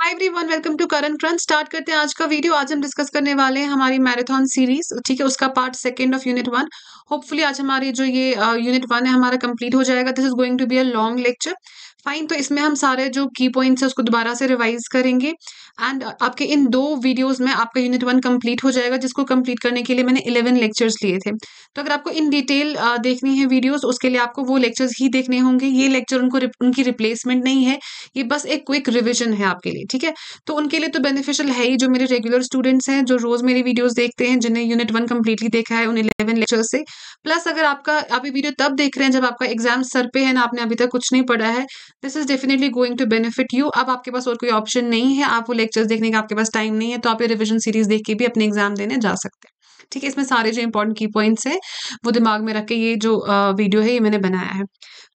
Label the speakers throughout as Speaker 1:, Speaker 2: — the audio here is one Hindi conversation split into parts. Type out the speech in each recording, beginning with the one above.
Speaker 1: high everyone welcome to current trend start करते हैं आज का वीडियो आज हम डिस्कस करने वाले हैं हमारी मैराथन सीरीज ठीक है उसका part second of unit one hopefully आज हमारी जो ये यूनिट uh, वन है हमारा कंप्लीट हो जाएगा this is going to be a long lecture fine तो इसमें हम सारे जो की पॉइंट्स है उसको दोबारा से रिवाइज करेंगे एंड आपके इन दो वीडियोस में आपका यूनिट वन कंप्लीट हो जाएगा जिसको कंप्लीट करने के लिए मैंने इलेवन लेक्चर्स लिए थे तो अगर आपको इन डिटेल देखनी है वीडियोस उसके लिए आपको वो लेक्चर्स ही देखने होंगे ये लेक्चर उनको उनकी रिप्लेसमेंट नहीं है ये बस एक क्विक रिविजन है आपके लिए ठीक है तो उनके लिए तो बेनिफिशियल है ही जो मेरे रेगुलर स्टूडेंट्स हैं जो रोज मेरी वीडियोज देखते हैं जिन्हें यूनिट वन कंप्लीटली देखा है उन इलेवन लेक्चर्स से प्लस अगर आपका आप ये वीडियो तब देख रहे हैं जब आपका एग्जाम सर पे है ना आपने अभी तक कुछ नहीं पढ़ा है this is definitely going to benefit you अब आपके पास और कोई ऑप्शन नहीं है आप वो लेक्चर्स देखने का आपके पास टाइम नहीं है तो आप ये रिविजन सीरीज देख के भी अपने एग्जाम देने जा सकते हैं ठीक है इसमें सारे जो इंपॉर्टेंट की पॉइंट्स हैं वो दिमाग में रख के ये जो वीडियो है ये मैंने बनाया है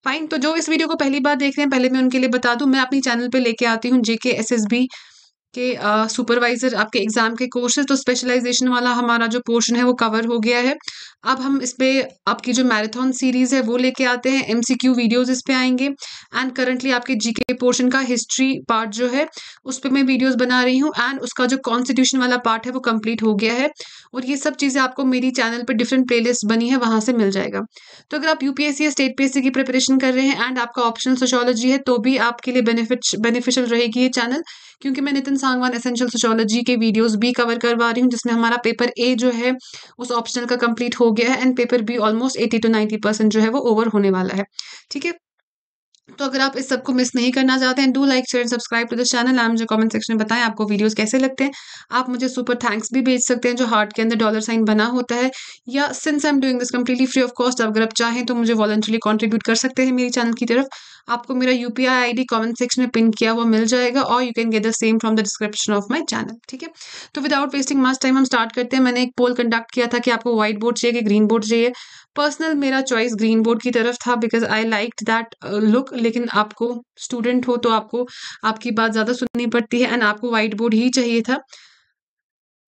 Speaker 1: फाइन तो जो इस वीडियो को पहली बार देख रहे हैं पहले मैं उनके लिए बता दूं मैं अपनी चैनल पे लेके आती हूँ जेके एस एस बी के सुपरवाइज़र आपके एग्ज़ाम के कोर्सेज तो स्पेशलाइजेशन वाला हमारा जो पोर्शन है वो कवर हो गया है अब हम इस पर आपकी जो मैराथन सीरीज़ है वो लेके आते हैं एम सी क्यू वीडियोज़ इस पर आएंगे एंड करंटली आपके जी के पोर्शन का हिस्ट्री पार्ट जो है उस पर मैं वीडियोज़ बना रही हूँ एंड उसका जो कॉन्स्टिट्यूशन वाला पार्ट है वो कम्प्लीट हो गया है और ये सब चीज़ें आपको मेरी चैनल पर डिफरेंट प्लेलिस्ट बनी है वहाँ से मिल जाएगा तो अगर आप यूपीएससी या स्टेट पी की प्रिपरेशन कर रहे हैं एंड आपका ऑप्शनल सोशोलॉजी है तो भी आपके लिए बेनिफिट बेनिफिशियल रहेगी ये चैनल क्योंकि मैं नितिन सांगवान एसेंशियल सोशोलॉजी के वीडियोस भी कवर करवा रही हूँ जिसमें हमारा पेपर ए जो है उस ऑप्शनल का कंप्लीट हो गया है and paper B almost eighty two ninety percent जो है वो ओवर होने वाला है ठीक है तो अगर आप इस सबको मिस नहीं करना चाहते हैं do like share and subscribe to the channel आप मुझे कमेंट सेक्शन में बताएं आपको वीडियोस कैसे लगते हैं आप मुझे सुपर थैंक्स भी भेज सकते हैं जो हार्ट के अंदर डॉलर साइन बना होता है या since I am doing this completely free of cost अगर आप चाहें तो मुझे वॉलंटरली कॉन्ट्रीब्यूट कर सकते हैं मेरी चैनल की तरफ आपको मेरा U P I I comment section में पिन किया हुआ मिल जाएगा और you can get the same from the description of my channel ठीक है तो विदाउट वेस्टिंग मच टाइम हम स्टार्ट करते हैं मैंने एक पोल कंडक्ट किया था कि आपको व्हाइट बोर्ड चाहिए कि ग्रीन बोर्ड चाहिए पर्सनल मेरा चॉइस ग्रीन बोर्ड की तरफ था because I like that look लेकिन आपको स्टूडेंट हो तो आपको आपकी बात ज़्यादा सुननी पड़ती है एंड आपको वाइट बोर्ड ही चाहिए था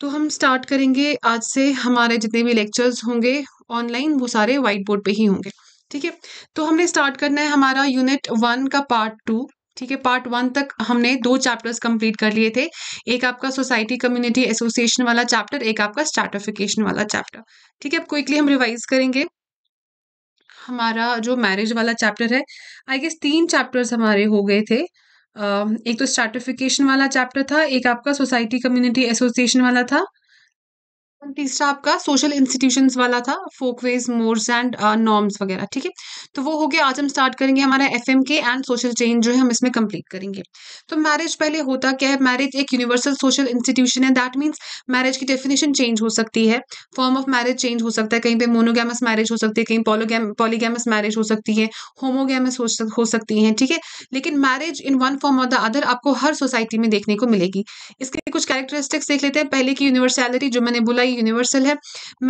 Speaker 1: तो हम स्टार्ट करेंगे आज से हमारे जितने भी लेक्चर्स होंगे ऑनलाइन वो सारे वाइट बोर्ड पे ही होंगे ठीक है तो हमने स्टार्ट करना है हमारा यूनिट वन का पार्ट टू ठीक है पार्ट वन तक हमने दो चैप्टर्स कंप्लीट कर लिए थे एक आपका सोसाइटी कम्युनिटी एसोसिएशन वाला चैप्टर एक आपका स्टार्टिफिकेशन वाला चैप्टर ठीक है अब क्विकली हम रिवाइज करेंगे हमारा जो मैरिज वाला चैप्टर है आई गेस तीन चैप्टर्स हमारे हो गए थे एक तो स्टार्टिफिकेशन वाला चैप्टर था एक आपका सोसाइटी कम्युनिटी एसोसिएशन वाला था तीसरा आपका सोशल इंस्टीट्यूशन वाला था फोकवेज मोर्स एंड नॉर्म्स वगैरह ठीक है तो वो हो गया आज हम स्टार्ट करेंगे हमारा F M K and social change जो है हम इसमें कंप्लीट करेंगे तो मैरिज पहले होता क्या है मैरिज एक यूनिवर्सल सोशल इंस्टीट्यूशन है दैट मीन्स मैरिज की डेफिनेशन चेंज हो सकती है फॉर्म ऑफ मैरिज चेंज हो सकता है कहीं पे मोनोगैमस मैरिज हो सकती है कहीं पोलोगैम पॉलीगैमस मैरिज हो सकती है होमोगैमस हो, सक, हो सकती है ठीक है लेकिन marriage in one form of the other आपको हर सोसाइटी में देखने को मिलेगी इसके कुछ कैरेक्टरिस्टिक्स देख लेते हैं पहले की यूनिवर्सैलिटी जो मैंने बोला ये यूनिवर्सल है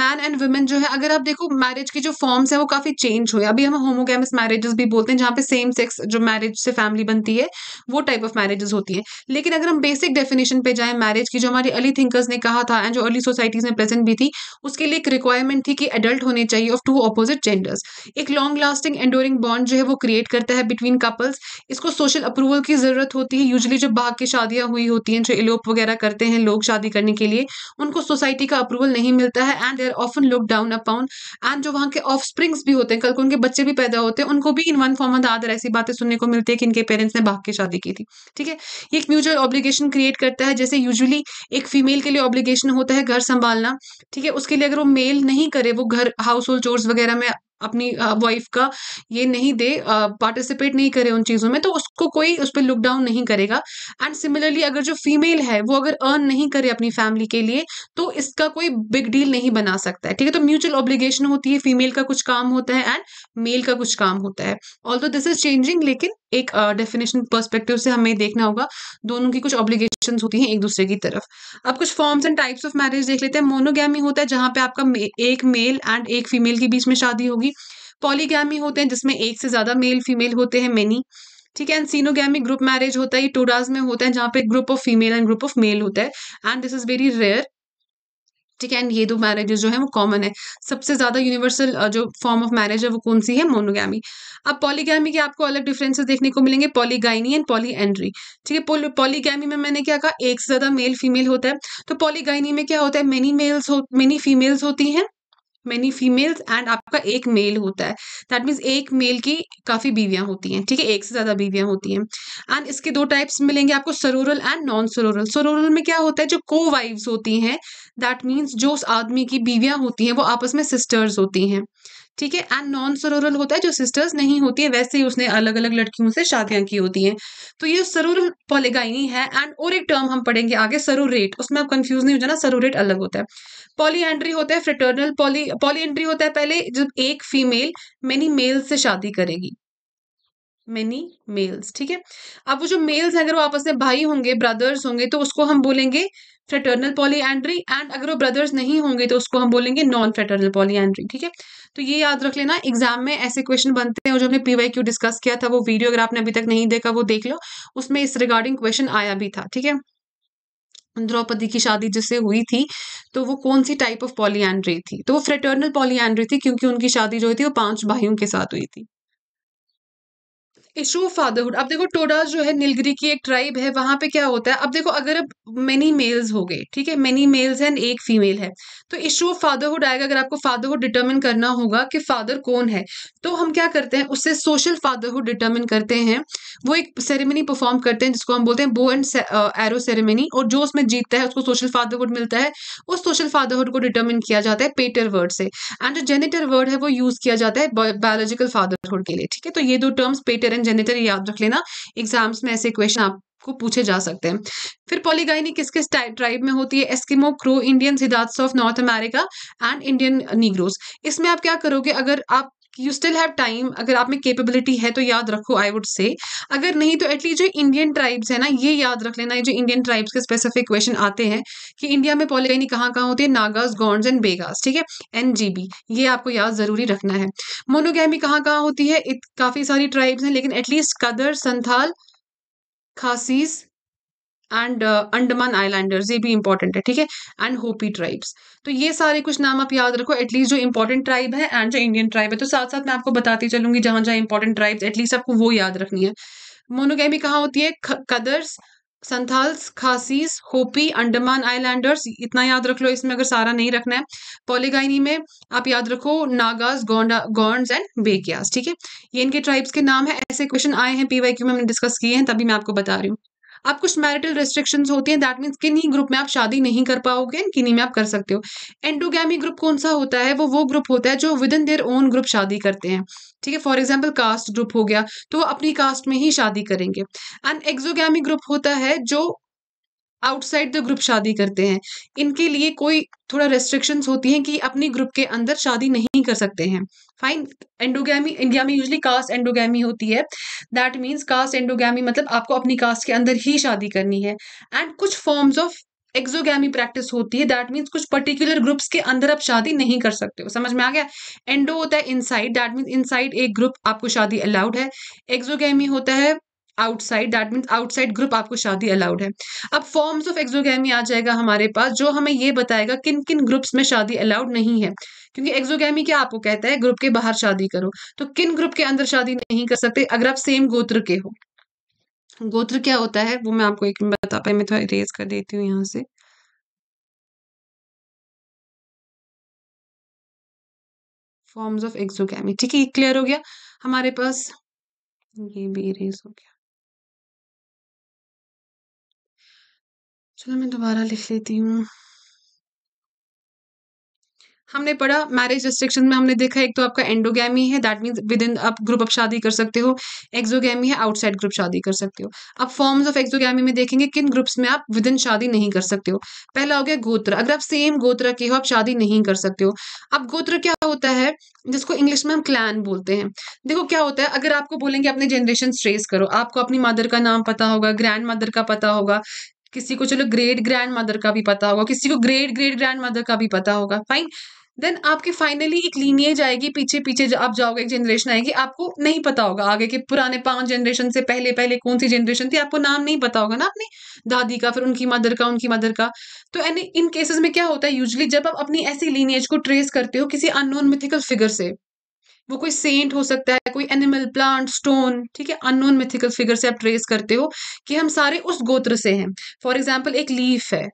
Speaker 1: मैन एंड वुमेन जो है अगर आप देखो मैरिज की जो फॉर्म्स है वो काफ़ी चेंज हुए अभी हम होमोगेमस मैरिजेस भी बोलते हैं जहाँ पे सेम सेक्स जो मैरिज से फैमिली बनती है वो टाइप ऑफ मैरिजेस होती है लेकिन अगर हम बेसिक डेफिनेशन पे जाएं मैरिज की जो हमारी अर्ली थिंकर्स ने कहा था एंड जो अर्ली सोसाइटीज़ में प्रेजेंट भी थी उसके लिए एक रिक्वायरमेंट थी कि एडल्ट होने चाहिए ऑफ टू अपोजिट जेंडर्स एक लॉन्ग लास्टिंग एंडोरिंग बॉन्ड जो है वो क्रिएट करता है बिटवीन कपल्स इसको सोशल अप्रूवल की ज़रूरत होती है यूजली जो बाग की शादियां हुई होती हैं जो इलोप वगैरह करते हैं लोग शादी करने के लिए उनको सोसाइटी का अप्रूवल नहीं मिलता है and they're often look down upon and जो वहाँ के ऑफ स्प्रिंग्स भी होते हैं कल को उनके बच्चे भी पैदा होते हैं उनको भी in one form of other ऐसी बातें सुनने को मिलती है कि इनके पेरेंट्स ने भाग के शादी की थी ठीक है ये एक म्यूचुअल ऑब्लिगेशन क्रिएट करता है जैसे यूजली एक फीमेल के लिए ऑब्लिगेशन होता है घर संभालना ठीक है उसके लिए अगर वो मेल नहीं करे वो घर हाउस होल्ड चोर्स वगैरह में अपनी वाइफ का ये नहीं दे पार्टिसिपेट नहीं करे उन चीज़ों में तो उसको कोई उस पर लुक डाउन नहीं करेगा एंड सिमिलरली अगर जो फीमेल है वो अगर अर्न नहीं करे अपनी फैमिली के लिए तो इसका कोई बिग डील नहीं बना सकता है ठीक है तो म्यूचुअल ऑब्लिगेशन होती है फीमेल का कुछ काम होता है एंड मेल का कुछ काम होता है ऑल दिस इज चेंजिंग लेकिन एक डेफिनेशन uh, पर्सपेक्टिव से हमें देखना होगा दोनों की कुछ ऑब्लिगेशन होती हैं एक दूसरे की तरफ अब कुछ forms and types of marriage देख लेते हैं मोनोगैमी होता है जहाँ पे आपका एक मेल एंड एक फीमेल के बीच में शादी होगी पॉलीगैमी होते हैं जिसमें एक से ज़्यादा मेल फीमेल होते हैं मेनी ठीक है एंड सीनोगैमी ग्रुप मैरिज होता है ये टोडाज में होता है जहाँ पे group of female and group of male होता है and this is very rare ठीक है एंड ये दो मैरिजेज जो है वो कॉमन है सबसे ज़्यादा यूनिवर्सल जो फॉर्म ऑफ मैरिज है वो कौन सी है मोनोगैमी अब पॉलीगैमी के आपको अलग डिफरेंसेस देखने को मिलेंगे पॉलीगाइनी एंड पॉली एंड्री ठीक है पॉलीगामी में मैंने क्या कहा एक से ज़्यादा मेल फीमेल होता है तो पॉलीगाइनी में क्या होता है मेनी मेल्स हो मेनी फीमेल्स होती हैं मेनी फीमेल्स एंड आपका एक मेल होता है दैट मीन्स एक मेल की काफ़ी बीवियाँ होती हैं ठीक है एक से ज़्यादा बीवियाँ होती हैं एंड इसके दो टाइप्स मिलेंगे आपको सरोरल एंड नॉन सरोरल सरोरल में क्या होता है जो को वाइव्स होती हैं दैट मीन्स जो उस आदमी की बीवियाँ होती हैं वो आपस में सिस्टर्स होती हैं ठीक है एंड नॉन सरोरल होता है जो सिस्टर्स नहीं होती है वैसे ही उसने अलग अलग लड़कियों से शादियां की होती हैं तो ये सरोरल पॉलीगाइनी है एंड और एक टर्म हम पढ़ेंगे आगे सरोरेट उसमें आप कंफ्यूज नहीं हो जाना सरोरेट अलग होता है पॉलीहेंड्री होता है फ्रिटर्नल पॉली पॉलीहेंड्री होता है पहले जब एक फीमेल मेनी मेल से शादी करेगी मेनी मेल्स ठीक है अब वो जो मेल्स हैं अगर वो आपस में भाई होंगे ब्रदर्स होंगे तो उसको हम बोलेंगे फ्रेटर्नल पॉलीएंड्री एंड अगर वो ब्रदर्स नहीं होंगे तो उसको हम बोलेंगे नॉन फ्रेटर्नल पॉलीएंड्री ठीक है तो ये याद रख लेना एग्जाम में ऐसे क्वेश्चन बनते हैं और जो हमने पी वाई क्यू डिस्कस किया था वो वीडियो अगर आपने अभी तक नहीं देखा वो देख लो उसमें इस रिगार्डिंग क्वेश्चन आया भी था ठीक है द्रौपदी की शादी जिससे हुई थी तो वो कौन सी टाइप ऑफ पॉलीएंड्री थी तो वो फ्रेटर्नल पॉलीएंड्री थी क्योंकि उनकी शादी जो थी वो पांच भाइयों के साथ हुई थी इशू ऑफ फादरहुड अब देखो टोडा जो है नीलगिरी की एक ट्राइब है वहां पे क्या होता है अब देखो अगर अब मेनी मेल्स हो गए ठीक है मेनी मेल्स हैं एक फीमेल है तो इशू ऑफ फादरहुड आएगा अगर आपको फादरहुड डिटर्मिन करना होगा कि फादर कौन है तो हम क्या करते हैं उससे सोशल फादरहुड डिटर्मिन करते हैं वो एक सेरेमनी परफॉर्म करते हैं जिसको हम बोलते हैं बो एंड एरो सेरेमनी और जो उसमें जीतता है उसको सोशल फादरहुड मिलता है उस सोशल फादरहुड को डिटर्मिन किया जाता है पेटर वर्ड से एंड जो जेनेटर वर्ड है वो यूज किया जाता है बायोलॉजिकल फादरहुड के लिए ठीक है तो ये दो टर्म्स पेटर एंड जेनेटर याद रख लेना एग्जाम्स में ऐसे क्वेश्चन आप को पूछे जा सकते हैं फिर पॉलीगाइनी किस किस ट्राइब में होती है एस्किमो क्रो इंडियन सिद्धार्थ of North America and Indian Negroes इसमें आप क्या करोगे अगर आप यू स्टिल हैव टाइम अगर आप में केपेबिलिटी है तो याद रखो आई वुड से अगर नहीं तो एटलीस्ट जो इंडियन ट्राइब्स है ना ये याद रख लेना ये जो इंडियन ट्राइब्स के स्पेसिफिक क्वेश्चन आते हैं कि इंडिया में पॉलिटेनी कहाँ कहाँ होती है नागास गॉन्ड्स एंड बेगास ठीक है एन जी बी ये आपको याद जरूरी रखना है मोनोगैमी कहाँ कहाँ होती है काफ़ी सारी ट्राइब्स हैं लेकिन at least Kadar Santhal Khasis and Andaman islanders ये भी इंपॉर्टेंट है ठीक है एंड होपी ट्राइब्स तो ये सारे कुछ नाम आप याद रखो एटलीस्ट जो इंपॉर्टेंट ट्राइब है एंड जो इंडियन ट्राइब है तो साथ साथ मैं आपको बताती चलूंगी जहां जहां इंपॉर्टेंट ट्राइब्स एटलीस्ट आपको वो याद रखनी है मोनोगैमी कहाँ होती है कदर्स संथाल्स खासीस होपी अंडमान आइलैंडर्स इतना याद रख लो इसमें अगर सारा नहीं रखना है पॉलीगाइनी में आप याद रखो नागास गोंडा गॉन्ड्स एंड बेकियास ठीक है ये इनके ट्राइब्स के नाम है ऐसे क्वेश्चन आए हैं पीवाईक्यू में हमने डिस्कस किए हैं तभी मैं आपको बता रही हूँ अब कुछ मैरिटल रेस्ट्रिक्शन होती हैं दैट मीन्स किन्हीं ग्रुप में आप शादी नहीं कर पाओगे एंड किन्हीं में आप कर सकते हो एंडोगी ग्रुप कौन सा होता है वो वो ग्रुप होता है जो within their own group शादी करते हैं ठीक है फॉर एग्जाम्पल कास्ट ग्रुप हो गया तो वो अपनी कास्ट में ही शादी करेंगे एंड एक्जोगैमी ग्रुप होता है जो आउटसाइड द ग्रुप शादी करते हैं इनके लिए कोई थोड़ा रेस्ट्रिक्शंस होती हैं कि अपनी ग्रुप के अंदर शादी नहीं कर सकते हैं फाइन एंडोगैमी इंडिया में यूजली कास्ट एंडोगैमी होती है दैट मीन्स कास्ट एंडोगैमी मतलब आपको अपनी कास्ट के अंदर ही शादी करनी है एंड कुछ फॉर्म्स ऑफ एक्सोगैमी प्रैक्टिस होती है दैट मीन्स कुछ पर्टिकुलर ग्रुप्स के अंदर आप शादी नहीं कर सकते हो समझ में आ गया एंडो होता है इनसाइड दैट मीन्स इनसाइड एक ग्रुप आपको शादी अलाउड है एक्सोगैमी होता है outside that means outside group आपको शादी अलाउड है अब फॉर्म्स ऑफ एक्जोगैमी आ जाएगा हमारे पास जो हमें ये बताएगा किन किन ग्रुप्स में शादी अलाउड नहीं है क्योंकि एक्जोगैमी क्या आपको कहता है ग्रुप के बाहर शादी करो तो किन ग्रुप के अंदर शादी नहीं कर सकते अगर आप सेम गोत्र के हो गोत्र क्या होता है वो मैं आपको एक मिनट बता पाई मैं थोड़ा इरेज कर देती हूँ यहाँ से फॉर्म्स ऑफ एक्जोगैमी ठीक है क्लियर हो गया हमारे पास ये भी इरेज हो गया चलो मैं दोबारा लिख लेती हूँ हमने पढ़ा मैरिज रिस्ट्रिक्शन में हमने देखा एक तो आपका एंडोगैमी है दैट मीन्स विद इन आप ग्रुप ऑफ शादी कर सकते हो एक्जोगैमी है आउटसाइड ग्रुप शादी कर सकते हो अब फॉर्म्स ऑफ एक्जोगैमी में देखेंगे किन ग्रुप्स में आप विद इन शादी नहीं कर सकते हो पहला हो गया गोत्र अगर आप सेम गोत्र के हो आप शादी नहीं कर सकते हो अब गोत्र क्या होता है जिसको इंग्लिश में हम क्लैन बोलते हैं देखो क्या होता है अगर आपको बोलेंगे अपने जनरेशन ट्रेस करो आपको अपनी मदर का नाम पता होगा ग्रैंड मदर का पता होगा किसी को चलो ग्रेट ग्रैंड मदर का भी पता होगा किसी को ग्रेट ग्रेट ग्रैंड मदर का भी पता होगा फाइन देन आपकी फाइनली एक लीनियज आएगी पीछे पीछे आप जाओगे एक जनरेशन आएगी आपको नहीं पता होगा आगे के पुराने पांच जनरेशन से पहले पहले कौन सी जनरेशन थी आपको नाम नहीं पता होगा ना अपनी दादी का फिर उनकी मदर का उनकी मदर का तो इन केसेस में क्या होता है यूजली जब आप अपनी ऐसी लीनिएज को ट्रेस करते हो किसी अननोन मिथिकल फिगर से वो कोई सेंट हो सकता है कोई एनिमल प्लांट स्टोन ठीक है अननोन मिथिकल फिगर से आप ट्रेस करते हो कि हम सारे उस गोत्र से हैं फॉर एग्जाम्पल एक लीफ है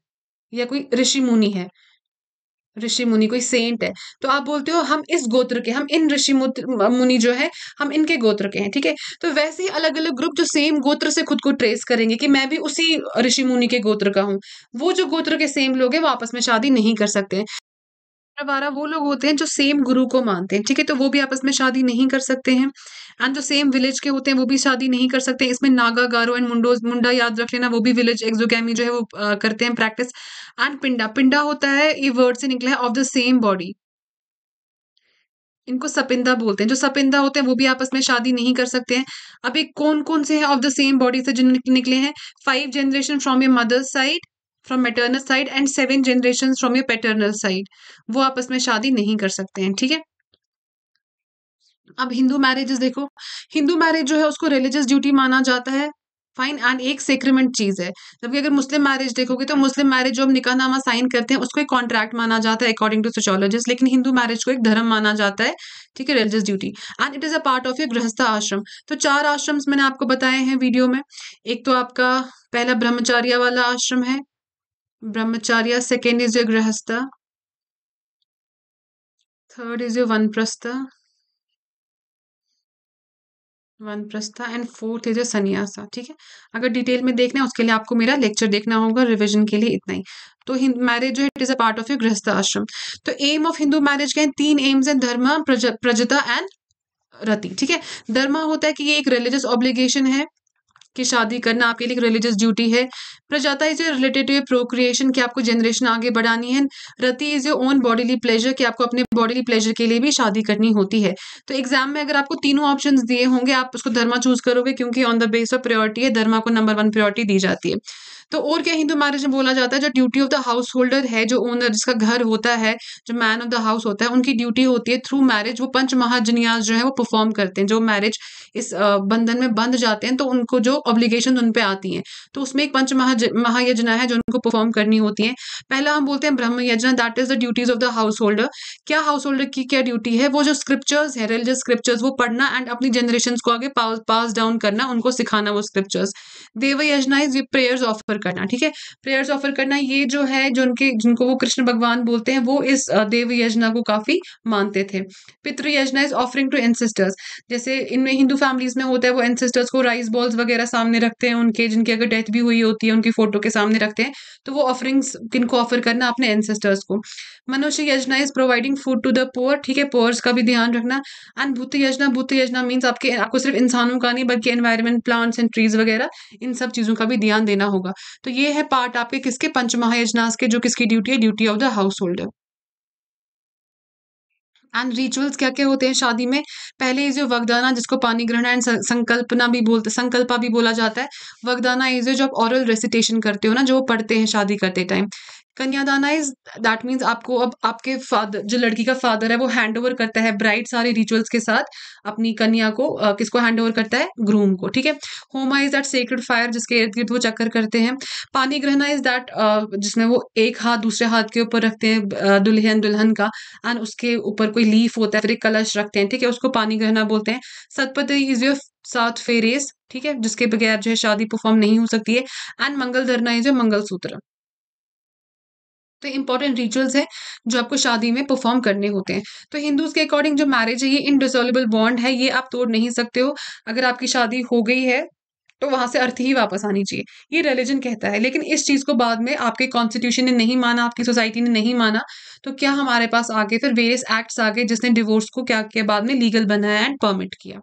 Speaker 1: या कोई ऋषि मुनि है ऋषि मुनि कोई सेंट है तो आप बोलते हो हम इस गोत्र के हम इन ऋषि मुनि जो है हम इनके गोत्र के हैं ठीक है तो वैसे ही अलग अलग ग्रुप जो सेम गोत्र से खुद को ट्रेस करेंगे कि मैं भी उसी ऋषि मुनि के गोत्र का हूँ वो जो गोत्र के सेम लोग हैं वो आपस में शादी नहीं कर सकते वारा वो लोग होते हैं जो सेम गुरु को मानते हैं ठीक है तो वो भी आपस में शादी नहीं कर सकते हैं एंड जो सेम विलेज के होते हैं वो भी शादी नहीं कर सकते इसमें नागा गारो एंड मुंडोज मुंडा याद रख लेना वो भी विलेज एक्जोगैमी जो है वो आ, करते हैं प्रैक्टिस एंड पिंडा पिंडा होता है ये वर्ड से निकला है ऑफ द सेम बॉडी इनको सपिंदा बोलते हैं जो सपिंदा होते हैं वो भी आपस में शादी नहीं कर सकते हैं अभी कौन कौन से हैं ऑफ द सेम बॉडी से जो निकले हैं five generation from your mother's side from maternal side and seven generation from your paternal side वो आपस में शादी नहीं कर सकते हैं ठीक है अब हिंदू मैरिजेस देखो हिंदू मैरिज जो है उसको रिलीजियस ड्यूटी माना जाता है फाइन एंड एक सेक्रीमेंट चीज है जबकि अगर मुस्लिम मैरिज देखोगे तो मुस्लिम मैरिज जो हम निकाहनामा साइन करते हैं उसको एक कॉन्ट्रैक्ट माना जाता है अकॉर्डिंग टू सोशोलॉजिस्ट लेकिन हिंदू मैरिज को एक धर्म माना जाता है ठीक है religious duty and it is a part of your grihastha ashram तो चार आश्रम मैंने आपको बताए हैं वीडियो में एक तो आपका पहला ब्रह्मचार्य वाला आश्रम है is Second grihastha third is Third vana your vanaprastha and fourth is sanyasa ठीक है अगर डिटेल में देखना है उसके लिए आपको मेरा लेक्चर देखना होगा रिवीजन के लिए इतना ही तो हिंदू मैरिज जो है it is a part of your grihastha ashram तो एम ऑफ हिंदू मैरिज के तीन एम्स हैं धर्म प्रजता एंड रति ठीक है धर्म होता है कि ये एक रिलीजियस ऑब्लिगेशन है कि शादी करना आपके लिए रिलीजियस ड्यूटी है prajata is related to procreation कि आपको जनरेशन आगे बढ़ानी है rati is your own bodily pleasure कि आपको अपने बॉडीली प्लेजर के लिए भी शादी करनी होती है तो एग्जाम में अगर आपको तीनों ऑप्शन दिए होंगे आप उसको धर्मा चूज करोगे क्योंकि on the base of priority है धर्मा को नंबर वन प्रियोरिटी दी जाती है तो और क्या हिंदू मैरिज में बोला जाता है जो duty of the householder है जो ओनर जिसका घर होता है जो मैन ऑफ द हाउस होता है उनकी ड्यूटी होती है थ्रू मैरिज वो पंच महाजनियाज जो है वो परफॉर्म करते हैं जो मैरिज इस बंधन में बंध जाते हैं तो उनको जो ऑब्लिगेशन उन पर आती हैं तो उसमें एक पंच महायजना है जो उनको परफॉर्म करनी होती है पहला हम बोलते हैं Brahma yajna that is the duties of the householder क्या हाउस होल्डर की क्या ड्यूटी है वो जो स्क्रिप्चर्स है रिलीजियस स्क्रिप्चर्स वो पढ़ना एंड अपनी जनरेशन को आगे पास डाउन करना उनको सिखाना वो स्क्रिप्चर्स देव यजना इज प्रेयर्स ऑफर ऑफर करना ठीक है प्रेयर्स ऑफर करना ये जो है जो उनके जिनको वो कृष्ण भगवान बोलते हैं वो इस देव यजना को काफी मानते थे पितृ यजना इज ऑफरिंग टू एनसेस्टर्स जैसे इनमें हिंदू फैमिलीज में होता है वो एनसेस्टर्स को राइस बॉल्स वगैरह सामने रखते हैं उनके जिनकी अगर डेथ भी हुई होती है उनकी फोटो के सामने रखते हैं तो वो ऑफरिंग्स किनको ऑफर करना अपने एनसेस्टर्स को manushya yajna is providing food to the poor ठीक है पोअर्स का भी ध्यान रखना एंड भूत योजना भूत योजना मीन्स आपके आपको सिर्फ इंसानों का नहीं बल्कि एनवायरमेंट प्लांट्स एंड ट्रीज वगैरह इन सब चीज़ों का भी ध्यान देना होगा तो ये है पार्ट आपके किसके पंचमहा योजना के जो किसकी ड्यूटी है duty of the householder and rituals क्या क्या होते हैं शादी में पहले जो वगदाना जिसको पानी ग्रहण एंड संकल्पना भी बोलते संकल्पा भी बोला जाता है वगदाना इज जो आप ऑरल रेसिटेशन करते हो ना जो पढ़ते हैं शादी करते time kanyadana is that means आपको अब आपके फादर जो लड़की का फादर है वो हैंड ओवर करता है ब्राइट सारे रिचुअल्स के साथ अपनी कन्या को आ, किसको हैंड ओवर करता है ग्रूम को ठीक है होमा इज दैट सेक्रेड फायर जिसके इर्द गिर्द वो चक्कर करते हैं पानी ग्रहणा इज दैट जिसमें वो एक हाथ दूसरे हाथ के ऊपर रखते हैं दुल्हन दुल्हन का एंड उसके ऊपर कोई लीफ होता है फिर एक कलश रखते हैं ठीक है उसको पानी ग्रहणा बोलते हैं सतपति इज योर सात फेरेस ठीक है जिसके बगैर जो है शादी परफॉर्म नहीं हो सकती है एंड मंगल धरना इज योर सूत्र तो इंपॉर्टेंट रिचुअल्स हैं जो आपको शादी में परफॉर्म करने होते हैं तो हिंदूज के अकॉर्डिंग जो मैरिज है ये इनडिसोलेबल बॉन्ड है ये आप तोड़ नहीं सकते हो अगर आपकी शादी हो गई है तो वहां से अर्थ ही वापस आनी चाहिए ये रिलीजन कहता है लेकिन इस चीज को बाद में आपके कॉन्स्टिट्यूशन ने नहीं माना आपकी सोसाइटी ने नहीं माना तो क्या हमारे पास आगे फिर वेरियस एक्ट्स आ गए जिसने डिवोर्स को क्या किया बाद में लीगल बनाया एंड परमिट किया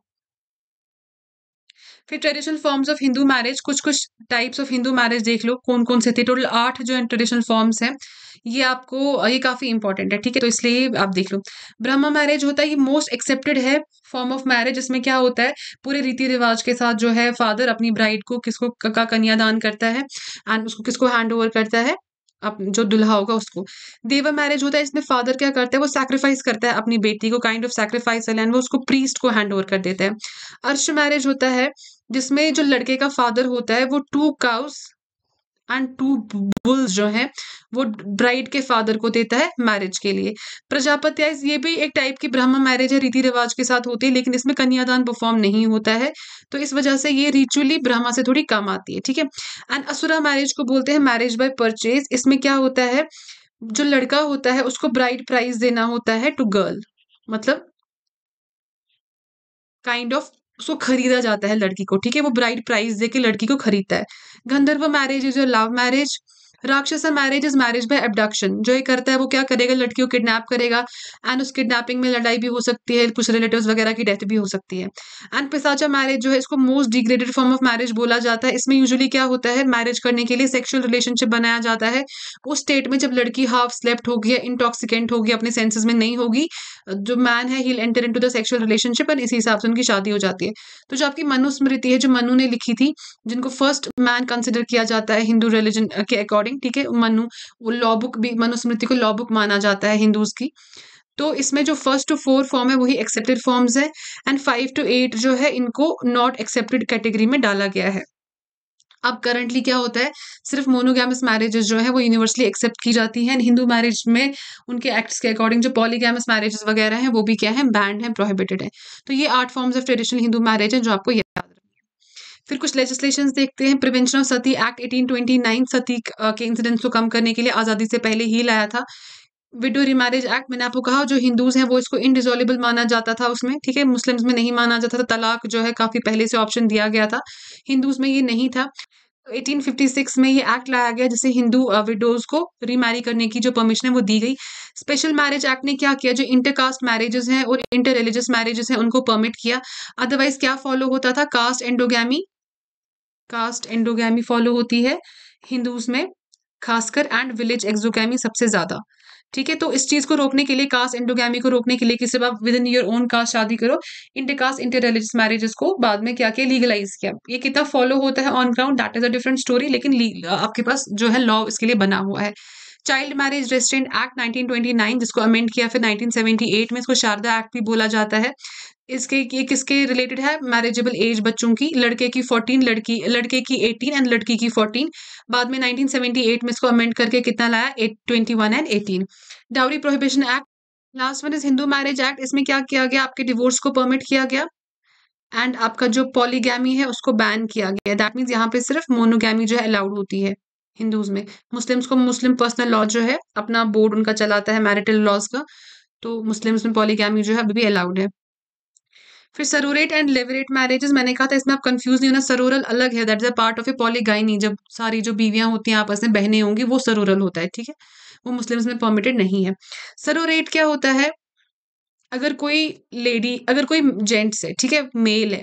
Speaker 1: फिर traditional forms of Hindu marriage कुछ कुछ टाइप्स ऑफ हिंदू मैरिज देख लो कौन कौन से थे टोटल आठ जो ट्रेडिशनल फॉर्म्स हैं ये आपको ये काफ़ी इंपॉर्टेंट है ठीक है तो इसलिए आप देख लो ब्रह्मा मैरिज होता है ये मोस्ट एक्सेप्टेड है फॉर्म ऑफ मैरिज इसमें क्या होता है पूरे रीति रिवाज के साथ जो है फादर अपनी ब्राइड को किसको का कन्यादान करता है एंड उसको किसको हैंड ओवर करता है अप जो दुल्हा होगा उसको देवर मैरिज होता है इसमें फादर क्या करता है वो सैक्रिफाइस करता है अपनी बेटी को काइंड ऑफ सैक्रिफाइस एंड वो उसको प्रीस्ट को हैंड ओवर कर देता है अर्श मैरिज होता है जिसमें जो लड़के का फादर होता है वो two cows and two bulls जो हैं वो ब्राइड के फादर को देता है मैरिज के लिए प्रजापति आइज ये भी एक टाइप की ब्राह्मण मैरिज है रीति रिवाज के साथ होती है लेकिन इसमें कन्यादान परफॉर्म नहीं होता है तो इस वजह से ये रिचुअली ब्रह्मा से थोड़ी कम आती है ठीक है एंड असुरा मैरिज को बोलते हैं मैरिज बाय परचेज इसमें क्या होता है जो लड़का होता है उसको ब्राइड प्राइज देना होता है टू गर्ल मतलब काइंड ऑफ उसको खरीदा जाता है लड़की को ठीक है वो ब्राइड प्राइज दे के लड़की को खरीदता है Gandharva marriage is a love marriage rakshasa marriage is marriage by abduction जो ये करता है वो क्या करेगा लड़की को किडनैप करेगा एंड उस किडनैपिंग में लड़ाई भी हो सकती है कुछ रिलेटिव वगैरह की डेथ भी हो सकती है एंड पिसाचा मैरिज जो है इसको most degraded form of marriage बोला जाता है इसमें यूजली क्या होता है मैरिज करने के लिए सेक्शुअल रिलेशनशिप बनाया जाता है उस स्टेट में जब लड़की हाफ स्लेप्ट होगी या इंटॉक्सिकेंट होगी अपने सेंसेस में नहीं होगी जो मैन है ही enter into the sexual relationship and इसी हिसाब से उनकी शादी हो जाती है तो जो आपकी मनुस्मृति है जो मनु ने लिखी थी जिनको फर्स्ट मैन कंसिडर किया जाता है हिंदू रिलीजन के अकॉर्डिंग अकॉर्डिंग ठीक है मनु वो लॉ बुक भी मनुस्मृति को लॉ बुक माना जाता है हिंदूज की तो इसमें जो फर्स्ट टू फोर फॉर्म है वही एक्सेप्टेड फॉर्म्स है एंड फाइव टू एट जो है इनको नॉट एक्सेप्टेड कैटेगरी में डाला गया है अब करंटली क्या होता है सिर्फ मोनोगैमस मैरिजेस जो है वो यूनिवर्सली एक्सेप्ट की जाती हैं हिंदू मैरिज में उनके एक्ट्स के अकॉर्डिंग जो पॉलीगैमस मैरिजेस वगैरह हैं वो भी क्या है बैंड है प्रोहिबिटेड है तो ये art forms of traditional Hindu marriage है जो आपको याद फिर कुछ लेजिस्लेशन देखते हैं prevention of sati act eighteen sati के इंसिडेंट्स को कम करने के लिए आज़ादी से पहले ही लाया था विडो रिमैरिज एक्ट मैंने आपको कहा जो हिंदूज हैं वो इसको इनडिजोलेबल माना जाता था उसमें ठीक है मुस्लिम्स में नहीं माना जाता था तलाक जो है काफ़ी पहले से ऑप्शन दिया गया था हिंदूज में ये नहीं था 1856 में ये एक्ट लाया गया जिससे हिंदू विडोज को रीमैरी करने की जो परमिशन है वो दी गई स्पेशल मैरिज एक्ट ने क्या किया जो इंटरकास्ट मैरिजेस हैं और इंटर रिलीजियस मैरिजेस हैं उनको परमिट किया अदरवाइज क्या फॉलो होता था कास्ट एंडोगी कास्ट एंडोगैमी फॉलो होती है हिंदूज में खासकर एंड विलेज एक्सोगैमी सबसे ज़्यादा ठीक है तो इस चीज़ को रोकने के लिए कास्ट एंडोगैमी को रोकने के लिए किसी आप within your own caste शादी करो inter caste inter religious marriages को बाद में क्या क्या लीगलाइज किया ये कितना फॉलो होता है on ground that is a different story लेकिन आपके पास जो है लॉ इसके लिए बना हुआ है चाइल्ड मैरिज रेस्टेंट एक्ट 1929 जिसको अमेंड किया फिर 1978 में इसको शारदा एक्ट भी बोला जाता है इसके ये किसके रिलेटेड है मैरिजेबल एज बच्चों की लड़के की फोर्टीन लड़की लड़के की एटीन एंड लड़की की फोर्टीन बाद में 1978 में इसको अमेंड करके कितना लाया eight twenty one and eighteen dowry prohibition act last one is Hindu marriage act इसमें क्या किया गया आपके डिवोर्स को परमिट किया गया एंड आपका जो पॉलीगैमी है उसको बैन किया गया दैट मीन्स यहाँ पे सिर्फ मोनोगैमी जो है अलाउड होती है हिंदूज में मुस्लिम्स को मुस्लिम पर्सनल लॉ जो है अपना बोर्ड उनका चलाता है मैरिटल लॉज का तो मुस्लिम्स में पॉलीगैमी जो है अभी भी अलाउड है फिर सरूरेट एंड लेवरेट मैरिजेस मैंने कहा था इसमें आप कंफ्यूज नहीं होना सरूरल अलग है that is a part of a polygyny जब सारी जो बीवियां होती हैं आपस में बहने होंगी वो सरूरल होता है ठीक है वो मुस्लिम्स में परमिटेड नहीं है सरूरेट क्या होता है अगर कोई लेडी अगर कोई जेंट्स है ठीक है मेल है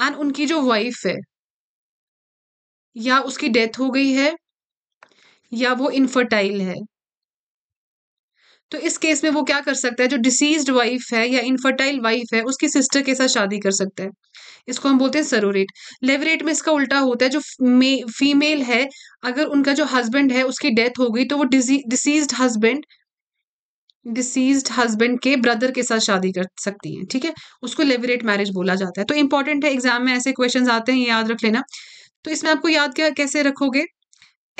Speaker 1: एंड उनकी जो वाइफ है या उसकी डेथ हो गई है या वो इनफर्टाइल है तो इस केस में वो क्या कर सकता है जो डिसीज वाइफ है या इनफर्टाइल वाइफ है उसकी सिस्टर के साथ शादी कर सकता है इसको हम बोलते हैं सरोरेट लेवरेट में इसका उल्टा होता है जो फीमेल है अगर उनका जो हस्बैंड है उसकी डेथ हो गई तो वो डिसीज हस्बैंड डिसीज हस्बैंड के ब्रदर के साथ शादी कर सकती हैं ठीक है उसको लेवरेट मैरिज बोला जाता है तो इंपॉर्टेंट है एग्जाम में ऐसे क्वेश्चन आते हैं याद रख लेना तो इसमें आपको याद क्या कैसे रखोगे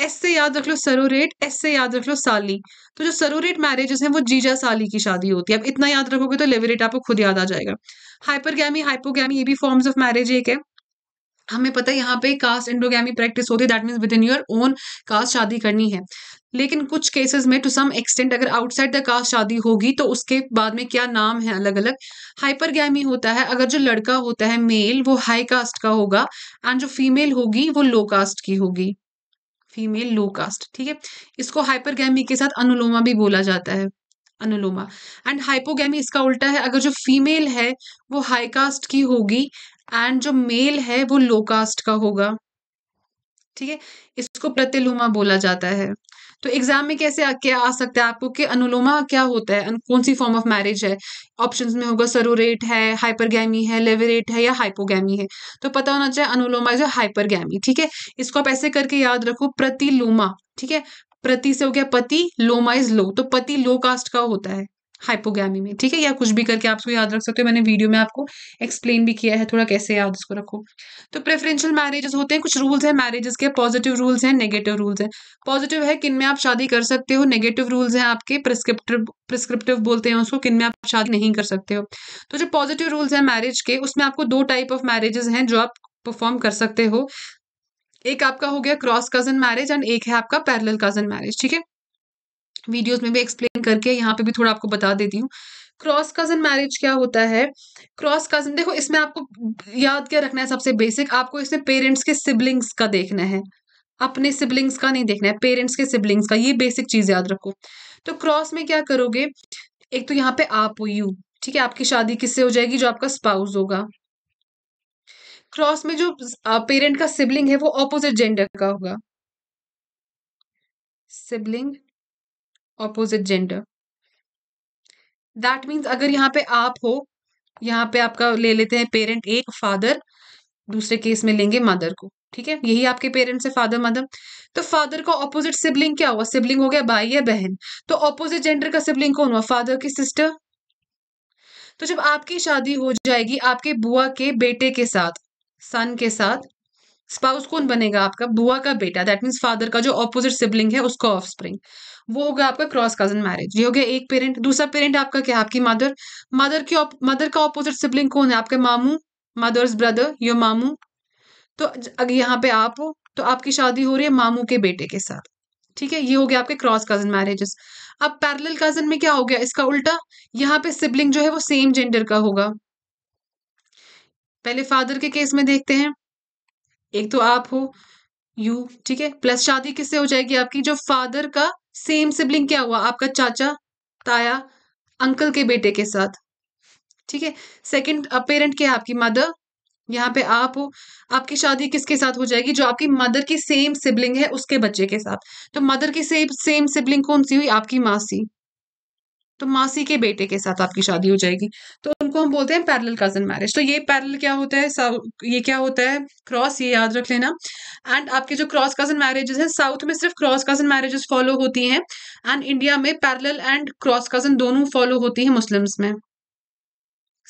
Speaker 1: एस से याद रख लो सरोरेट एस से याद रख लो साली तो जो सरोरेट मैरिजेस हैं वो जीजा साली की शादी होती है अब इतना याद रखोगे तो लेवरेट आपको खुद याद आ जाएगा हाइपरगैमी हाइपोगैमी ये भी फॉर्म्स ऑफ मैरिज एक है हमें पता है यहाँ पे कास्ट इंडोगैमी प्रैक्टिस होती है that means within your own caste शादी करनी है लेकिन कुछ केसेस में टू सम एक्सटेंट अगर आउटसाइड द कास्ट शादी होगी तो उसके बाद में क्या नाम है अलग अलग हाइपरगैमी होता है अगर जो लड़का होता है मेल वो हाई कास्ट का होगा एंड जो फीमेल होगी वो लो कास्ट की होगी फीमेल लो कास्ट ठीक है इसको हाइपरगैमी के साथ अनुलोमा भी बोला जाता है अनुलोमा एंड हाइपोगैमी इसका उल्टा है अगर जो फीमेल है वो हाई कास्ट की होगी एंड जो मेल है वो लो कास्ट का होगा ठीक है इसको प्रतिलोमा बोला जाता है तो एग्जाम में कैसे क्या आ सकता है आपको कि अनुलोमा क्या होता है कौन सी फॉर्म ऑफ मैरिज है ऑप्शन में होगा सरोरेट है हाइपरगैमी है लेवरेट है या हाइपोगैमी है तो पता होना चाहिए अनुलोमा जो हाइपरगैमी ठीक है इसको आप ऐसे करके याद रखो प्रतिलोमा ठीक है प्रति से हो गया पति लोमा इज लो तो पति लो कास्ट का होता है हाइपोगी में ठीक है या कुछ भी करके आप उसको याद रख सकते हो मैंने वीडियो में आपको एक्सप्लेन भी किया है थोड़ा कैसे याद उसको रखो तो प्रेफरेंशियल मैरिजेस होते हैं कुछ रूल्स हैं मैरिजेस के पॉजिटिव रूल्स हैं नेगेटिव रूल्स हैं पॉजिटिव है किन में आप शादी कर सकते हो नेगेटिव रूल्स हैं आपके प्रिस्क्रिप्टिव प्रिस्क्रिप्टिव बोलते हैं उसको किन में आप शादी नहीं कर सकते हो तो जो पॉजिटिव रूल्स हैं मैरिज के उसमें आपको दो टाइप ऑफ मैरिजेस हैं जो आप परफॉर्म कर सकते हो एक आपका हो गया क्रॉस कजन मैरिज एंड एक है आपका पैरल कजन मैरिज ठीक है वीडियोस में भी एक्सप्लेन करके यहाँ पे भी थोड़ा आपको बता देती हूँ क्रॉस कजन मैरिज क्या होता है क्रॉस कजन देखो इसमें आपको याद क्या रखना है सबसे बेसिक आपको इसमें पेरेंट्स के सिबलिंग्स का देखना है अपने सिबलिंग्स का नहीं देखना है पेरेंट्स के सिबलिंग्स का ये बेसिक चीज याद रखो तो क्रॉस में क्या करोगे एक तो यहाँ पे आप हो यू ठीक है आपकी शादी किससे हो जाएगी जो आपका स्पाउस होगा क्रॉस में जो पेरेंट का सिबलिंग है वो ऑपोजिट जेंडर का होगा sibling opposite gender that means अगर यहाँ पे आप हो यहाँ पे आपका ले लेते हैं पेरेंट एक फादर दूसरे केस में लेंगे मदर को ठीक है यही आपके पेरेंट्स है फादर मदर तो फादर का ऑपोजिट सिबलिंग क्या हुआ सिबलिंग हो गया भाई या बहन तो ऑपोजिट जेंडर का सिबलिंग कौन हुआ फादर की सिस्टर तो जब आपकी शादी हो जाएगी आपके बुआ के बेटे के साथ सन के साथ स्पाउस कौन बनेगा आपका बुआ का बेटा दैट मीन्स फादर का जो ऑपोजिट सिबलिंग है उसका ऑफ स्प्रिंग वो हो गया आपका क्रॉस कजन मैरिज ये हो गया एक पेरेंट दूसरा पेरेंट आपका क्या आपकी मदर मदर की मदर का ऑपोजिट सिबलिंग कौन है आपके मामू मदर्स ब्रदर योर मामू तो अगर यहाँ पे आप हो तो आपकी शादी हो रही है मामू के बेटे के साथ ठीक है ये हो गया आपके क्रॉस कजन मैरिजेस अब पैरेलल कजन में क्या हो गया इसका उल्टा यहाँ पे सिबलिंग जो है वो सेम जेंडर का होगा पहले फादर के केस में देखते हैं एक तो आप हो यू ठीक है प्लस शादी किससे हो जाएगी आपकी जो फादर का सेम सिबलिंग क्या हुआ आपका चाचा ताया अंकल के बेटे के साथ ठीक है सेकंड पेरेंट क्या है आपकी मदर यहाँ पे आप हो आपकी शादी किसके साथ हो जाएगी जो आपकी मदर की सेम सिबलिंग है उसके बच्चे के साथ तो मदर की सेम सेम सिबलिंग कौन सी हुई आपकी मासी तो मासी के बेटे के साथ आपकी शादी हो जाएगी तो को हम बोलते हैं पैरल कजन मैरिज तो ये पैरल क्या होता है ये क्या होता है क्रॉस ये याद रख लेना एंड आपके जो क्रॉस कजन मैरिजेस हैं साउथ में सिर्फ क्रॉस कजन मैरिजेस फॉलो होती हैं एंड इंडिया में पैरल एंड क्रॉस कजन दोनों फॉलो होती हैं मुस्लिम्स में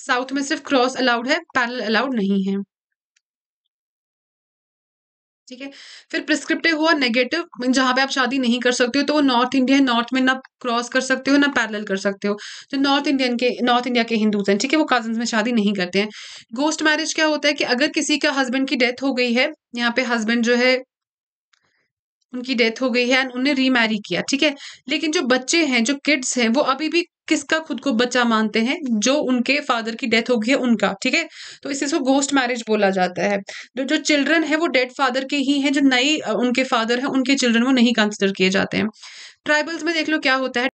Speaker 1: साउथ में सिर्फ क्रॉस अलाउड है पैरल अलाउड नहीं है ठीक है फिर प्रिस्क्रिप्टिव हुआ नेगेटिव जहां पे आप शादी नहीं कर सकते हो तो वो नॉर्थ इंडिया है नॉर्थ में ना क्रॉस कर सकते हो ना पैरेलल कर सकते हो जो नॉर्थ इंडियन के नॉर्थ इंडिया के हिंदूज हैं ठीक है वो कजन में शादी नहीं करते हैं गोस्ट मैरिज क्या होता है कि अगर किसी का हस्बैंड की डेथ हो गई है यहाँ पे हस्बैंड जो है उनकी डेथ हो गई है एंड उन्हें रीमैरी किया ठीक है लेकिन जो बच्चे हैं जो किड्स हैं वो अभी भी किसका खुद को बच्चा मानते हैं जो उनके फादर की डेथ हो गई है उनका ठीक है तो इसे इसको गोस्ट मैरिज बोला जाता है तो जो जो चिल्ड्रन है वो डेड फादर के ही हैं जो नई उनके फादर हैं उनके चिल्ड्रन वो नहीं कंसिडर किए जाते हैं ट्राइबल्स में देख लो क्या होता है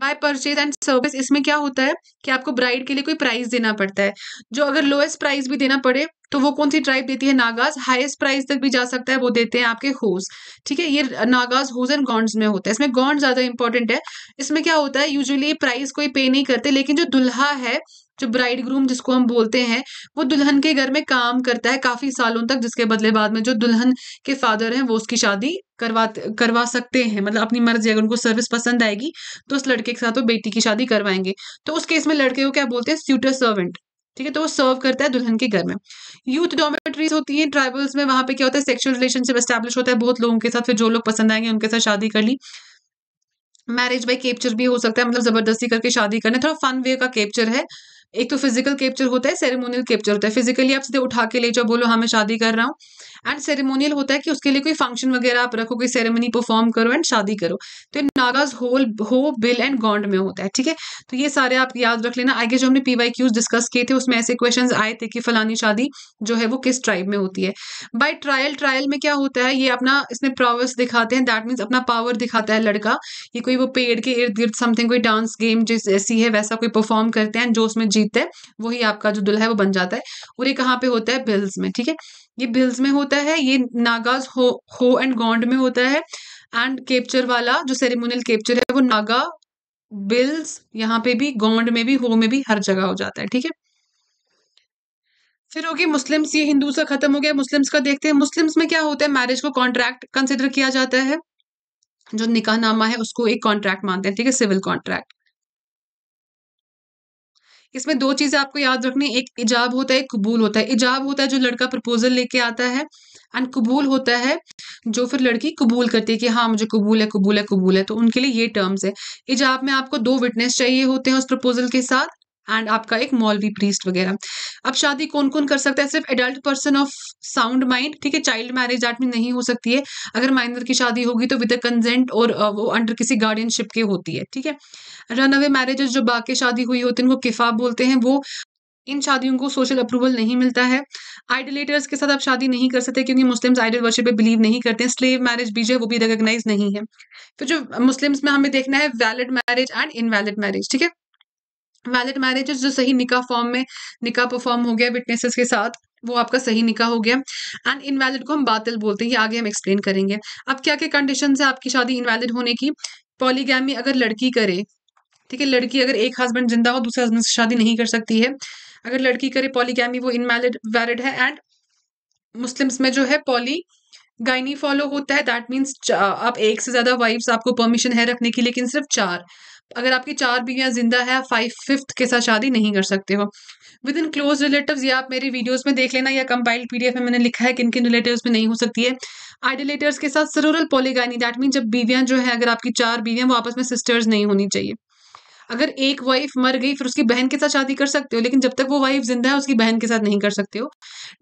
Speaker 1: बाय परचेज एंड सर्विस इसमें क्या होता है कि आपको ब्राइड के लिए कोई प्राइस देना पड़ता है जो अगर लोएस्ट प्राइस भी देना पड़े तो वो कौन सी ट्राइब देती है नागाज हाईएस्ट प्राइस तक भी जा सकता है वो देते हैं आपके होज ठीक है ये नागाज होज एंड गॉन्ड्स में होता है इसमें गॉन्ड ज्यादा इंपॉर्टेंट है इसमें क्या होता है यूजुअली प्राइस कोई पे नहीं करते लेकिन जो दुल्हा है जो ब्राइड ग्रूम जिसको हम बोलते हैं वो दुल्हन के घर में काम करता है काफी सालों तक जिसके बदले बाद में जो दुल्हन के फादर हैं वो उसकी शादी करवा करवा सकते हैं मतलब अपनी मर्जी अगर उनको सर्विस पसंद आएगी तो उस लड़के के साथ वो बेटी की शादी करवाएंगे तो उस केस में लड़के को क्या बोलते हैं स्यूटर सर्वेंट ठीक है तो वो सर्व करता है दुल्हन के घर में यूथ डॉमेट्रीज होती है ट्राइबल्स में वहाँ पे क्या होता है सेक्सुअल रिलेशनशिप स्टैब्लिश होता है बहुत लोगों के साथ फिर जो लोग पसंद आएंगे उनके साथ शादी कर ली मैरिज बाई केप्चर भी हो सकता है मतलब जबरदस्ती करके शादी करना थोड़ा फन वे का कैप्चर है एक तो फिजिकल कैप्चर होता है सेरेमोनियल कैप्चर होता है फिजिकली आप सीधे उठा के ले जाओ बोलो हाँ मैं शादी कर रहा हूँ एंड सेरेमोनियल होता है कि उसके लिए कोई फंक्शन वगैरह आप रखो कोई सेरेमनी परफॉर्म करो एंड शादी करो तो नागाज होल हो बिल एंड गॉन्ड में होता है ठीक है तो ये सारे आप याद रख लेना आगे जो हमने पी वाई क्यूज डिस्कस किए थे उसमें ऐसे क्वेश्चन आए थे कि फलानी शादी जो है वो किस ट्राइब में होती है बाई ट्रायल ट्रायल में क्या होता है ये अपना इसमें प्रोवर्स दिखाते हैं दैट मीन्स अपना पावर दिखाता है लड़का ये कोई वो पेड़ के इर्द गिर्द समथिंग कोई डांस गेम जैसी है वैसा कोई परफॉर्म करते हैं जो उसमें जीतते है वही आपका जो दुल्हा है वो बन जाता है और ये कहाँ पे होता है बिल्स में ठीक है ये बिल्स में होता है ये नागाज हो हो एंड गोंड में होता है एंड केपचर वाला जो सेरेमोनियल केप्चर है वो नागा बिल्स यहाँ पे भी गोंड में भी हो में भी हर जगह हो जाता है ठीक है फिर होगी मुस्लिम्स ये हिंदू से खत्म हो गया मुस्लिम्स का देखते हैं मुस्लिम्स में क्या होता है मैरिज को कॉन्ट्रैक्ट कंसिडर किया जाता है जो निकाह नामा है उसको एक कॉन्ट्रैक्ट मानते हैं ठीक है सिविल कॉन्ट्रैक्ट इसमें दो चीज़ें आपको याद रखनी एक इजाब होता है एक कबूल होता है इजाब होता है जो लड़का प्रपोजल लेके आता है एंड कबूल होता है जो फिर लड़की कबूल करती है कि हाँ मुझे कबूल है कबूल है कबूल है तो उनके लिए ये टर्म्स है इजाब में आपको दो विटनेस चाहिए होते हैं उस प्रपोजल के साथ एंड आपका एक मौलवी प्रीस्ट वगैरह अब शादी कौन कौन कर सकता है सिर्फ adult person of sound mind ठीक है चाइल्ड मैरिज आट में नहीं हो सकती है अगर माइनर की शादी होगी तो विद अ कंजेंट और वो अंडर किसी गार्डियनशिप के होती है ठीक है रन अवे मैरिजेज जो बाकी शादी हुई होती है उनको किफा बोलते हैं वो इन शादियों को सोशल अप्रूवल नहीं मिलता है आइडलेटर्स के साथ आप शादी नहीं कर सकते क्योंकि मुस्लिम्स आइडल वर्षे पे बिलीव नहीं करते हैं स्लेव मैरिज भी जो है वो भी रिकग्नाइज नहीं है फिर तो जो मुस्लिम्स में हमें देखना है valid marriage and invalid marriage ठीक है वैलिड मैरिजेस जो सही निका फॉर्म में निका परफॉर्म हो गया विटनेसेस के साथ वो आपका सही निका हो गया एंड इनवैलिड को हम बातिल बोलते हैं ये आगे हम एक्सप्लेन करेंगे अब क्या क्या कंडीशन है आपकी शादी इनवैलिड होने की पॉलीगैमी अगर लड़की करे ठीक है लड़की अगर एक हस्बैंड जिंदा हो दूसरे हस्बैंड से शादी नहीं कर सकती है अगर लड़की करे पॉलीगैमी वो इनवैलिड वैलिड है एंड मुस्लिम्स में जो है पॉली गाइनी फॉलो होता है दैट मीन्स आप एक से ज्यादा वाइफ्स आपको परमिशन है रखने की लेकिन सिर्फ चार अगर आपकी चार बीवियाँ जिंदा है फाइव फिफ्थ के साथ शादी नहीं कर सकते हो विद इन क्लोज रिलेटिव या आप मेरी वीडियोज में देख लेना या कंपाइल्ड पीडीएफ में मैंने लिखा है किन किन रिलेटिव में नहीं हो सकती है आइडोलेटर्स के साथ सरूरल पोलीगानी दैट मीन जब बीवियाँ जो है अगर आपकी चार बीवियाँ वो आपस में सिस्टर्स नहीं होनी चाहिए अगर एक वाइफ मर गई फिर उसकी बहन के साथ शादी कर सकते हो लेकिन जब तक वो वाइफ जिंदा है उसकी बहन के साथ नहीं कर सकते हो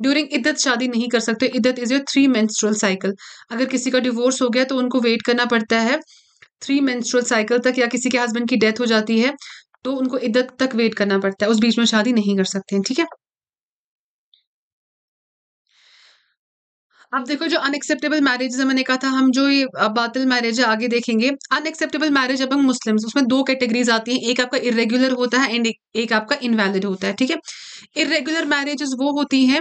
Speaker 1: ड्यूरिंग इद्दत शादी नहीं कर सकते इद्दत is your three menstrual cycle अगर किसी का डिवोर्स हो गया तो उनको वेट करना पड़ता है थ्री मेंस्ट्रुअल साइकिल तक या किसी के हस्बैंड की डेथ हो जाती है तो उनको इद्दत तक वेट करना पड़ता है उस बीच में शादी नहीं कर सकते हैं ठीक है अब देखो जो अनएक्सेप्टेबल मैरिज है मैंने कहा था हम जो ये बातल मैरिज है आगे देखेंगे अनएक्सेप्टेबल मैरिज अब मुस्लिम उसमें दो कैटेगरीज आती हैं एक आपका इरेगुलर होता है एंड एक आपका इनवैलिड होता है ठीक है इरेगुलर मैरिजेस वो होती हैं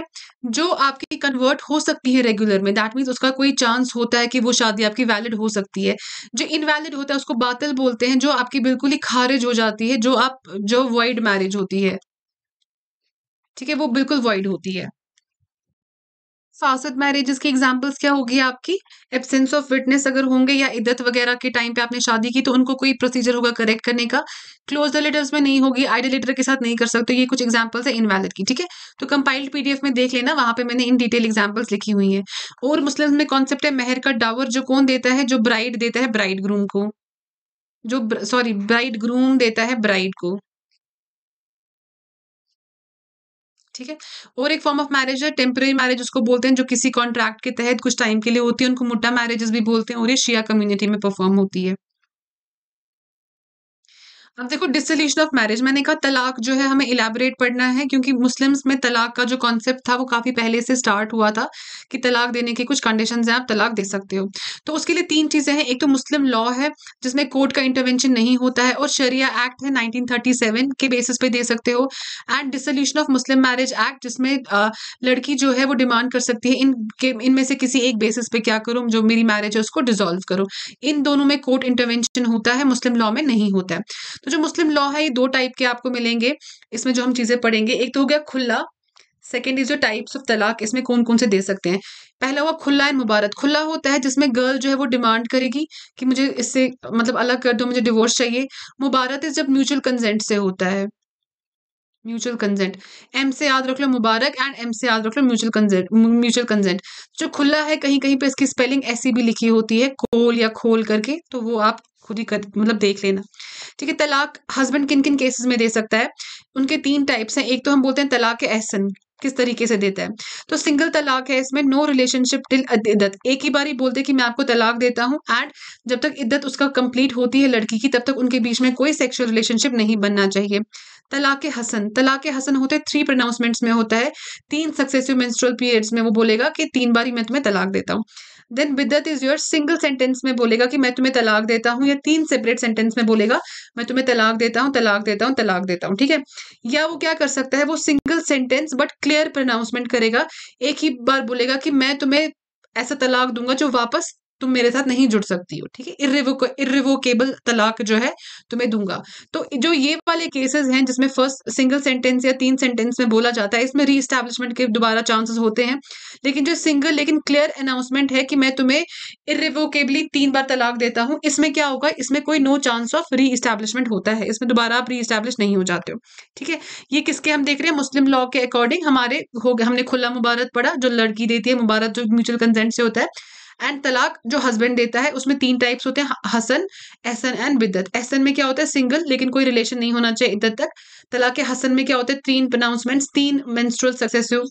Speaker 1: जो आपकी कन्वर्ट हो सकती है रेगुलर में दैट मीन्स उसका कोई चांस होता है कि वो शादी आपकी वैलिड हो सकती है जो इनवैलिड होता है उसको बातल बोलते हैं जो आपकी बिल्कुल ही खारिज हो जाती है जो आप जो वाइड मैरिज होती है ठीक है वो बिल्कुल वाइड होती है फासद मैरिजेस की एग्जांपल्स क्या होगी आपकी एबसेंस ऑफ विटनेस अगर होंगे या इद्दत वगैरह के टाइम पे आपने शादी की तो उनको कोई प्रोसीजर होगा करेक्ट करने का क्लोज लेटर्स में नहीं होगी आइडियलेटर के साथ नहीं कर सकते ये कुछ एग्जाम्पल्स है इनवैलिड की ठीक है तो कंपाइल्ड पीडीएफ में देख लेना वहाँ पे मैंने इन डिटेल एग्जाम्पल्स लिखी हुई है और मुस्लिम में कॉन्सेप्ट है मेहर का डावर जो कौन देता है जो ब्राइड देता है ब्राइड ग्रूम को जो सॉरी ब्राइड ग्रूम देता है ब्राइड को ठीक है और एक फॉर्म ऑफ मैरिज है टेम्प्रेरी मैरिज उसको बोलते हैं जो किसी कॉन्ट्रैक्ट के तहत कुछ टाइम के लिए होती है उनको मुट्टा मैरिजेस भी बोलते हैं और ये शिया कम्युनिटी में परफॉर्म होती है अब देखो डिसोल्यूशन ऑफ मैरिज मैंने कहा तलाक जो है हमें इलेबोरेट पढ़ना है क्योंकि मुस्लिम्स में तलाक का जो कॉन्सेप्ट था वो काफ़ी पहले से स्टार्ट हुआ था कि तलाक देने के कुछ कंडीशन हैं आप तलाक दे सकते हो तो उसके लिए तीन चीज़ें हैं एक तो मुस्लिम लॉ है जिसमें कोर्ट का इंटरवेंशन नहीं होता है और शरिया एक्ट है नाइनटीन के बेसिस पे दे सकते हो and dissolution of Muslim marriage act जिसमें लड़की जो है वो डिमांड कर सकती है इन इनमें से किसी एक बेसिस पे क्या करूँ जो मेरी मैरिज है उसको डिजोल्व करो इन दोनों में कोर्ट इंटरवेंशन होता है मुस्लिम लॉ में नहीं होता है तो जो मुस्लिम लॉ है ये दो टाइप के आपको मिलेंगे इसमें जो हम चीज़ें पढ़ेंगे एक तो हो गया खुला सेकेंड इज जो टाइप्स ऑफ तलाक इसमें कौन कौन से दे सकते हैं पहला हुआ खुला एंड मुबारक खुला होता है जिसमें गर्ल जो है वो डिमांड करेगी कि मुझे इससे मतलब अलग कर दो मुझे डिवोर्स चाहिए मुबारक इज जब म्यूचुअल कंसेंट से होता है म्यूचुअल कंसेंट एम से याद रख लो मुबारक एंड एम से याद रख लो म्यूचुअल कंसेंट म्यूचुअल कंसेंट जो खुला है कहीं कहीं पे इसकी स्पेलिंग ऐसी भी लिखी होती है कोल या खोल करके तो वो आप खुद ही कर मतलब देख लेना ठीक है तलाक हस्बैंड किन किन केसेस में दे सकता है उनके तीन टाइप्स हैं एक तो हम बोलते हैं तलाक एहसन किस तरीके से देता है तो सिंगल तलाक है इसमें नो रिलेशनशिप टिल इद्दत एक ही बार ही बोलते कि मैं आपको तलाक देता हूं एंड जब तक इद्दत उसका कंप्लीट होती है लड़की की तब तक उनके बीच में कोई सेक्सुअल रिलेशनशिप नहीं बनना चाहिए तलाक हसन तलाक हसन होते थ्री प्रोनाउंसमेंट्स में होता है तीन सक्सेसिव मेंस्ट्रुअल पीरियड्स में वो बोलेगा कि तीन बार ही मैं तुम्हें तलाक देता हूँ देन बिदत इज़ योर सिंगल सेंटेंस में बोलेगा कि मैं तुम्हें तलाक देता हूँ या तीन सेपरेट सेंटेंस में बोलेगा मैं तुम्हें तलाक देता हूँ तलाक देता हूँ तलाक देता हूँ ठीक है या वो क्या कर सकता है वो single sentence but clear pronouncement करेगा एक ही बार बोलेगा कि मैं तुम्हें ऐसा तलाक दूंगा जो वापस तुम मेरे साथ नहीं जुड़ सकती हो ठीक है इरिवोक इरिवोकेबल तलाक जो है तुम्हें दूंगा तो जो ये वाले केसेस हैं जिसमें फर्स्ट सिंगल सेंटेंस या तीन सेंटेंस में बोला जाता है इसमें री इस्टेब्लिशमेंट के दोबारा चांसेस होते हैं लेकिन जो सिंगल लेकिन क्लियर अनाउंसमेंट है कि मैं तुम्हें इरिवोकेबली तीन बार तलाक देता हूं इसमें क्या होगा इसमें कोई no chance of reestablishment होता है इसमें दोबारा आप री इस्टेब्लिश नहीं हो जाते हो ठीक है ये किसके हम देख रहे हैं मुस्लिम लॉ के अकॉर्डिंग हमारे हो गए हमने खुला मुबारक पढ़ा जो लड़की देती है मुबारक जो म्यूचुअल कंसेंट से होता है एंड तलाक जो हस्बैंड देता है उसमें तीन टाइप्स होते हैं हसन एहसन एंड बिदत एहसन में क्या होता है सिंगल लेकिन कोई रिलेशन नहीं होना चाहिए इद्दत तक तलाक हसन में क्या होता है तीन प्रनाउंसमेंट्स तीन मेंस्ट्रुअल सक्सेसिव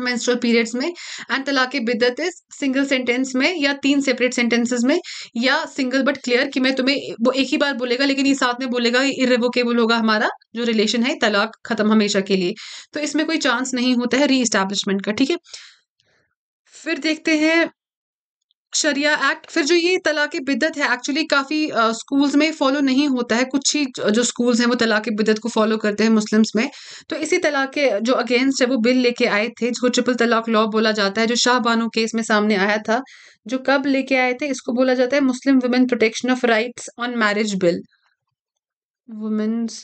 Speaker 1: मेंस्ट्रुअल पीरियड्स में एंड तलाक बिदत इज सिंगल सेंटेंस में या तीन सेपरेट सेंटेंसेस में या सिंगल बट क्लियर कि मैं तुम्हें वो एक ही बार बोलेगा लेकिन ये साथ में बोलेगा इरेवोकेबल होगा हमारा जो रिलेशन है तलाक खत्म हमेशा के लिए तो इसमें कोई चांस नहीं होता है री इस्टेब्लिशमेंट का ठीक है फिर देखते हैं शरिया एक्ट फिर जो ये तलाक बिदत है एक्चुअली काफ़ी स्कूल्स में फॉलो नहीं होता है कुछ ही जो स्कूल्स हैं वो तलाक बिदत को फॉलो करते हैं मुस्लिम्स में तो इसी तलाक के जो अगेंस्ट है वो बिल लेके आए थे जिसको ट्रिपल तलाक लॉ बोला जाता है जो शाह बानो केस में सामने आया था जो कब लेके आए थे इसको बोला जाता है Muslim women protection of rights on marriage bill womens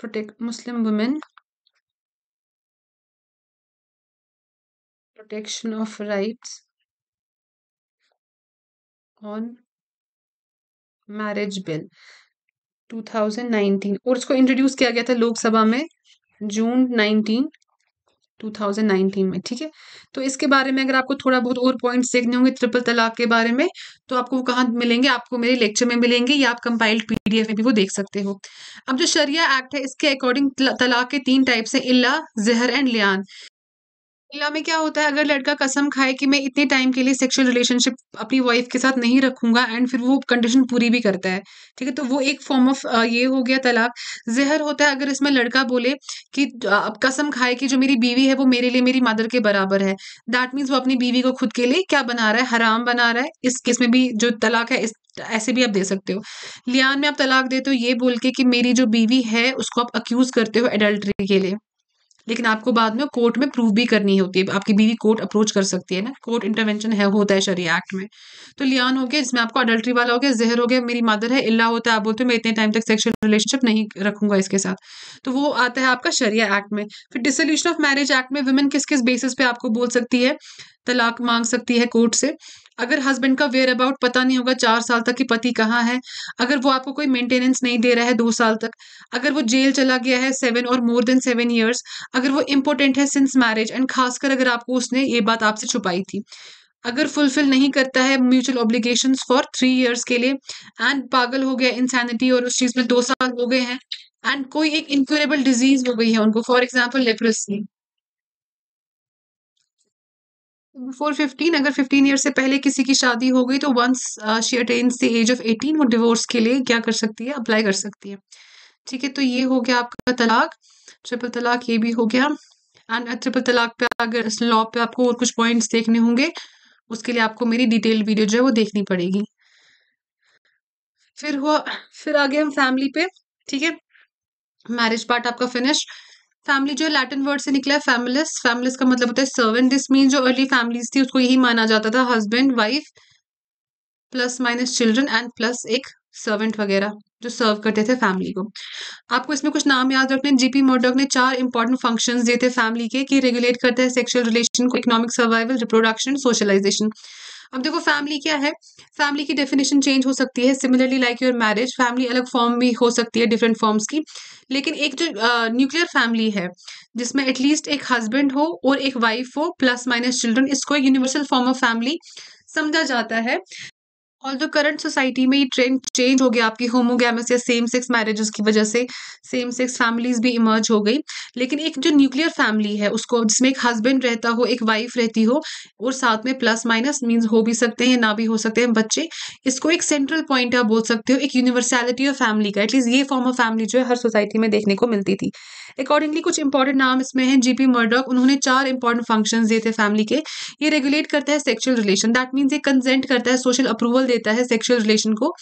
Speaker 1: protect Muslim women protection of rights on marriage bill 2019 और इसको इंट्रोड्यूस किया गया था लोकसभा में जून 19 2019 में ठीक है तो इसके बारे में अगर आपको थोड़ा बहुत और पॉइंट्स देखने होंगे ट्रिपल तलाक के बारे में तो आपको वो कहाँ मिलेंगे आपको मेरे लेक्चर में मिलेंगे या आप कंपाइल्ड पीडीएफ में भी वो देख सकते हो अब जो शरिया एक्ट है इसके अकॉर्डिंग तलाक के तीन टाइप्स हैं इला जहर एंड लियान इला में क्या होता है अगर लड़का कसम खाए कि मैं इतने टाइम के लिए सेक्सुअल रिलेशनशिप अपनी वाइफ के साथ नहीं रखूंगा एंड फिर वो कंडीशन पूरी भी करता है ठीक है तो वो एक फॉर्म ऑफ ये हो गया तलाक जहर होता है अगर इसमें लड़का बोले कि अब कसम खाए कि जो मेरी बीवी है वो मेरे लिए मेरी मदर के बराबर है दैट मीन्स वो अपनी बीवी को खुद के लिए क्या बना रहा है हराम बना रहा है इस किस में भी जो तलाक है इस ऐसे भी आप दे सकते हो लियान में आप तलाक देते हो ये बोल के कि मेरी जो बीवी है उसको आप अक्यूज करते हो एडल्ट्री के लिए लेकिन आपको बाद में कोर्ट में प्रूव भी करनी होती है आपकी बीवी कोर्ट अप्रोच कर सकती है ना कोर्ट इंटरवेंशन है होता है शरीय एक्ट में तो लियान हो गया जिसमें आपको अडल्ट्री वाला हो गया जहर हो गया मेरी मदर है इल्ला होता है आप बोलते हो मैं इतने टाइम तक सेक्शुअल रिलेशनशिप नहीं रखूंगा इसके साथ तो वो आता है आपका शरिया एक्ट में फिर डिसोल्यूशन ऑफ मैरिज एक्ट में वुमेन किस किस बेसिस पे आपको बोल सकती है तलाक मांग सकती है कोर्ट से अगर हस्बैंड का वेयर अबाउट पता नहीं होगा चार साल तक कि पति कहाँ है अगर वो आपको कोई मेंटेनेंस नहीं दे रहा है दो साल तक अगर वो जेल चला गया है सेवन और मोर देन सेवन ईयर्स अगर वो इम्पोर्टेंट है सिंस मैरिज एंड खासकर अगर आपको उसने ये बात आपसे छुपाई थी अगर फुलफिल नहीं करता है mutual obligation for three years के लिए एंड पागल हो गया इंसैनिटी और उस चीज़ में दो साल हो गए हैं एंड कोई एक इनक्योरेबल डिजीज हो गई है उनको for example leprosy before fifteen अगर फिफ्टीन ईयर से पहले किसी की शादी हो गई तो once she attains the age of eighteen वो डिवोर्स के लिए क्या कर सकती है अप्लाई कर सकती है ठीक है तो ये हो गया आपका तलाक ट्रिपल तलाक ये भी हो गया एंड ट्रिपल uh, तलाक पे अगर इस लॉ पे आपको और कुछ पॉइंट्स देखने होंगे उसके लिए आपको मेरी डिटेल वीडियो जो है वो देखनी पड़ेगी फिर हुआ फिर आगे हम फैमिली पे ठीक है मैरिज पार्ट आपका फिनिश्ड फैमिली जो है लैटिन वर्ड से निकला है फैमिलिस फैमिलिस का मतलब होता है सर्वेंट दिस मीन जो अर्ली फैमिलीज थी उसको यही माना जाता था husband wife plus minus children and plus एक सर्वेंट वगैरह जो सर्व करते थे फैमिली को आपको इसमें कुछ नाम याद रखने जीपी मोडक ने चार इंपॉर्टेंट फंक्शंस दिए थे फैमिली के कि रेगुलेट करते हैं सेक्सुअल रिलेशन को इकोनॉमिक सर्वाइवल रिप्रोडक्शन सोशलाइजेशन अब देखो फैमिली क्या है फैमिली की डेफिनेशन चेंज हो सकती है similarly like your marriage family अलग फॉर्म भी हो सकती है डिफरेंट फॉर्म्स की लेकिन एक जो न्यूक्लियर uh, फैमिली है जिसमें एटलीस्ट एक हस्बैंड हो और एक वाइफ हो प्लस माइनस चिल्ड्रन इसको एक यूनिवर्सल फॉर्म ऑफ फैमिली समझा जाता है ऑल दो करंट सोसाइटी में ये ट्रेंड चेंज हो गया आपकी होमोगेमस या सेम सेक्स मैरिजेस की वजह से सेम सेक्स फैमिलीज भी इमर्ज हो गई लेकिन एक जो न्यूक्लियर फैमिली है उसको जिसमें एक हस्बैंड रहता हो एक वाइफ रहती हो और साथ में प्लस माइनस मीन्स हो भी सकते हैं ना भी हो सकते हैं बच्चे इसको एक सेंट्रल पॉइंट आप बोल सकते हो एक यूनिवर्सैलिटी ऑफ फैमिली का एटलीस्ट ये फॉर्म ऑफ फैमिली जो है हर सोसाइटी में देखने को मिलती थी अकॉर्डिंगली कुछ इंपॉर्टेंट नाम इसमें हैं जीपी मर्डॉक उन्होंने चार इंपॉर्टेंट फंक्शन दिए थे फैमिली के ये रेगुलेट करता है सेक्शुअल रिलेशन दैट मीन्स ये कंजेंट करता है सोशल अप्रूवल देता है सेक्शुअल रिलेशन को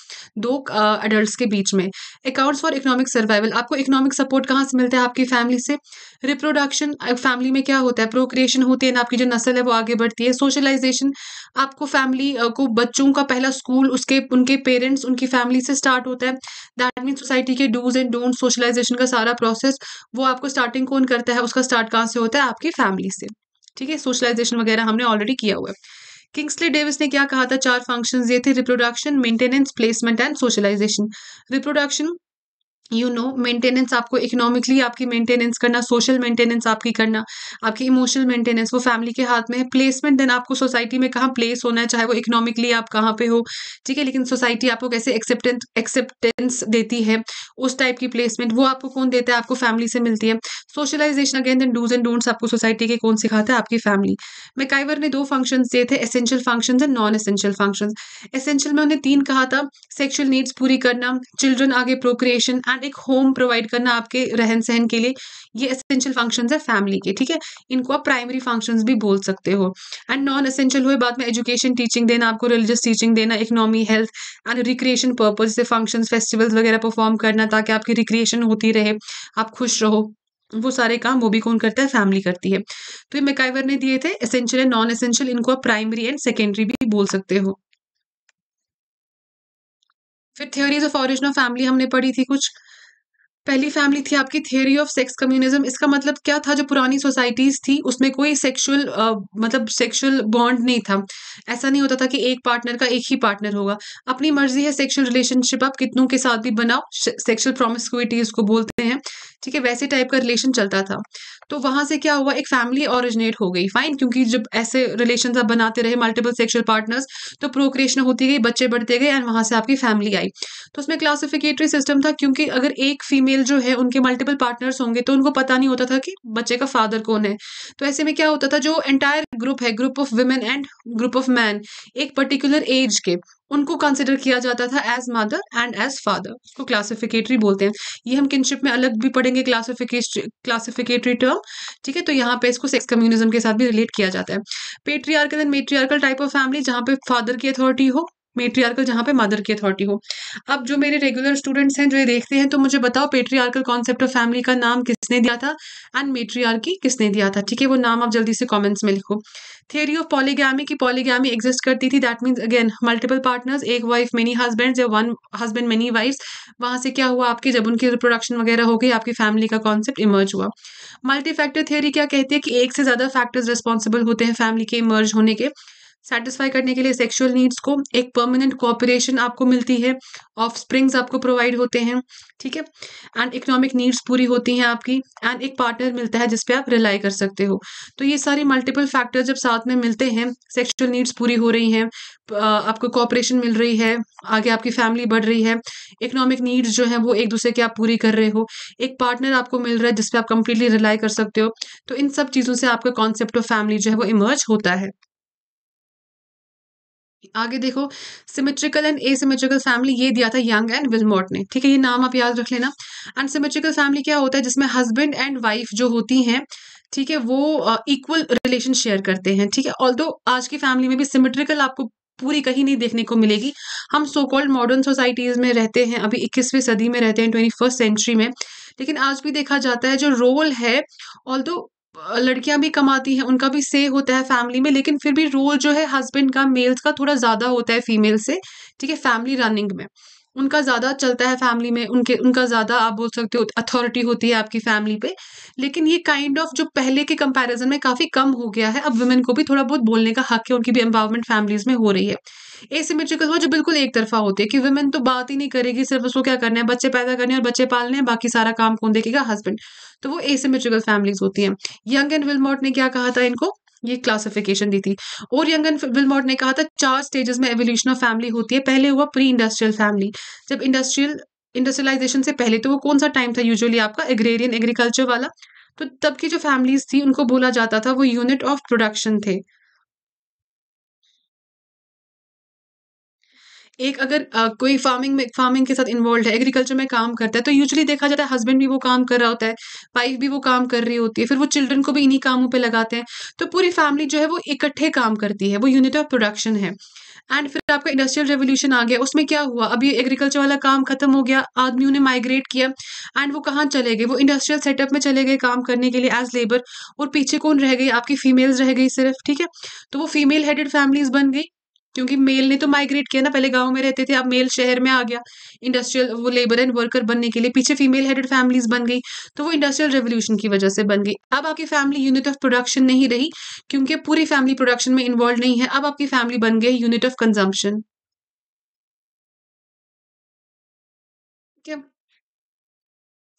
Speaker 1: दो अडल्ट uh, के बीच में अकाउंट्स फॉर इकोनॉमिक सर्वाइवल आपको इकोनॉमिक सपोर्ट कहाँ से मिलता है आपकी फैमिली से रिप्रोडक्शन फैमिली में क्या होता है प्रोक्रिएशन होती है ना आपकी जो नस्ल है वो आगे बढ़ती है सोशलाइजेशन आपको फैमिली को बच्चों का पहला स्कूल उसके उनके पेरेंट्स उनकी फैमिली से स्टार्ट होता है दैट मीन सोसाइटी के डूज एंड डोंट सोशलाइजेशन का सारा प्रोसेस वो आपको स्टार्टिंग कौन करता है उसका स्टार्ट कहाँ से होता है आपकी फैमिली से ठीक है सोशलाइजेशन वगैरह हमने ऑलरेडी किया हुआ है किंग्सले डेविस ने क्या कहा था चार फंक्शंस ये थे reproduction maintenance placement and socialisation reproduction you know maintenance आपको इकोनॉमिकली आपकी मेंटेनेंस करना सोशल मेंटेनेंस आपकी करना आपकी इमोशनल मेंटेनेंस वो फैमिली के हाथ में है प्लेसमेंट देन आपको सोसाइटी में कहाँ प्लेस होना है चाहे वो इकोनॉमिकली आप कहाँ पे हो ठीक है लेकिन सोसाइटी आपको कैसे एक्सेप्टेंस एक्सेप्टेंस देती है उस टाइप की प्लेसमेंट वो आपको कौन देता है आपको फैमिली से मिलती है socialisation again then dos and don'ts आपको सोसाइटी के कौन सिखाता है आपकी फैमिली मैकाइवर ने दो फंक्शन दिए थे essential function and non essential function essential में उन्हें तीन कहा था सेक्शुअल नीड्स पूरी करना चिल्ड्रन आगे प्रोक्रिएशन एंड मतलब एक होम प्रोवाइड करना आपके रहन सहन के लिए ये असेंशियल फंक्शन है फैमिली के ठीक है इनको आप प्राइमरी फंक्शन भी बोल सकते हो एंड नॉन असेंशियल हुए बाद में एजुकेशन टीचिंग देना आपको रिलीजियस टीचिंग देना economy health and recreation purpose से फंक्शन फेस्टिवल्स वगैरह परफॉर्म करना ताकि आपकी रिक्रिएशन होती रहे आप खुश रहो वो सारे काम वो भी कौन करता है फैमिली करती है तो ये मेकाइवर ने दिए थे एसेंशियल एंड नॉन एसेंशियल इनको आप प्राइमरी एंड सेकेंडरी भी बोल सकते हो फिर theories of origin of family हमने पढ़ी थी कुछ पहली फैमिली थी आपकी थियोरी ऑफ सेक्स कम्युनिज्म इसका मतलब क्या था जो पुरानी सोसाइटीज थी उसमें कोई सेक्सुअल मतलब सेक्सुअल बॉन्ड नहीं था ऐसा नहीं होता था कि एक पार्टनर का एक ही पार्टनर होगा अपनी मर्जी है सेक्सुअल रिलेशनशिप आप कितनों के साथ भी बनाओ सेक्सुअल प्रोमिस्कुइटी इसको बोलते हैं ठीक है वैसे टाइप का रिलेशन चलता था तो वहाँ से क्या हुआ एक फैमिली ओरिजिनेट हो गई फाइन क्योंकि जब ऐसे रिलेशन आप बनाते रहे मल्टीपल सेक्शुअल पार्टनर्स तो प्रोक्रिएशन होती गई बच्चे बढ़ते गए एंड वहाँ से आपकी फैमिली आई तो उसमें क्लासिफिकेटरी सिस्टम था क्योंकि अगर एक फीमेल जो है उनके मल्टीपल पार्टनर्स होंगे तो उनको पता नहीं होता था कि बच्चे का फादर कौन है तो ऐसे में क्या होता था जो एंटायर ग्रुप है group of women and group of man एक पर्टिकुलर एज के उनको कंसिडर किया जाता था as mother and as father उसको क्लासिफिकेटरी बोलते हैं ये हम किनशिप में अलग भी पढ़ेंगे क्लासिफिकेटरी टर्म ठीक है तो यहाँ पे इसको सेक्स कम्युनिज्म के साथ भी रिलेट किया जाता है patriarchal and matriarchal type of family जहाँ पे फादर की अथॉरिटी हो पेट्रियार्कल जहाँ पे मदर की अथॉरिटी हो अब जो मेरे रेगुलर स्टूडेंट्स हैं जो ये देखते हैं तो मुझे बताओ पेट्रियार्कल कॉन्सेप्ट ऑफ फैमिली का नाम किसने दिया था एंड मेट्रियार्की किसने दिया था ठीक है वो नाम आप जल्दी से कमेंट्स में लिखो थियरी ऑफ पॉलीगैमी की पॉलीगैमी एग्जिस्ट करती थी that means again multiple partners एक वाइफ मेनी हस्बैंड या वन हस्बैंड मेनी वाइफ्स वहाँ से क्या हुआ आपकी जब उनकी रिप्रोडक्शन वगैरह हो गई आपकी फैमिली का कॉन्सेप्ट इमर्ज हुआ मल्टी फैक्टर थियरी क्या कहती है कि एक से ज़्यादा फैक्टर्स रिस्पॉन्सिबल होते हैं फैमिली के इमर्ज होने के सेटिस्फाई करने के लिए सेक्सुअल नीड्स को एक परमानेंट कॉपरेशन आपको मिलती है ऑफ स्प्रिंग्स आपको प्रोवाइड होते हैं ठीक है एंड इकोनॉमिक नीड्स पूरी होती हैं आपकी एंड एक पार्टनर मिलता है जिसपे आप रिलाई कर सकते हो तो ये सारे मल्टीपल फैक्टर जब साथ में मिलते हैं सेक्सुअल नीड्स पूरी हो रही हैं आपको कॉपरेशन मिल रही है आगे आपकी फैमिली बढ़ रही है इकोनॉमिक नीड्स जो है वो एक दूसरे की आप पूरी कर रहे हो एक पार्टनर आपको मिल रहा है जिसपे आप कंप्लीटली रिलाई कर सकते हो तो इन सब चीज़ों से आपका कॉन्सेप्ट ऑफ फैमिली जो है वो इमर्ज होता है आगे देखो सिमेट्रिकल एंड एसिमेट्रिकल फैमिली ये दिया था यंग एंड विलमोट ने ठीक है ये नाम आप याद रख लेना एंड सिमेट्रिकल फैमिली क्या होता है जिसमें हस्बैंड एंड वाइफ जो होती हैं ठीक है वो इक्वल रिलेशन शेयर करते हैं ठीक है ऑल आज की फैमिली में भी सिमेट्रिकल आपको पूरी कहीं नहीं देखने को मिलेगी हम सो कॉल्ड मॉडर्न सोसाइटीज़ में रहते हैं अभी इक्कीसवीं सदी में रहते हैं ट्वेंटी फर्स्ट सेंचुरी में लेकिन आज भी देखा जाता है जो रोल है ऑल लड़कियां भी कमाती हैं उनका भी से होता है फैमिली में लेकिन फिर भी रोल जो है हस्बैंड का मेल्स का थोड़ा ज़्यादा होता है फीमेल से ठीक है फैमिली रनिंग में उनका ज़्यादा चलता है फैमिली में उनके उनका ज़्यादा आप बोल सकते हो अथॉरिटी होती है आपकी फैमिली पे लेकिन ये काइंड kind ऑफ of जो पहले के कंपैरिजन में काफ़ी कम हो गया है अब वुमेन को भी थोड़ा बहुत बोलने का हक है उनकी भी एम्पावरमेंट फैमिलीज में हो रही है एसिमेट्रिकल वो जो बिल्कुल एक तरफा होती है कि वुमेन तो बात ही नहीं करेगी सिर्फ उसको क्या करना है बच्चे पैदा करने और बच्चे पालने हैं बाकी सारा काम कौन देखेगा हस्बैंड तो वो एसिमेट्रिकल फैमिलीज होती हैं यंग एंड विलमॉट ने क्या कहा था इनको ये क्लासिफिकेशन दी थी और यंग एंड विलमोट ने कहा था चार स्टेजेस में एवोल्यूशन ऑफ फैमिली होती है पहले हुआ प्री इंडस्ट्रियल फैमिली जब इंडस्ट्रियल इंडस्ट्रियलाइजेशन से पहले तो वो कौन सा टाइम था यूजुअली आपका एग्रेरियन एग्रीकल्चर वाला तो तब की जो फैमिलीज थी उनको बोला जाता था वो यूनिट ऑफ प्रोडक्शन थे एक अगर आ, कोई फार्मिंग में फार्मिंग के साथ इन्वॉल्व है एग्रीकल्चर में काम करता है तो यूजली देखा जाता है हस्बैंड भी वो काम कर रहा होता है वाइफ भी वो काम कर रही होती है फिर वो चिल्ड्रन को भी इन्हीं कामों पर लगाते हैं तो पूरी फैमिली जो है वो इकट्ठे काम करती है वो यूनिट ऑफ प्रोडक्शन है एंड फिर आपका इंडस्ट्रियल रेवोल्यूशन आ गया उसमें क्या हुआ अभी एग्रीकल्चर वाला काम खत्म हो गया आदमियों ने माइग्रेट किया एंड वो कहाँ चले गए वो इंडस्ट्रियल सेटअप में चले गए काम करने के लिए एज लेबर और पीछे कौन रह गई आपकी फीमेल्स रह गई सिर्फ ठीक है तो वो फीमेल हेडेड फैमिलीज बन गई क्योंकि मेल ने तो माइग्रेट किया ना पहले गांव में रहते थे अब मेल शहर में आ गया इंडस्ट्रियल वो लेबर एंड वर्कर बनने के लिए पीछे फीमेल हेडेड फैमिलीज बन गई तो वो इंडस्ट्रियल रेवोल्यूशन की वजह से बन गई अब आपकी फैमिली यूनिट ऑफ प्रोडक्शन नहीं रही क्योंकि पूरी फैमिली प्रोडक्शन में इन्वॉल्व नहीं है अब आपकी फैमिली बन गई यूनिट ऑफ कंजम्पशन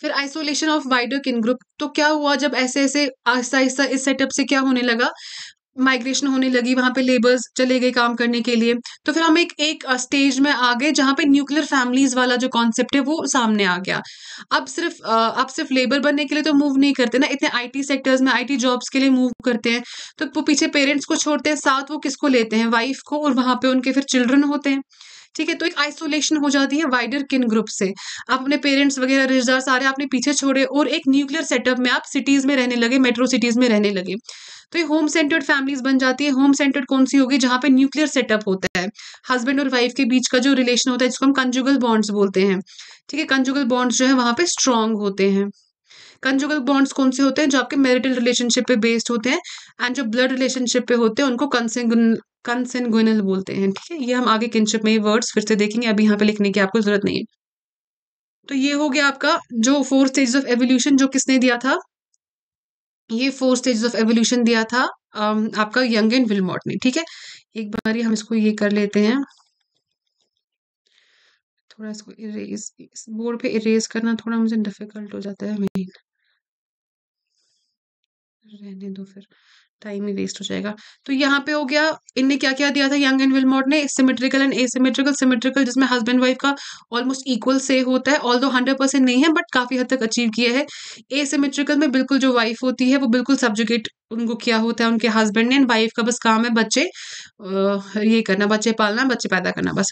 Speaker 1: फिर isolation of wider kin group तो क्या हुआ जब ऐसे ऐसे आहिस्ता आहिस्ता इस सेटअप से क्या होने लगा माइग्रेशन होने लगी वहां पे लेबर्स चले गए काम करने के लिए तो फिर हम एक एक स्टेज में आ गए जहाँ पे न्यूक्लियर फैमिलीज वाला जो कॉन्सेप्ट है वो सामने आ गया अब सिर्फ अब सिर्फ लेबर बनने के लिए तो मूव नहीं करते ना इतने आईटी सेक्टर्स में आईटी जॉब्स के लिए मूव करते हैं तो वो पीछे पेरेंट्स को छोड़ते हैं साथ वो किसको लेते हैं वाइफ को और वहां पे उनके फिर चिल्ड्रन होते हैं ठीक है तो एक आइसोलेशन हो जाती है वाइडर किन ग्रुप से आप अपने पेरेंट्स वगैरह रिश्तेदार सारे आपने पीछे छोड़े और एक न्यूक्लियर सेटअप में आप सिटीज़ में रहने लगे मेट्रो सिटीज़ में रहने लगे तो ये होम सेंटर्ड फैमिलीज बन जाती है होम सेंटर्ड कौन सी होगी जहाँ पे न्यूक्लियर सेटअप होता है हस्बैंड और वाइफ के बीच का जो रिलेशन होता है जिसको हम कंजुगल बॉन्ड्स बोलते हैं ठीक है कंजुगल बॉन्ड्स जो है वहां पे स्ट्रांग होते हैं कंजुगल बॉन्ड्स कौन से होते हैं जो आपके मैरिटल रिलेशनशिप पे बेस्ड होते हैं एंड जो ब्लड रिलेशनशिप पे होते हैं उनको कंसेंगुन कंसेंगुनल बोलते हैं ठीक है ये हम आगे किनशिप में ये वर्ड्स फिर से देखेंगे अभी यहाँ पे लिखने की आपको जरूरत नहीं है तो ये हो गया आपका जो फोर स्टेज ऑफ एवोल्यूशन जो किसने दिया था ये फोर स्टेजेस ऑफ एवोल्यूशन दिया था um, आपका यंग एंड विलमोट ने ठीक है एक बार हम इसको ये कर लेते हैं थोड़ा इसको इरेज इस बोर्ड पे इरेज करना थोड़ा मुझे डिफिकल्ट हो जाता है मेन रहने दो फिर टाइम ही वेस्ट हो जाएगा तो यहाँ पे हो गया इनने क्या क्या दिया था यंग एंड विलमोट ने सिमेट्रिकल एंड एसिमेट्रिकल सिमेट्रिकल जिसमें हस्बैंड वाइफ का ऑलमोस्ट इक्वल से होता है ऑल दो हंड्रेड परसेंट नहीं है बट काफ़ी हद तक अचीव किया है एसिमेट्रिकल में बिल्कुल जो वाइफ होती है वो बिल्कुल सब्जुगेट उनको किया होता है उनके हस्बैंड ने एंड वाइफ का बस काम है बच्चे ये करना बच्चे पालना बच्चे पैदा करना बस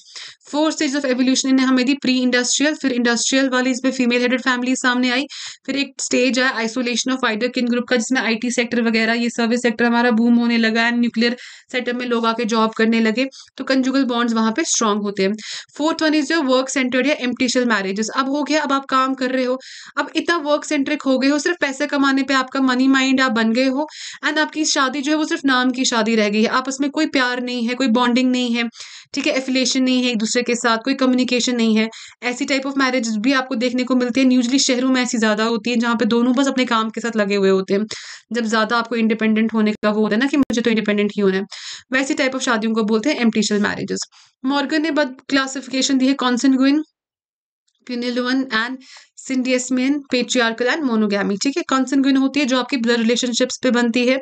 Speaker 1: फोर स्टेज ऑफ एवोल्यूशन इन्हें हमें दी प्री इंडस्ट्रियल फिर इंडस्ट्रियल वाली इसमें फीमेल हेडेड फैमिली सामने आई फिर एक स्टेज है आइसोलेशन ऑफ आइडर किन ग्रुप का जिसमें आईटी सेक्टर वगैरह ये सर्विस सेक्टर सेक्टर हमारा बूम होने लगा एंड न्यूक्लियर सेक्टर में लोग आके जॉब करने लगे तो कंजुगल बॉन्ड्स वहां पे स्ट्रांग होते हैं fourth one is your work centre या एम्पटिशियल मैरिजेस अब हो गया अब आप काम कर रहे हो अब इतना वर्क सेंट्रिक हो गए हो सिर्फ पैसे कमाने पर आपका मनी माइंड आप बन गए हो एंड आपकी शादी जो है वो सिर्फ नाम की शादी रह गई है आपस में कोई प्यार नहीं है कोई बॉन्डिंग नहीं है ठीक है एफिलेशन नहीं है एक दूसरे के साथ कोई कम्युनिकेशन नहीं है ऐसी टाइप ऑफ मैरिज भी आपको देखने को मिलती है यूजली शहरों में ऐसी ज़्यादा होती है जहाँ पे दोनों बस अपने काम के साथ लगे हुए होते हैं जब ज़्यादा आपको इंडिपेंडेंट होने का वो होता है ना कि मुझे तो इंडिपेंडेंट ही होना है वैसी टाइप ऑफ शादियों को बोलते हैं एम्पटीशल मैरिजेस मॉर्गन ने बद क्लासिफिकेशन दी है consanguine and syndyasmian patriarchal and monogamy ठीक है कॉन्सनगुइन होती है जो आपकी ब्लड रिलेशनशिप्स पे बनती है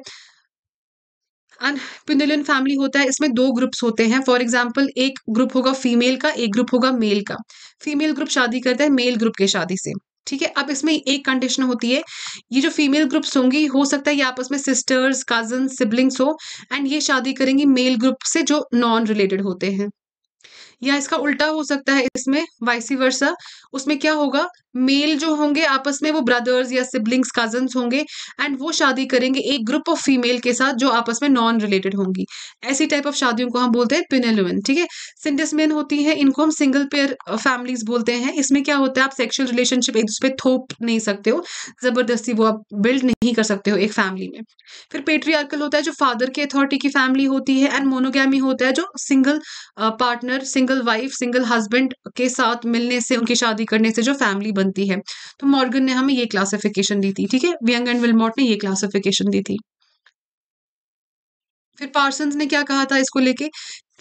Speaker 1: अनपिंडलिन फैमिली होता है इसमें दो ग्रुप्स होते हैं फॉर एग्जाम्पल एक ग्रुप होगा फीमेल का एक ग्रुप होगा मेल का फीमेल ग्रुप शादी करता है मेल ग्रुप के शादी से ठीक है अब इसमें एक कंडीशन होती है ये जो फीमेल ग्रुप्स होंगी हो सकता है ये आपस में सिस्टर्स कजन सिबलिंग्स हो एंड ये शादी करेंगी मेल ग्रुप से जो नॉन रिलेटेड होते हैं या इसका उल्टा हो सकता है इसमें वाइसी वर्षा उसमें क्या होगा मेल जो होंगे आपस में वो ब्रदर्स या सिबलिंग्स कजन होंगे एंड वो शादी करेंगे एक ग्रुप ऑफ फीमेल के साथ जो आपस में नॉन रिलेटेड होंगी ऐसी टाइप ऑफ शादियों को हम बोलते हैं पिनेलुअन ठीक है सिंडसमैन होती है इनको हम सिंगल पेयर फैमिलीज बोलते हैं इसमें क्या होता है आप सेक्शुअल रिलेशनशिप एक दूसरे थोप नहीं सकते हो जबरदस्ती वो आप बिल्ड नहीं कर सकते हो एक फैमिली में फिर पेट्रियार्कल होता है जो फादर की अथॉरिटी की फैमिली होती है एंड मोनोगैमी होता है जो single partner single wife single husband के साथ मिलने से उनकी शादी करने से जो फैमिली बनती है तो मॉर्गन ने हमें ये क्लासिफिकेशन दी थी ठीक है व्यंग एंड विलमोट ने ये क्लासिफिकेशन दी थी फिर पार्सन ने क्या कहा था इसको लेके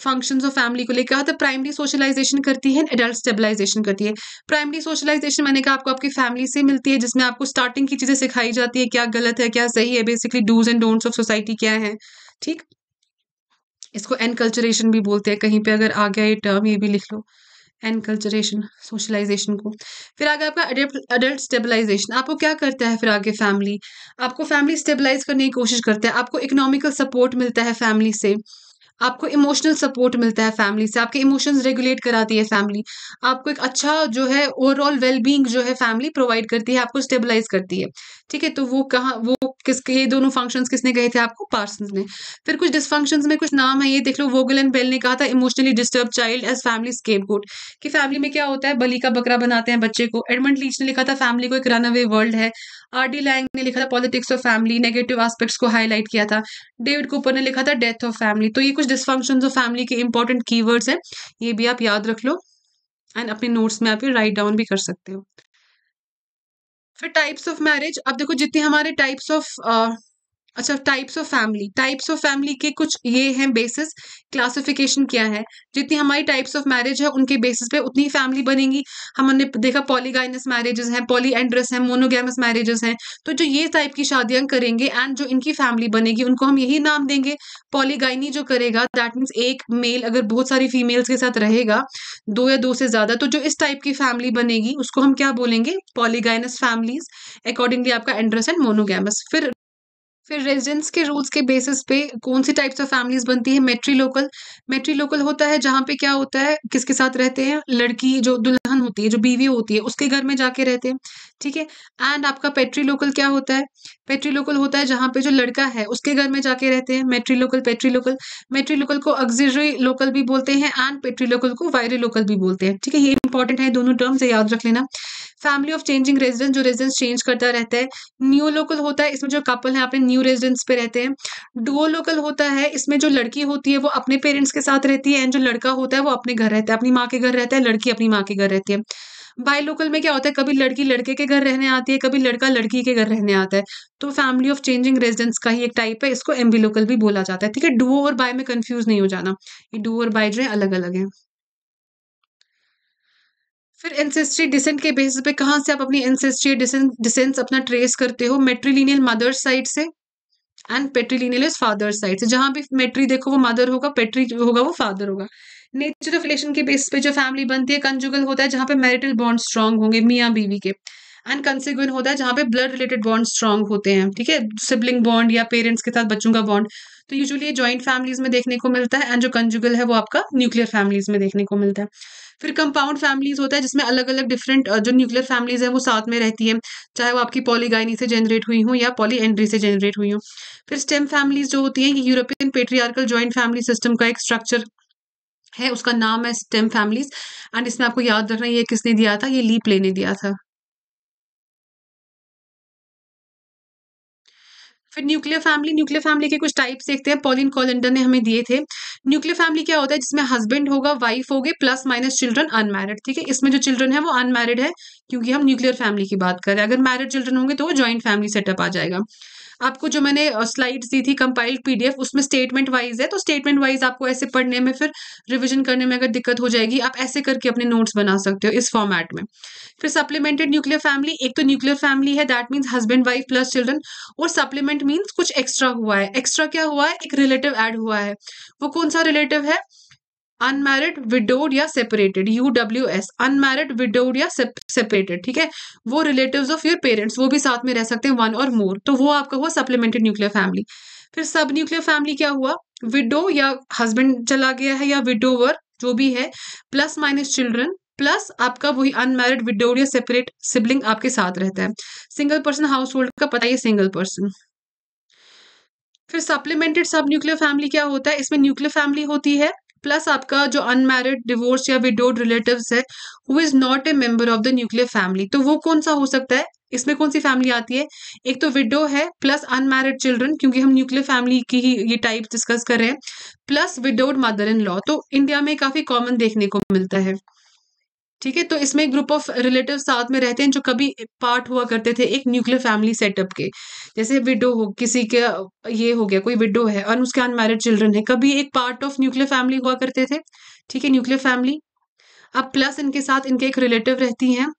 Speaker 1: फंक्शंस ऑफ फैमिली को लेकर कहा था प्राइमरी सोशलाइजेशन करती है एडल्ट स्टेबलाइजेशन करती है प्राइमरी सोशलाइजेशन मैंने कहा आपको आपकी फैमिली से मिलती है जिसमें आपको स्टार्टिंग की चीज़ें सिखाई जाती है क्या गलत है क्या सही है basically dos and don'ts of society क्या है ठीक इसको एनकल्चरेशन भी बोलते हैं कहीं पर अगर आ गया ये टर्म ये भी लिख लो एंड कल्चरेशन सोशलाइजेशन को फिर आगे आपका अडल्ट स्टेबलाइजेशन आपको क्या करता है फिर आगे फैमिली आपको फैमिली स्टेबलाइज करने की कोशिश करते हैं आपको इकोनॉमिकल सपोर्ट मिलता है फैमिली से आपको इमोशनल सपोर्ट मिलता है फैमिली से आपके इमोशंस रेगुलेट कराती है फैमिली आपको एक अच्छा जो है ओवरऑल वेलबींग जो है फैमिली प्रोवाइड करती है आपको स्टेबलाइज करती है ठीक है तो वो कहा वो किसके ये दोनों फंक्शंस किसने कहे थे आपको पार्सन ने फिर कुछ डिसफंक्शंस में कुछ नाम है ये देख लो वोगल एंड बेल ने कहा था emotionally disturb child as family scapegoat कि फैमिली में क्या होता है बली का बकरा बनाते हैं बच्चे को एडमंड लीच ने लिखा था फैमिली को एक रन अवे वर्ल्ड है आर डी लैंग ने लिखा था politics of family negative aspects को हाईलाइट किया था डेविड कूपर ने लिखा था डेथ ऑफ फैमिली तो ये कुछ डिसफंक्शन ऑफ फैमिली के इंपॉर्टेंट कीवर्ड्स हैं ये भी आप याद रख लो एंड अपने नोट्स में आप ये राइट डाउन भी कर सकते हो फिर टाइप्स ऑफ मैरिज अब देखो जितनी हमारे टाइप्स ऑफ अच्छा types of family types of family के कुछ ये हैं बेसिस क्लासिफिकेशन क्या है जितनी हमारी टाइप्स ऑफ मैरिज है उनके बेसिस पे उतनी फैमिली बनेगी हमने देखा पॉलीगाइनस मैरिजेस हैं पॉली एंड्रस हैं मोनोगैमस मैरिजेस हैं तो जो ये टाइप की शादियां करेंगे एंड जो इनकी फैमिली बनेगी उनको हम यही नाम देंगे पॉलीगाइनी जो करेगा दैट मीन्स एक मेल अगर बहुत सारी फीमेल्स के साथ रहेगा दो या दो से ज़्यादा तो जो इस टाइप की फैमिली बनेगी उसको हम क्या बोलेंगे पॉलीगाइनस फैमिलीज अकॉर्डिंगली आपका एंड्रस एंड मोनोगैमस फिर फिर रेजिडेंस के रूल्स के बेसिस पे कौन सी टाइप्स ऑफ फैमिलीज बनती है मेट्री लोकल मेट्री लोकल होता है जहाँ पे क्या होता है किसके साथ रहते हैं लड़की जो दुल्हन होती है जो बीवी होती है उसके घर में जाके रहते हैं ठीक है एंड आपका पेट्री लोकल क्या होता है पेट्री लोकल होता है जहाँ पे जो लड़का है उसके घर में जाके रहते हैं matrilocal patrilocal matrilocal को अग्जरी लोकल भी बोलते हैं एंड पेट्री लोकल को वायरी लोकल भी बोलते हैं ठीक है ये इंपॉर्टेंट है दोनों टर्म्स याद रख लेना फैमिली ऑफ चेंजिंग रेजिडेंस जो रेजिडेंस चेंज करता रहता है न्यू लोकल होता है इसमें जो कपल है अपने न्यू रेजिडेंस पे रहते हैं डुओ लोकल होता है इसमें जो लड़की होती है वो अपने पेरेंट्स के साथ रहती है एंड जो लड़का होता है वो अपने घर रहता है अपनी माँ के घर रहता है लड़की अपनी माँ के घर रहती है बाई लोकल में क्या होता है कभी लड़की लड़के के घर रहने आती है कभी लड़का लड़की के घर रहने आता है तो फैमिली ऑफ चेंजिंग रेजिडेंस का ही एक टाइप है इसको एम्बी लोकल भी बोला जाता है ठीक है डुओ और बाय में कंफ्यूज नहीं हो जाना ये डुओ और बाय जो है अलग अलग है फिर एंसेस्ट्री डिसेंट के बेसिस पे कहाँ से आप अपनी एंसेस्ट्री डिसेंस अपना ट्रेस करते हो मेट्रीलिनियल मदर साइड से and patrilineal is father side से जहां भी मेट्री देखो वो मदर होगा पेट्री होगा वो फादर होगा नेचर ऑफ रिलेशन के बेसिस पे जो फैमिली बनती है कंजुगल होता है जहां पे मैरिटल बॉन्ड स्ट्रांग होंगे मियाँ बीवी के एंड कंसिक्वेंट होता है जहाँ पे ब्लड रिलेटेड बॉन्ड स्ट्रांग होते हैं ठीक है सिबलिंग बॉन्ड या पेरेंट्स के साथ बच्चों का बॉन्ड तो यूजुअली ये ज्वाइंट फैमिलीज में देखने को मिलता है एंड जो कंजुगल है वो आपका न्यूक्लियर फैमिलीज में देखने को मिलता है फिर कंपाउंड फैमिलीज होता है जिसमें अलग अलग डिफरेंट जो न्यूक्लियर फैमिलीज है वो साथ में रहती है चाहे वो आपकी पॉलीगाइनी से जनरेट हुई हो या पॉलीएंड्री से जनरेट हुई हो फिर स्टेम फैमिलीज जो होती हैं ये European patriarchal joint family system का एक स्ट्रक्चर है उसका नाम है स्टेम फैमिलीज एंड इसमें आपको याद रखना ये किसने दिया था ये लीप लेने दिया था फिर न्यूक्लियर फैमिली न्यूक्लियर फैमिली के कुछ टाइप्स देखते हैं पॉलिन कॉलेंडर ने हमें दिए थे न्यूक्लियर फैमिली क्या होता है जिसमें हस्बैंड होगा वाइफ होगी प्लस माइनस चिल्ड्रन अनमैरिड ठीक है इसमें जो चिल्ड्रन है वो अनमैरिड है क्योंकि हम न्यूक्लियर फैमिली की बात करें अगर मैरिड चिल्ड्रन होंगे तो वो ज्वाइंट फैमिली सेटअप आ जाएगा आपको जो मैंने स्लाइड दी थी कंपाइल्ड पीडीएफ उसमें स्टेटमेंट वाइज है तो स्टेटमेंट वाइज आपको ऐसे पढ़ने में फिर रिविजन करने में अगर दिक्कत हो जाएगी आप ऐसे करके अपने नोट्स बना सकते हो इस फॉर्मेट में फिर सप्लीमेंटेड न्यूक्लियर फैमिली एक तो न्यूक्लियर फैमिली है that means husband wife plus children और सप्लीमेंट मीन्स कुछ एक्स्ट्रा हुआ है एक्स्ट्रा क्या हुआ है एक रिलेटिव एड हुआ है वो कौन सा रिलेटिव है अनमेरिड विडोड या separated U W S unmarried widowed या सेपरेटेड ठीक है वो रिलेटिव ऑफ योर पेरेंट्स वो भी साथ में रह सकते हैं वन और मोर तो वो आपका हुआ सप्लीमेंटेड न्यूक्लियर फैमिली फिर सब न्यूक्लियर फैमिली क्या हुआ विडो या हस्बैंड चला गया है या विडोवर जो भी है प्लस माइनस चिल्ड्रन प्लस आपका वही अनमेरिड विडोड या सेपरेट सिबलिंग आपके साथ रहता है सिंगल पर्सन हाउस होल्ड का पता ही सिंगल पर्सन फिर सप्लीमेंटेड सब न्यूक्लियर फैमिली क्या होता है इसमें न्यूक्लियर फैमिली होती है प्लस आपका जो अनमैरिड डिवोर्स या विडोड रिलेटिव है who is not a member of the nuclear family तो वो कौन सा हो सकता है इसमें कौन सी फैमिली आती है एक तो विडो है प्लस अनमैरिड चिल्ड्रन क्योंकि हम न्यूक्लियर फैमिली की ही ये टाइप डिस्कस कर रहे हैं plus widowed mother in law तो इंडिया में काफी कॉमन देखने को मिलता है ठीक है तो इसमें एक ग्रुप ऑफ रिलेटिव साथ में रहते हैं जो कभी पार्ट हुआ करते थे एक न्यूक्लियर फैमिली सेटअप के जैसे विडो हो किसी का ये हो गया कोई विडो है और उसके अनमेरिड चिल्ड्रन है कभी एक पार्ट ऑफ न्यूक्लियर फैमिली हुआ करते थे ठीक है न्यूक्लियर फैमिली अब प्लस इनके साथ इनके एक रिलेटिव रहती हैं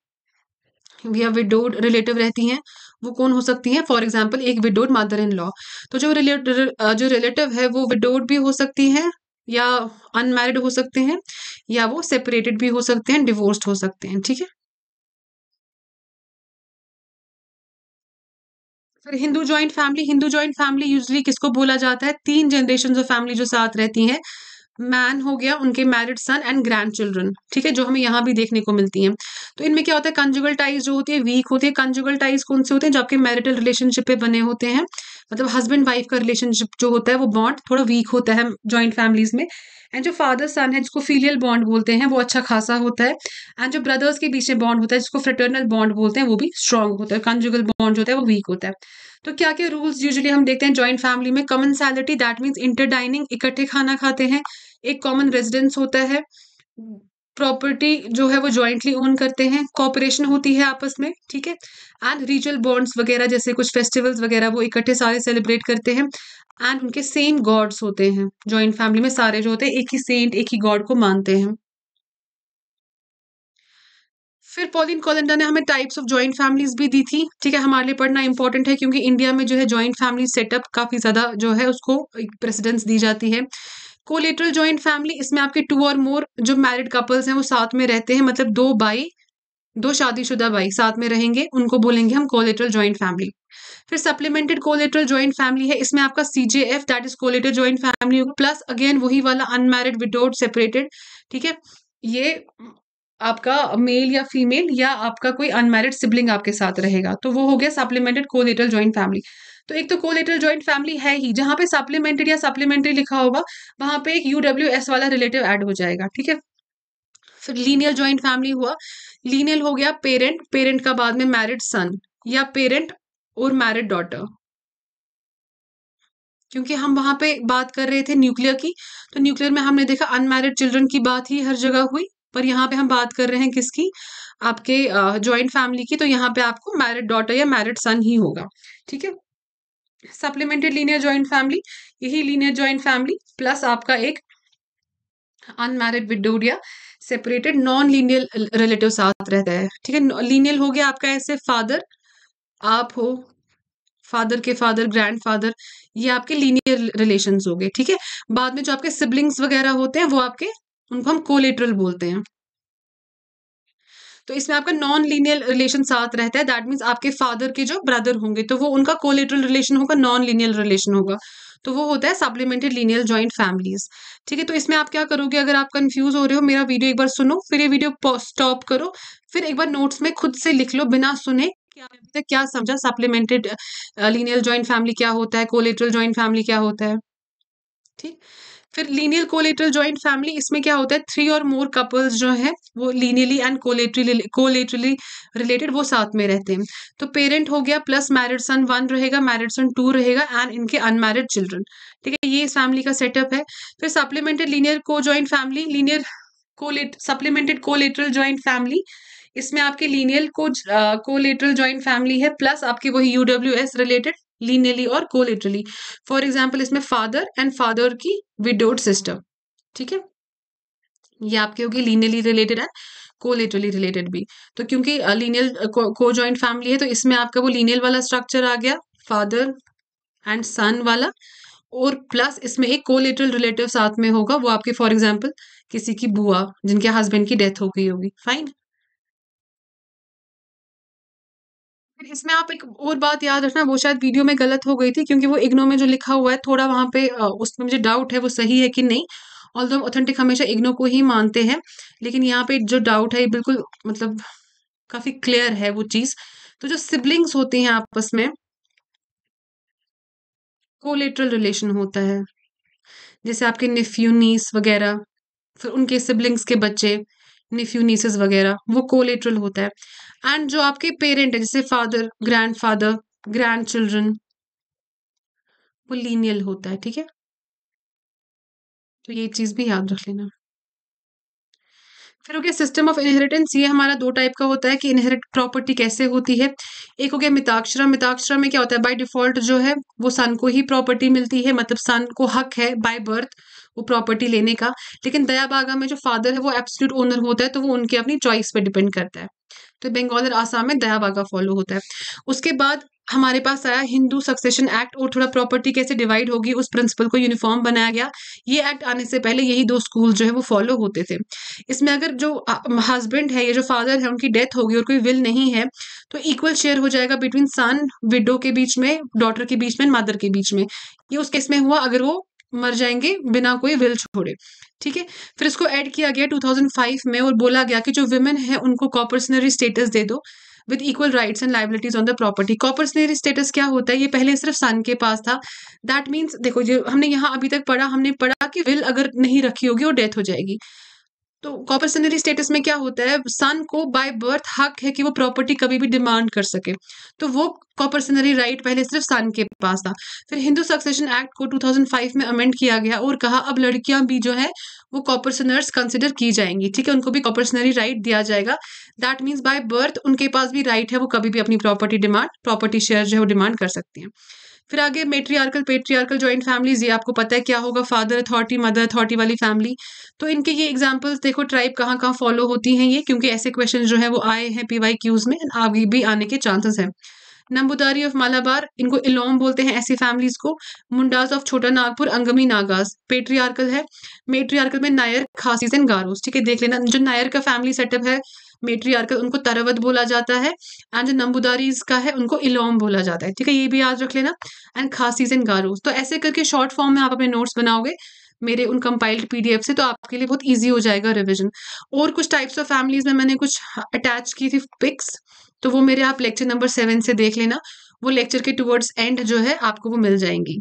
Speaker 1: या विडोड रिलेटिव रहती हैं वो कौन हो सकती हैं फॉर एग्जाम्पल एक विडोड मदर इन लॉ तो जो रिलेटिव जो रिलेटिव है वो विडोड भी हो सकती है या अनमेरिड हो सकते हैं या वो सेपरेटेड भी हो सकते हैं डिवोर्स्ड हो सकते हैं ठीक है फिर Hindu joint family Hindu joint family usually किसको बोला जाता है तीन जनरेशन ऑफ फैमिली जो साथ रहती हैं मैन हो गया उनके married son and grandchildren ठीक है जो हमें यहाँ भी देखने को मिलती हैं तो इनमें क्या होता है कंजुगल टाइज जो होती है वीक होती है कंजुगल टाइज कौन से होते हैं जो आपके मैरिटल रिलेशनशिप पे बने होते हैं मतलब हस्बैंड वाइफ का रिलेशनशिप जो होता है वो बॉन्ड थोड़ा वीक होता है ज्वाइंट फैमिलीज में एंड जो फादर सन है जिसको फीलियल बॉन्ड बोलते हैं वो अच्छा खासा होता है एंड जो ब्रदर्स के बीच में बॉन्ड होता है जिसको फ्रेटर्नल बॉन्ड बोलते हैं वो भी स्ट्रॉन्ग होता है कंजुगल बॉन्ड होता है वो वीक होता है तो क्या क्या रूल्स यूजली हम देखते हैं ज्वाइंट फैमिली में common salary that means inter dining इकट्ठे खाना खाते हैं एक कॉमन रेजिडेंस होता है प्रॉपर्टी जो है वो ज्वाइंटली ओन करते हैं कॉपरेशन होती है आपस में ठीक है एंड रीजनल बॉन्ड्स वगैरह जैसे कुछ फेस्टिवल्स वगैरह वो इकट्ठे सारे सेलिब्रेट करते हैं एंड उनके सेम गॉड्स होते हैं जॉइंट फैमिली में सारे जो होते हैं एक ही सेंट एक ही गॉड को मानते हैं फिर पॉलिन कॉलेंडर ने हमें टाइप्स ऑफ जॉइंट फैमिलीज भी दी थी ठीक है हमारे लिए पढ़ना इंपॉर्टेंट है क्योंकि इंडिया में जो है जॉइंट फैमिली सेटअप काफ़ी ज़्यादा जो है उसको प्रेसिडेंस दी जाती है कोलेटरल जॉइंट फैमिली इसमें आपके टू और मोर जो मैरिड कपल्स हैं वो साथ में रहते हैं मतलब दो बाई दो शादीशुदा भाई साथ में रहेंगे उनको बोलेंगे हम कोलेट्रल ज्वाइंट फैमिली फिर सप्लीमेंटेड कोलेट्रल ज्वाइंट फैमिली है इसमें आपका CJF that is collateral joint family होगा प्लस अगेन वही वाला अनमैरिड विदाउट सेपरेटेड ठीक है ये आपका मेल या फीमेल या आपका कोई अनमैरिड सिबलिंग आपके साथ रहेगा तो वो हो गया सप्लीमेंटेड कोलेट्रल ज्वाइंट फैमिली तो एक तो कोलेटरल ज्वाइंट फैमिली है ही जहाँ पे सप्लीमेंटेड या सप्लीमेंटरी लिखा होगा वहां पे एक यूडब्ल्यू एस वाला रिलेटिव ऐड हो जाएगा ठीक है फिर लीनियर ज्वाइंट फैमिली हुआ लीनियल हो गया पेरेंट पेरेंट का बाद में मैरिड सन या पेरेंट और मैरिड डॉटर क्योंकि हम वहां पे बात कर रहे थे न्यूक्लियर की तो न्यूक्लियर में हमने देखा अनमैरिड चिल्ड्रन की बात ही हर जगह हुई पर यहाँ पे हम बात कर रहे हैं किसकी आपके ज्वाइंट फैमिली की तो यहाँ पे आपको मैरिड डॉटर या मैरिड सन ही होगा ठीक है सप्लीमेंटेड लीनियर ज्वाइंट फैमिली यही लीनियर ज्वाइंट फैमिली प्लस आपका एक अनमैरिड विडोड या सेपरेटेड नॉन लीनियल रिलेटिव साथ रहता है ठीक है लीनियल हो गया आपका ऐसे फादर आप हो फादर के फादर ग्रैंड फादर ये आपके लीनियर रिलेशन हो गए ठीक है बाद में जो आपके सिबलिंग्स वगैरह होते हैं वो आपके उनको हम कोलेटरल बोलते हैं तो इसमें आपका नॉन लीनियल रिलेशन साथ रहता है दैट मीन्स आपके फादर के जो ब्रदर होंगे तो वो उनका कोलेटरल रिलेशन होगा नॉन लीनियल रिलेशन होगा तो वो होता है सप्लीमेंटेड लीनियल ज्वाइंट फैमिलीज ठीक है तो इसमें आप क्या करोगे अगर आप कंफ्यूज हो रहे हो मेरा वीडियो एक बार सुनो फिर ये वीडियो स्टॉप करो फिर एक बार नोट्स में खुद से लिख लो बिना सुने क्या क्या समझा सप्लीमेंटेड लीनियल ज्वाइंट फैमिली क्या होता है कोलेट्रल ज्वाइंट फैमिली क्या होता है ठीक फिर लीनियल कोलेटरल ज्वाइंट फैमिली इसमें क्या होता है थ्री और मोर कपल्स जो है वो लीनियली एंड कोलेट्री कोलेट्रली रिलेटेड वो साथ में रहते हैं तो पेरेंट हो गया प्लस मैरिड सन वन रहेगा मैरिड सन टू रहेगा एंड इनके अनमैरिड चिल्ड्रन ठीक है ये फैमिली का सेटअप है फिर सप्लीमेंटेड लीनियर को joint family linear collate supplemented collateral joint family इसमें आपके लीनियल को कोलेट्रल ज्वाइंट फैमिली है प्लस आपके वही यूडब्ल्यू एस रिलेटेड लीनियली और कोलिटरली फॉर एग्जाम्पल इसमें फादर एंड फादर की विडोड सिस्टर ठीक है ये आपकी होगी lineally related and literally related भी तो क्योंकि लीनियल को ज्वाइंट फैमिली है तो इसमें आपका वो लीनियल वाला स्ट्रक्चर आ गया फादर एंड सन वाला और प्लस इसमें एक लिटरल रिलेटिव साथ में होगा वो आपके फॉर एग्जाम्पल किसी की बुआ जिनके हस्बैंड की डेथ हो गई होगी फाइन फिर इसमें आप एक और बात याद रखना वो शायद वीडियो में गलत हो गई थी क्योंकि वो इग्नो में जो लिखा हुआ है थोड़ा वहां पे उसमें मुझे डाउट है वो सही है कि नहीं ऑल ऑथेंटिक हमेशा इग्नो को ही मानते हैं लेकिन यहाँ पे जो डाउट है ये बिल्कुल मतलब काफ़ी क्लियर है वो चीज़ तो जो सिबलिंग्स होती हैं आपस में कोलेट्रल रिलेशन होता है जैसे आपके निफ्यू नीस वगैरह फिर उनके सिबलिंग्स के बच्चे निफ्यू नीसेस वगैरह वो कोलेट्रल होता है एंड जो आपके पेरेंट है जैसे father grandfather grandchildren वो लीनियल होता है ठीक है तो ये चीज भी याद रख लेना फिर हो गया सिस्टम ऑफ इनहेरिटेंस ये हमारा दो टाइप का होता है कि इनहेरिट प्रॉपर्टी कैसे होती है एक हो गया मिताक्षरा मिताक्षरा में क्या होता है बाय डिफॉल्ट जो है वो सन को ही प्रॉपर्टी मिलती है मतलब सन को हक है बाय बर्थ वो प्रॉपर्टी लेने का लेकिन दया बागा में जो फादर है वो एब्सोल्यूट ओनर होता है तो वो उनके अपनी चॉइस पर डिपेंड करता है तो बंगाल और आसाम में दया बागा फॉलो होता है उसके बाद हमारे पास आया हिंदू सक्सेशन एक्ट और थोड़ा प्रॉपर्टी कैसे डिवाइड होगी उस प्रिंसिपल को यूनिफॉर्म बनाया गया ये एक्ट आने से पहले यही दो स्कूल जो है वो फॉलो होते थे इसमें अगर जो हस्बैंड है या जो फादर है उनकी डेथ होगी और कोई विल नहीं है तो इक्वल शेयर हो जाएगा बिटवीन सन विडो के बीच में डॉटर के बीच में मदर के बीच में ये उस केस में हुआ अगर वो मर जाएंगे बिना कोई विल छोड़े ठीक है फिर इसको ऐड किया गया 2005 में और बोला गया कि जो वुमेन है उनको कॉपर्सनरी स्टेटस दे दो with equal rights and liabilities on the property coparcenary status क्या होता है ये पहले सिर्फ सन के पास था दैट मीन्स देखो जो हमने यहाँ अभी तक पढ़ा हमने पढ़ा कि विल अगर नहीं रखी होगी और डेथ हो जाएगी तो कॉपरसनरी स्टेटस में क्या होता है सन को बाय बर्थ हक है कि वो प्रॉपर्टी कभी भी डिमांड कर सके तो वो कॉपरसनरी राइट पहले सिर्फ सन के पास था फिर हिंदू सक्सेशन एक्ट को 2005 में अमेंड किया गया और कहा अब लड़कियां भी जो है वो कॉपरसनर्स कंसिडर की जाएंगी ठीक है उनको भी कॉपरसनरी राइट दिया जाएगा दैट मीन्स बाय बर्थ उनके पास भी राइट है वो कभी भी अपनी प्रॉपर्टी डिमांड प्रॉपर्टी शेयर जो है वो डिमांड कर सकती हैं फिर आगे मेट्रियार्कल पेट्रियार्कल ज्वाइंट फैमिलीज ये आपको पता है क्या होगा फादर अथॉरिटी मदर अथॉरिटी वाली फैमिली तो इनके ये एग्जाम्पल्स देखो ट्राइब कहाँ कहाँ फॉलो होती हैं ये क्योंकि ऐसे क्वेश्चन जो है वो आए हैं पी वाई क्यूज में आगे भी आने के चांसेस हैं नंबुदारी ऑफ मालाबार इनको इलोम बोलते हैं ऐसी फैमिलीज को मुंडास ऑफ छोटा नागपुर अंगमी नागास पेट्रियार्कल है मेट्रियार्कल में नायर खासीज एंड गारोस ठीक है देख लेना जो नायर का फैमिली सेटअप है मेट्रियार्कल उनको तरवत बोला जाता है एंड जो नंबुदारीज का है उनको इलोम बोला जाता है ठीक है ये भी याद रख लेना एंड खासीज एंड गारोज तो ऐसे करके शॉर्ट फॉर्म में आप अपने नोट्स बनाओगे मेरे उन कंपाइल्ड पीडीएफ से तो आपके लिए बहुत इजी हो जाएगा रिवीजन और कुछ टाइप्स ऑफ फैमिलीज में मैंने कुछ अटैच हाँ, की थी पिक्स तो वो मेरे आप लेक्चर नंबर सेवन से देख लेना वो लेक्चर के टुवर्ड्स एंड जो है आपको वो मिल जाएंगी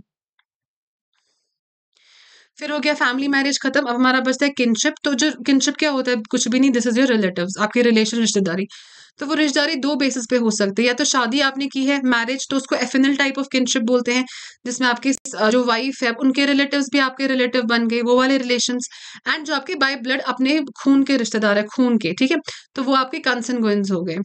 Speaker 1: फिर हो गया फैमिली मैरिज खत्म अब हमारा बचता है किनशिप तो जो किनशिप क्या होता है कुछ भी नहीं दिस इज योर रिलेटिव आपके रिलेशन रिश्तेदारी तो वो रिश्तेदारी दो बेसिस पे हो सकती है या तो शादी आपने की है मैरिज तो उसको एफिनल टाइप ऑफ किनशिप बोलते हैं जिसमें आपकी जो वाइफ है उनके रिलेटिव भी आपके रिलेटिव बन गए वो वाले रिलेशन एंड जो आपके बाय ब्लड अपने खून के रिश्तेदार है खून के ठीक है तो वो आपके कंसनगोइंस हो गए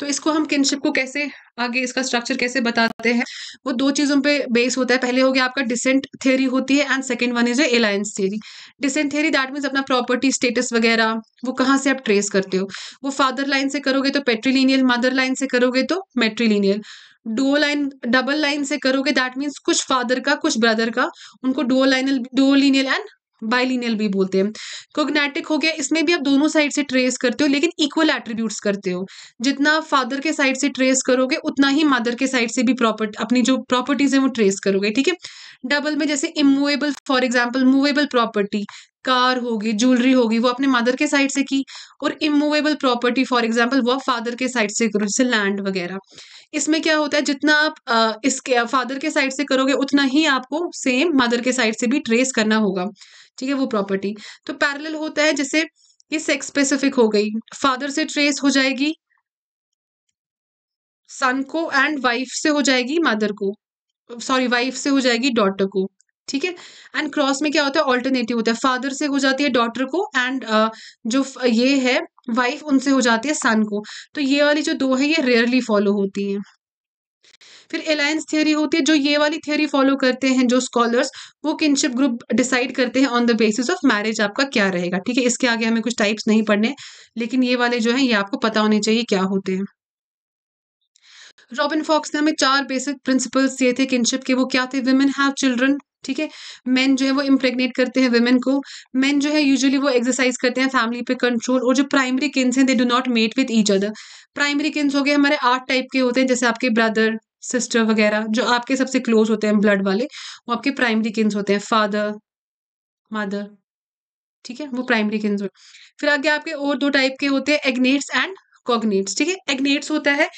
Speaker 1: तो इसको हम किनशिप को कैसे आगे इसका स्ट्रक्चर कैसे बताते हैं वो दो चीज़ों पे बेस होता है पहले हो गया आपका डिसेंट थ्योरी होती है and second one is alliance theory descent theory that means अपना प्रॉपर्टी स्टेटस वगैरह वो कहाँ से आप ट्रेस करते हो वो फादर लाइन से करोगे तो पेट्रीलिनियल मदर लाइन से करोगे तो matrilineal duo line double line से करोगे दैट मीन्स कुछ फादर का कुछ ब्रदर का उनको duo lineal duo lineal and bilineal भी बोलते हैं कोग्नेटिक हो गया इसमें भी आप दोनों साइड से ट्रेस करते हो लेकिन इक्वल एट्रीब्यूट्स करते हो जितना फादर के साइड से ट्रेस करोगे उतना ही मदर के साइड से भी प्रॉपर्ट अपनी जो प्रॉपर्टीज है वो ट्रेस करोगे ठीक है डबल में जैसे immovable for example movable property car होगी ज्वेलरी होगी वो अपने मदर के साइड से की और इमूवेबल प्रॉपर्टी फॉर एग्जाम्पल वो फादर के साइड से करो जैसे लैंड वगैरह इसमें क्या होता है जितना आप इसके फादर के साइड से करोगे उतना ही आपको सेम मदर के साइड से भी ट्रेस करना होगा ठीक है वो प्रॉपर्टी तो पैरल होता है जैसे ये सेक्स स्पेसिफिक हो गई फादर से ट्रेस हो जाएगी सन को एंड वाइफ से हो जाएगी मदर को सॉरी वाइफ से हो जाएगी डॉटर को ठीक है एंड क्रॉस में क्या होता है ऑल्टरनेटिव होता है फादर से हो जाती है डॉटर को एंड uh, जो ये है वाइफ उनसे हो जाती है सन को तो ये वाली जो दो है ये रेयरली फॉलो होती है फिर अलायंस थ्योरी होती है जो ये वाली थ्योरी फॉलो करते हैं जो स्कॉलर्स वो किनशिप ग्रुप डिसाइड करते हैं on the basis of marriage आपका क्या रहेगा ठीक है इसके आगे हमें कुछ टाइप्स नहीं पढ़ने लेकिन ये वाले जो है ये आपको पता होने चाहिए क्या होते हैं रॉबिन फॉक्स ने हमें चार बेसिक प्रिंसिपल्स दिए थे किनशिप के वो क्या थे वुमेन हैव चिल्ड्रन ठीक है मेन जो है वो इम्प्रेगनेट करते हैं वुमेन को मेन जो है यूजुअली वो एक्सरसाइज करते हैं फैमिली पे कंट्रोल और जो प्राइमरी किन्स हैं they do not mate with each other primary kins हो गए हमारे आठ टाइप के होते हैं जैसे आपके ब्रदर सिस्टर वगैरह जो आपके सबसे क्लोज होते हैं ब्लड वाले वो आपके प्राइमरी किन्स होते हैं फादर मदर ठीक है वो प्राइमरी किन्स फिर आगे आपके और दो टाइप के होते हैं एग्नेट्स एंड कॉग्नेट्स ठीक है एग्नेट्स होता है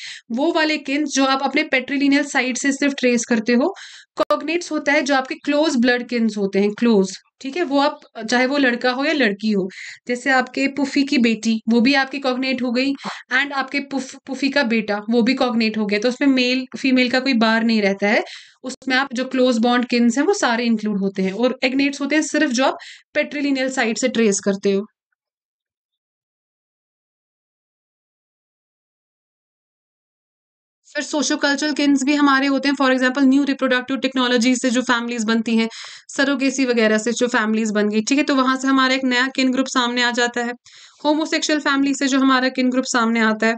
Speaker 1: वो वाले किन्स जो आप अपने पेट्रिलिनियल साइड से सिर्फ ट्रेस करते हो कॉग्नेट्स होता है जो आपके क्लोज ब्लड किन्स होते हैं क्लोज ठीक है वो आप चाहे वो लड़का हो या लड़की हो जैसे आपके पुफी की बेटी वो भी आपकी कॉग्नेट हो गई एंड आपके पुफ पुफी का बेटा वो भी कॉग्नेट हो गया तो उसमें मेल फीमेल का कोई बार नहीं रहता है उसमें आप जो क्लोज बॉन्ड किन्स हैं वो सारे इंक्लूड होते हैं और एग्नेट्स होते हैं सिर्फ जो आप पेट्रिलिनियल साइड से ट्रेस करते हो फिर सोशो कल्चरल किन्स भी हमारे होते हैं for example new reproductive technology से जो फैमिलीज बनती हैं सरोगेसी वगैरह से जो फैमिलीज बन गई ठीक है तो वहां से हमारा एक नया किन ग्रुप सामने आ जाता है होमोसेक्शुअल फैमिली से जो हमारा किन ग्रुप सामने आता है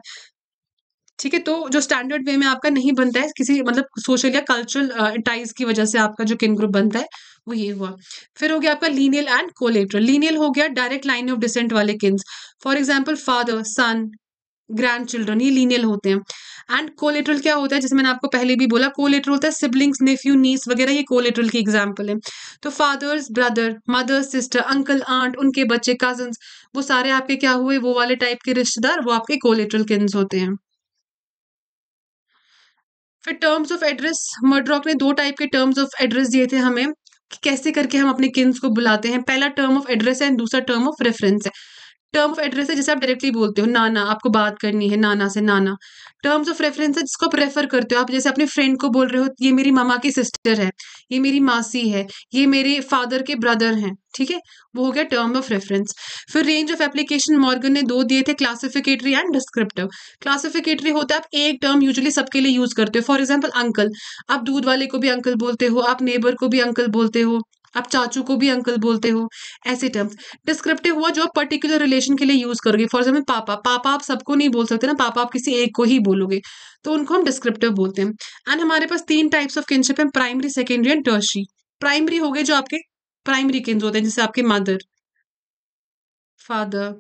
Speaker 1: ठीक है तो जो स्टैंडर्ड वे में आपका नहीं बनता है किसी मतलब सोशल या कल्चरल टाइज की वजह से आपका जो किन ग्रुप बनता है वो ये हुआ फिर हो गया आपका लीनियल एंड कोलेट्रल लीनियल हो गया डायरेक्ट लाइन ऑफ डिसेंट वाले kins for example father son grandchildren ये लीनियल होते हैं एंड कोलेट्रल क्या होता है जैसे मैंने आपको पहले भी बोला कोलेट्रल होता है सिबलिंग्स नेफ्यू नीस वगैरह ये कोलेट्रल की एग्जाम्पल है तो father's brother mother's sister uncle aunt उनके बच्चे कजन्स वो सारे आपके क्या हुए वो वाले टाइप के रिश्तेदार वो आपके कोलेट्रल किन्स होते हैं फिर टर्म्स ऑफ एड्रेस मर्ड्रॉक ने दो टाइप के टर्म्स ऑफ एड्रेस दिए थे हमें कि कैसे करके हम अपने किन्स को बुलाते हैं पहला टर्म ऑफ एड्रेस है दूसरा टर्म ऑफ रेफरेंस है टर्म ऑफ एड्रेस है जिसे आप डायरेक्टली बोलते हो नाना आपको बात करनी है नाना से नाना टर्म्स ऑफ रेफरेंस है जिसको आप रेफर करते हो आप जैसे अपने फ्रेंड को बोल रहे हो ये मेरी मामा की सिस्टर है ये मेरी मासी है ये मेरे फादर के ब्रदर हैं ठीक है वो हो गया टर्म ऑफ रेफरेंस फिर रेंज ऑफ एप्लीकेशन मॉर्गन ने दो दिए थे क्लासिफिकेटरी एंड डिस्क्रिप्टिव क्लासिफिकेटरी होता है आप एक टर्म यूजली सबके लिए यूज करते हो फॉर एग्जाम्पल अंकल आप दूध वाले को भी अंकल बोलते हो आप नेबर को भी अंकल बोलते हो आप चाचू को भी अंकल बोलते हो ऐसे टर्म्स डिस्क्रिप्टिव हुआ जो आप पर्टिकुलर रिलेशन के लिए यूज करोगे फॉर एग्जाम्पल पापा पापा आप सबको नहीं बोल सकते ना पापा आप किसी एक को ही बोलोगे तो उनको हम डिस्क्रिप्टिव बोलते हैं एंड हमारे पास तीन टाइप्स ऑफ किनशिप है primary secondary and tertiary primary हो गए जो आपके प्राइमरी किन्स होते हैं जैसे आपके मदर फादर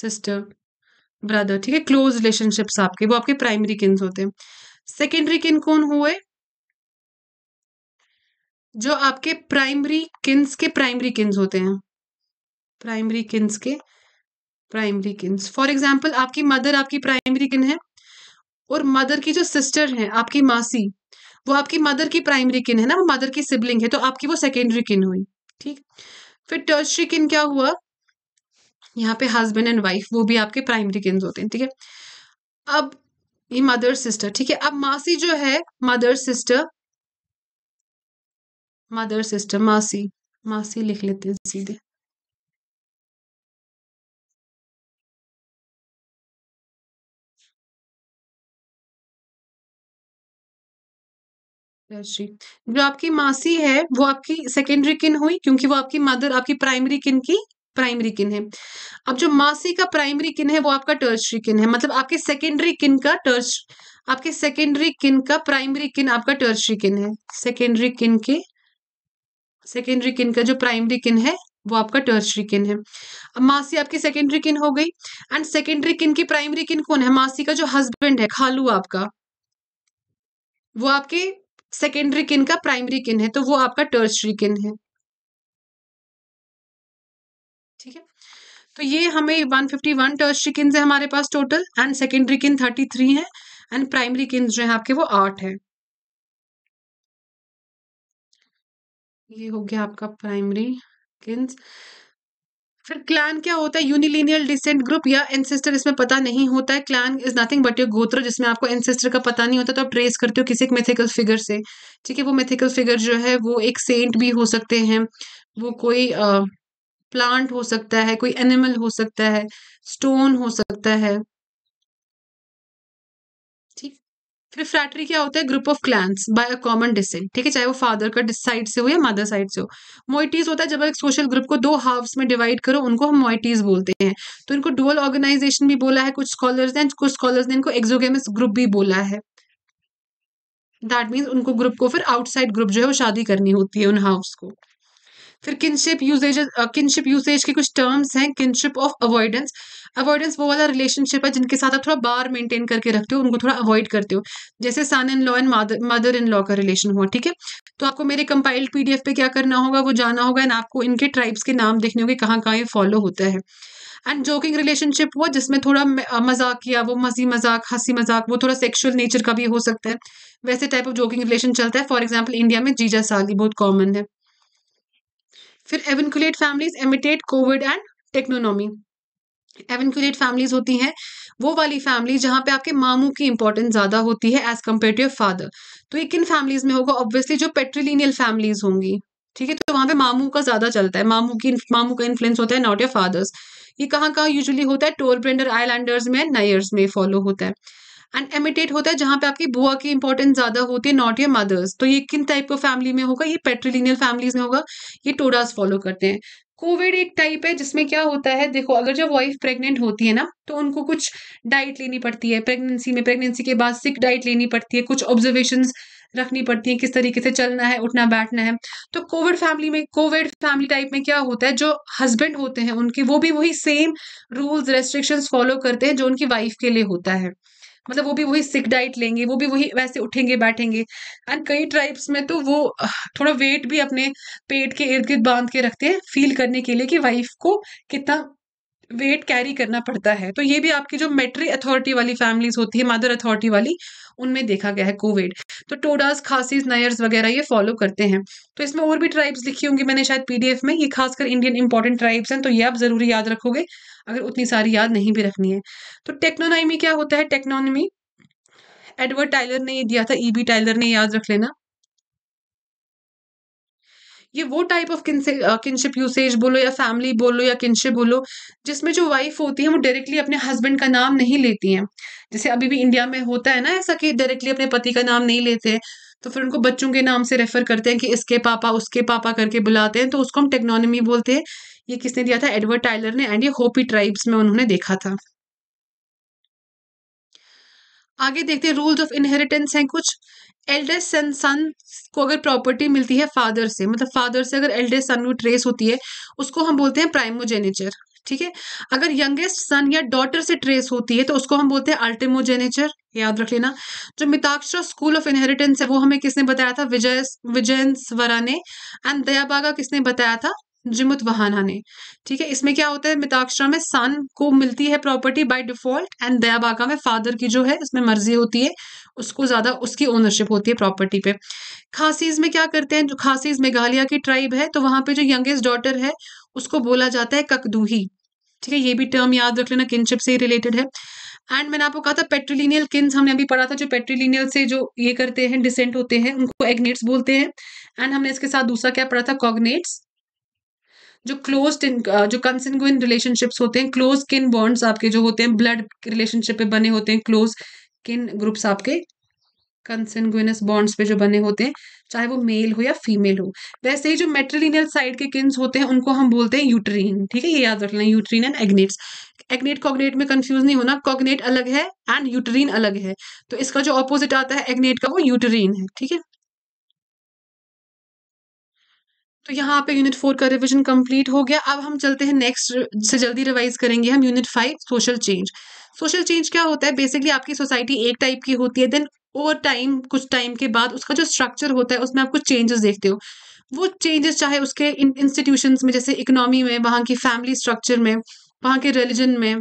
Speaker 1: सिस्टर ब्रदर ठीक है क्लोज रिलेशनशिप्स आपके वो आपके प्राइमरी किन्स होते हैं सेकेंडरी किन कौन हुए जो आपके प्राइमरी किन्स के प्राइमरी किन्स होते हैं प्राइमरी किन्स के प्राइमरी किन्स फॉर एग्जाम्पल आपकी मदर आपकी प्राइमरी किन है और मदर की जो सिस्टर है आपकी मासी वो आपकी मदर की प्राइमरी किन है ना वो मदर की सिबलिंग है तो आपकी वो सेकेंडरी किन हुई ठीक फिर टर्सरी किन क्या हुआ यहाँ पे हस्बैंड एंड वाइफ वो भी आपके प्राइमरी किन्स होते हैं ठीक है अब ये मदर सिस्टर ठीक है अब मासी जो है मदर सिस्टर मदर सिस्टर मासी मासी लिख लेते हैं सीधे जो आपकी मासी है वो आपकी सेकेंडरी किन हुई क्योंकि वो आपकी मदर आपकी प्राइमरी किन की प्राइमरी किन है अब जो मासी का प्राइमरी किन है वो आपका टर्सरी किन है मतलब आपके सेकेंडरी किन का टर्स आपके सेकेंडरी किन का प्राइमरी किन आपका टर्सरी किन है सेकेंडरी किन के सेकेंडरी किन का जो प्राइमरी किन है वो आपका टर्सरी किन है अब मासी आपकी सेकेंडरी किन हो गई एंड सेकेंडरी किन की प्राइमरी किन कौन है मासी का जो हस्बैंड है खालू आपका वो आपके सेकेंडरी किन का प्राइमरी किन है तो वो आपका टर्सरी किन है ठीक है तो ये हमें 151 फिफ्टी वन टर्सरी किन है हमारे पास टोटल एंड सेकेंडरी किन 33 है एंड प्राइमरी किन जो है आपके वो आठ है ये हो गया आपका प्राइमरी किन्स फिर क्लैन क्या होता है यूनिलीनियल डिसेंट ग्रुप या एनसेस्टर इसमें पता नहीं होता है clan is nothing but your gotra जिसमें आपको एनसेस्टर का पता नहीं होता तो आप ट्रेस करते हो किसी एक मेथिकल फिगर से ठीक है वो मेथिकल फिगर जो है वो एक सेंट भी हो सकते हैं वो कोई प्लांट हो सकता है कोई एनिमल हो सकता है स्टोन हो सकता है फिर फ्रैटरी क्या होता है group of clans by a common descent ठीक है चाहे वो फादर का साइड से हो या मदर साइड से हो मोइटीज होता है जब एक सोशल ग्रुप को दो हाफ्स में डिवाइड करो उनको हम मोइटीज बोलते हैं तो इनको डुअल ऑर्गेनाइजेशन भी बोला है कुछ स्कॉलर्स ने कुछ स्कॉलर्स ने इनको एक्जोगेमस ग्रुप भी बोला है दैट मीन्स उनको ग्रुप को फिर आउटसाइड ग्रुप जो है वो शादी करनी होती है उन हाउस को फिर किनशिप यूजेज किनशिप यूजेज के कुछ टर्म्स हैं किनशिप ऑफ अवॉइडेंस अवॉइडेंस वो वाला रिलेशनशिप है जिनके साथ आप थोड़ा बार मेंटेन करके रखते हो उनको थोड़ा अवॉइड करते हो जैसे son in law and mother in law का रिलेशन हुआ ठीक है तो आपको मेरे कंपाइल्ड पीडीएफ पे क्या करना होगा वो जाना होगा एंड आपको इनके ट्राइब्स के नाम देखने होंगे कहाँ कहाँ ये फॉलो होता है एंड जोकिंग रिलेशनशिप हुआ जिसमें थोड़ा मजाक किया वो मसी मजाक हंसी मजाक वो थोड़ा सेक्शुअल नेचर का भी हो सकता है वैसे टाइप ऑफ जोकिंग रिलेशन चलता है फॉर एग्जाम्पल इंडिया में जीजा साली बहुत कॉमन है फिर avunculate families amitate couvade and teknonymy avunculate families होती हैं वो वाली फैमिली जहाँ पे आपके मामू की इंपॉर्टेंस ज़्यादा होती है as compared to your father तो ये किन फैमिलीज में होगा ऑब्वियसली जो पेट्रिलीनियल फैमिलीज होंगी ठीक है तो वहाँ पे मामू का ज़्यादा चलता है मामू की मामू का इन्फ्लुएंस होता है नॉट योर फादर्स ये कहाँ कहाँ यूजुअली होता है टोर ब्रेंडर आईलैंडर्स में नायर्स में फॉलो होता है एंड एमिटेट होता है जहाँ पे आपकी बुआ की इंपॉर्टेंस ज्यादा होती है नॉट योर मदर्स तो ये किन टाइप का फैमिली में होगा ये पेट्रोलिनियल फैमिलीज में होगा ये टोडास फॉलो करते हैं कोविड एक टाइप है जिसमें क्या होता है देखो अगर जब वाइफ प्रेग्नेंट होती है ना तो उनको कुछ डाइट लेनी पड़ती है प्रेगनेंसी में प्रेगनेंसी के बाद सिक डाइट लेनी पड़ती है कुछ ऑब्जर्वेशन रखनी पड़ती है किस तरीके से चलना है उठना बैठना है तो कोविड फैमिली में कोविड फैमिली टाइप में क्या होता है जो हस्बैंड होते हैं उनके वो भी वही सेम रूल्स रेस्ट्रिक्शंस फॉलो करते हैं जो उनकी वाइफ के लिए होता है मतलब वो भी वही सिक डाइट लेंगे वो भी वही वैसे उठेंगे बैठेंगे एंड कई ट्राइब्स में तो वो थोड़ा वेट भी अपने पेट के इर्द गिर्द बांध के रखते हैं फील करने के लिए कि वाइफ को कितना वेट कैरी करना पड़ता है तो ये भी आपकी जो मेट्री अथॉरिटी वाली फैमिलीज होती है मदर अथॉरिटी वाली उनमें देखा गया है कोविड तो टोडास खासीज नायर्स वगैरह ये फॉलो करते हैं तो इसमें और भी ट्राइब्स लिखी होंगी मैंने शायद पीडीएफ में ये खासकर इंडियन इंपॉर्टेंट ट्राइब्स हैं तो ये आप जरूरी याद रखोगे अगर उतनी सारी याद नहीं भी रखनी है तो टेक्नोनाइमी क्या होता है टेक्नोनमी एडवर्ड टाइलर ने ये दिया था ई बी टाइलर ने याद रख लेना ये वो टाइप ऑफ किनशिप यूसेज बोलो या फैमिली बोलो या किनशिप बोलो जिसमें जो वाइफ होती है वो डायरेक्टली अपने हस्बैंड का नाम नहीं लेती हैं जैसे अभी भी इंडिया में होता है ना ऐसा कि डायरेक्टली अपने पति का नाम नहीं लेते तो फिर उनको बच्चों के नाम से रेफर करते हैं कि इसके पापा उसके पापा करके बुलाते हैं तो उसको हम टेक्नोनमी बोलते हैं ये किसने दिया था एडवर्ड टाइलर ने एंड ये होपी ट्राइब्स में उन्होंने देखा था आगे देखते हैं रूल्स ऑफ इनहेरिटेंस हैं कुछ एल्डेस्ट सन सन को अगर प्रॉपर्टी मिलती है फादर से मतलब फादर से अगर एल्डेस्ट सन में ट्रेस होती है उसको हम बोलते हैं प्राइमोजेनेचर ठीक है अगर यंगेस्ट सन या डॉटर से ट्रेस होती है तो उसको हम बोलते हैं अल्टीमोजेनेचर याद रख लेना जो मिताक्षरा स्कूल ऑफ इनहेरिटेंस है वो हमें किसने बताया था विजय विजयंस स्वरा ने एंड दयाबागा किसने बताया था जिमुत वहाना ने ठीक है इसमें क्या होता है मिताक्षरा में सन को मिलती है property by default and Dayabhaga में फादर की जो है इसमें मर्जी होती है उसको ज़्यादा उसकी ओनरशिप होती है प्रॉपर्टी पे खासीज में क्या करते हैं जो खासीज मेघालय की ट्राइब है तो वहाँ पे जो यंगेस्ट डॉटर है उसको बोला जाता है ककदूही ठीक है ये भी टर्म याद रख लेना किनशिप से ही रिलेटेड है एंड मैंने आपको कहा था पेट्रोलिनियल किन्स हमने अभी पढ़ा था जो पेट्रोलिनियल से जो ये करते हैं डिसेंट होते हैं उनको एग्नेट्स बोलते हैं एंड हमने इसके साथ दूसरा क्या पढ़ा था कॉग्नेट्स जो क्लोज इन जो कंसनगुइन रिलेशनशिप्स होते हैं क्लोज किन बॉन्ड्स आपके जो होते हैं ब्लड रिलेशनशिप पे बने होते हैं क्लोज किन ग्रुप्स आपके कंसनगुनस बॉन्ड्स पे जो बने होते हैं चाहे वो मेल हो या फीमेल हो वैसे ही जो मेट्रिलिनियल साइड के किन्स होते हैं उनको हम बोलते हैं यूट्रीन ठीक है ये याद रखना uterine and agnates agnate cognate में कंफ्यूज नहीं होना कॉग्नेट अलग है एंड यूट्रीन अलग है तो इसका जो ऑपोजिट आता है एग्नेट का वो यूट्रीन है ठीक है तो यहाँ पे यूनिट फोर का रिविजन कंप्लीट हो गया अब हम चलते हैं नेक्स्ट से जल्दी रिवाइज करेंगे हम unit five social change social change क्या होता है बेसिकली आपकी सोसाइटी एक टाइप की होती है देन ओवर टाइम कुछ टाइम के बाद उसका जो स्ट्रक्चर होता है उसमें आप कुछ चेंजेस देखते हो वो चेंजेस चाहे उसके इंस्टीट्यूशन में जैसे इकोनॉमी में वहाँ की फैमिली स्ट्रक्चर में वहाँ के रिलीजन में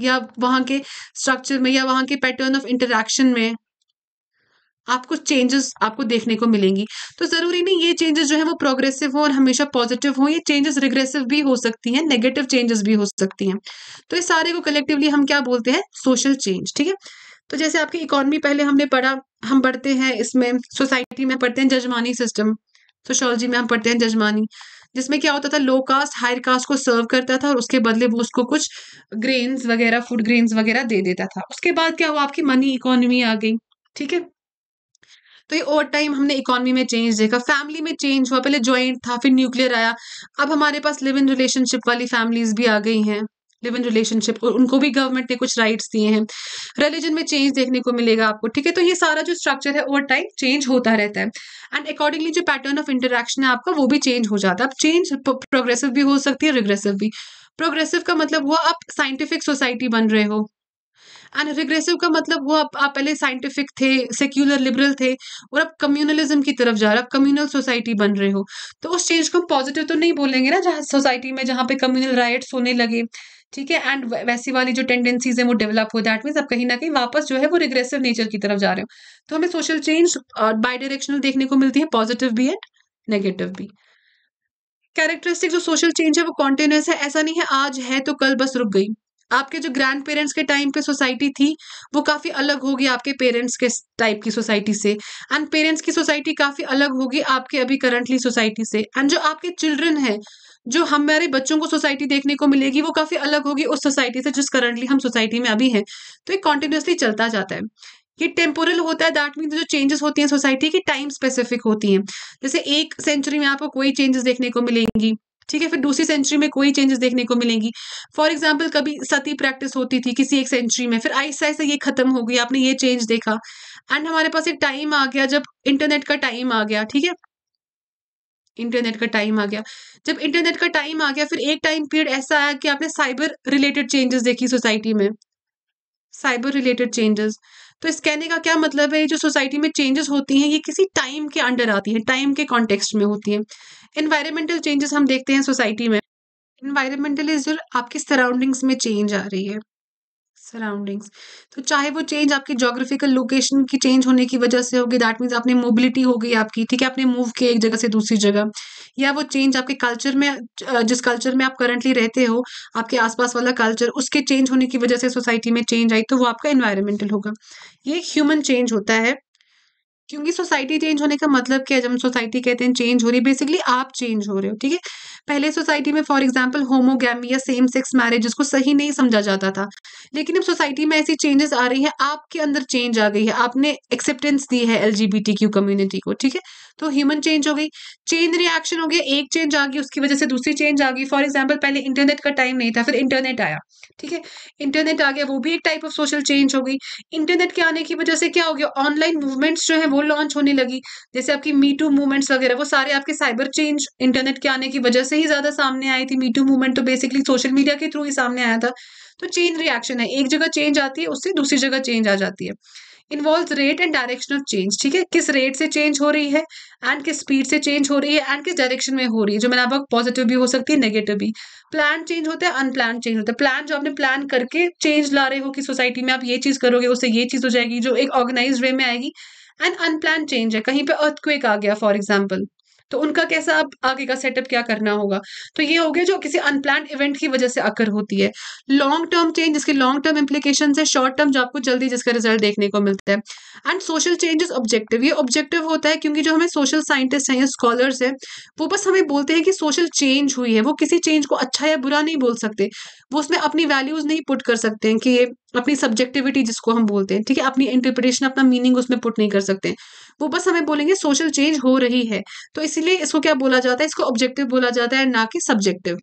Speaker 1: या वहाँ के स्ट्रक्चर में या वहाँ के पैटर्न ऑफ इंटरेक्शन में आपको चेंजेस आपको देखने को मिलेंगी तो ज़रूरी नहीं ये चेंजेस जो है वो प्रोग्रेसिव हो और हमेशा पॉजिटिव हो ये चेंजेस रिग्रेसिव भी हो सकती हैं नेगेटिव चेंजेस भी हो सकती हैं तो इस सारे को कलेक्टिवली हम क्या बोलते हैं सोशल चेंज ठीक है तो जैसे आपकी इकोनॉमी पहले हमने पढ़ा हम पढ़ते हैं इसमें सोसाइटी में पढ़ते हैं जजमानी सिस्टम सोशोलॉजी में हम पढ़ते हैं जजमानी जिसमें क्या होता था लो कास्ट हायर कास्ट को सर्व करता था और उसके बदले वो उसको कुछ ग्रेन्स वगैरह फूड ग्रेन्स वगैरह दे देता था उसके बाद क्या हुआ आपकी मनी इकोनॉमी आ गई ठीक है तो ये ओवर टाइम हमने इकोनॉमी में चेंज देखा फैमिली में चेंज हुआ पहले ज्वाइंट था फिर न्यूक्लियर आया अब हमारे पास लिव इन रिलेशनशिप वाली फैमिलीज भी आ गई हैं लिव इन रिलेशनशिप और उनको भी गवर्नमेंट ने कुछ राइट्स दिए हैं रिलीजन में चेंज देखने को मिलेगा आपको ठीक है तो ये सारा जो स्ट्रक्चर है ओवर टाइम चेंज होता रहता है एंड अकॉर्डिंगली जो पैटर्न ऑफ इंटरेक्शन है आपका वो भी चेंज हो जाता है अब चेंज प्रोग्रेसिव भी हो सकती है रिग्रेसिव भी प्रोग्रेसिव का मतलब हुआ आप साइंटिफिक सोसाइटी बन रहे हो एंड रिग्रेसिव का मतलब वो आप, आप पहले साइंटिफिक थे सेक्युलर लिबरल थे और अब कम्युनलिज्म की तरफ जा रहे हो आप कम्युनल सोसाइटी बन रहे हो तो उस चेंज को हम पॉजिटिव तो नहीं बोलेंगे ना जहाँ सोसाइटी में जहाँ पे कम्युनल राइट्स होने लगे ठीक है एंड वैसी वाली जो टेंडेंसीज है वो डेवलप हो दैट मीन्स अब कहीं ना कहीं वापस जो है वो रिग्रेसिव नेचर की तरफ जा रहे हो तो हमें सोशल चेंज बाई डायरेक्शनल देखने को मिलती है पॉजिटिव भी एंड नेगेटिव भी कैरेक्टरिस्टिक जो सोशल चेंज है वो कॉन्टिन्यूस है ऐसा नहीं है आज है तो कल बस रुक गई आपके जो ग्रैंड पेरेंट्स के टाइम पे सोसाइटी थी वो काफ़ी अलग होगी आपके पेरेंट्स के टाइप की सोसाइटी से एंड पेरेंट्स की सोसाइटी काफ़ी अलग होगी आपके अभी करंटली सोसाइटी से एंड जो आपके चिल्ड्रन है जो हमारे बच्चों को सोसाइटी देखने को मिलेगी वो काफ़ी अलग होगी उस सोसाइटी से जिस करंटली हम सोसाइटी में अभी हैं तो ये कॉन्टिन्यूसली चलता जाता है ये टेम्पोरल होता है दैट मीन जो चेंजेस होती हैं सोसाइटी की टाइम स्पेसिफिक होती हैं जैसे एक सेंचुरी में आपको कोई चेंजेस देखने को मिलेंगी ठीक है फिर दूसरी सेंचुरी में कोई चेंजेस देखने को मिलेंगी फॉर एग्जाम्पल कभी सती प्रैक्टिस होती थी किसी एक सेंचुरी में फिर आहिस्ता आहिस्ता ये खत्म हो गई आपने ये चेंज देखा एंड हमारे पास एक टाइम आ गया जब इंटरनेट का टाइम आ गया ठीक है इंटरनेट का टाइम आ गया जब इंटरनेट का टाइम आ गया फिर एक टाइम पीरियड ऐसा आया कि आपने साइबर रिलेटेड चेंजेस देखी सोसाइटी में साइबर रिलेटेड चेंजेस तो इस कहने का क्या मतलब है जो सोसाइटी में चेंजेस होती हैं ये किसी टाइम के अंडर आती है टाइम के कॉन्टेक्स्ट में होती है इन्वायरमेंटल चेंजेस हम देखते हैं सोसाइटी में इन्वायरमेंटल इज आपके सराउंडिंग्स में चेंज आ रही है सराउंडिंग्स तो चाहे वो चेंज आपकी जोग्राफिकल लोकेशन की चेंज होने की वजह से होगी दैट मीन्स आपने मोबिलिटी हो गई आपकी ठीक है आपने मूव किया एक जगह से दूसरी जगह या वो चेंज आपके कल्चर में जिस कल्चर में आप करंटली रहते हो आपके आसपास वाला कल्चर उसके चेंज होने की वजह से सोसाइटी में चेंज आई तो वो आपका इन्वायरमेंटल होगा ये ह्यूमन चेंज होता है क्योंकि सोसाइटी चेंज होने का मतलब क्या है जब हम सोसाइटी कहते हैं चेंज हो रही है बेसिकली आप चेंज हो रहे हो ठीक है पहले सोसाइटी में फॉर एग्जाम्पल होमोगैमी या सेम सेक्स मैरिज इसको सही नहीं समझा जाता था लेकिन अब सोसाइटी में ऐसी चेंजेस आ रही है आपके अंदर चेंज आ गई है आपने एक्सेप्टेंस दी है एल क्यू कम्युनिटी को ठीक है तो ह्यूमन चेंज हो गई चेन रिएक्शन हो गया एक चेंज आ गई उसकी वजह से दूसरी चेंज आ गई फॉर एग्जाम्पल पहले इंटरनेट का टाइम नहीं था फिर इंटरनेट आया ठीक है इंटरनेट आ गया वो भी एक टाइप ऑफ सोशल चेंज हो गई इंटरनेट के आने की वजह से क्या हो गया ऑनलाइन मूवमेंट्स जो है वो लॉन्च होने लगी जैसे आपकी मीटू मूवमेंट्स वगैरह वो सारे आपके साइबर चेंज इंटरनेट के आने की वजह से ही ज्यादा सामने आई थी मीटू मूवमेंट तो बेसिकली सोशल मीडिया के थ्रू ही सामने आया था तो चेन रिएक्शन है एक जगह चेंज आती है उससे दूसरी जगह चेंज आ जाती है involve rate and direction of change ठीक है किस रेट से चेंज हो रही है एंड किस स्पीड से चेंज हो रही है एंड किस डायरेक्शन में हो रही है जो मैंने आपको पॉजिटिव भी हो सकती है नेगेटिव भी प्लान चेंज होता है अनप्लान चेंज होता है प्लान जो आपने प्लान करके चेंज ला रहे हो कि सोसाइटी में आप ये चीज़ करोगे उससे ये चीज़ हो जाएगी जो एक ऑर्गेनाइज वे में आएगी एंड अनप्लान चेंज है कहीं पे अर्थक्वेक आ गया फॉर एग्जाम्पल तो उनका कैसा अब आगे का सेटअप क्या करना होगा तो ये हो गया जो किसी अनप्लान इवेंट की वजह से अकर होती है लॉन्ग टर्म चेंज जिसके लॉन्ग टर्म इम्प्लीकेशन है शॉर्ट टर्म जो आपको जल्दी जिसका रिजल्ट देखने को मिलता है एंड सोशल चेंजेस ऑब्जेक्टिव ये ऑब्जेक्टिव होता है क्योंकि जो हमें सोशल साइंटिस्ट हैं या स्कॉलर्स हैं वो बस हमें बोलते हैं कि सोशल चेंज हुई है वो किसी चेंज को अच्छा या बुरा नहीं बोल सकते वो उसमें अपनी वैल्यूज नहीं पुट कर सकते हैं कि ये अपनी सब्जेक्टिविटी जिसको हम बोलते हैं ठीक है अपनी इंटरप्रिटेशन अपना मीनिंग उसमें पुट नहीं कर सकते हैं वो बस हमें बोलेंगे सोशल चेंज हो रही है तो इसीलिए इसको क्या बोला जाता है इसको ऑब्जेक्टिव बोला जाता है ना कि सब्जेक्टिव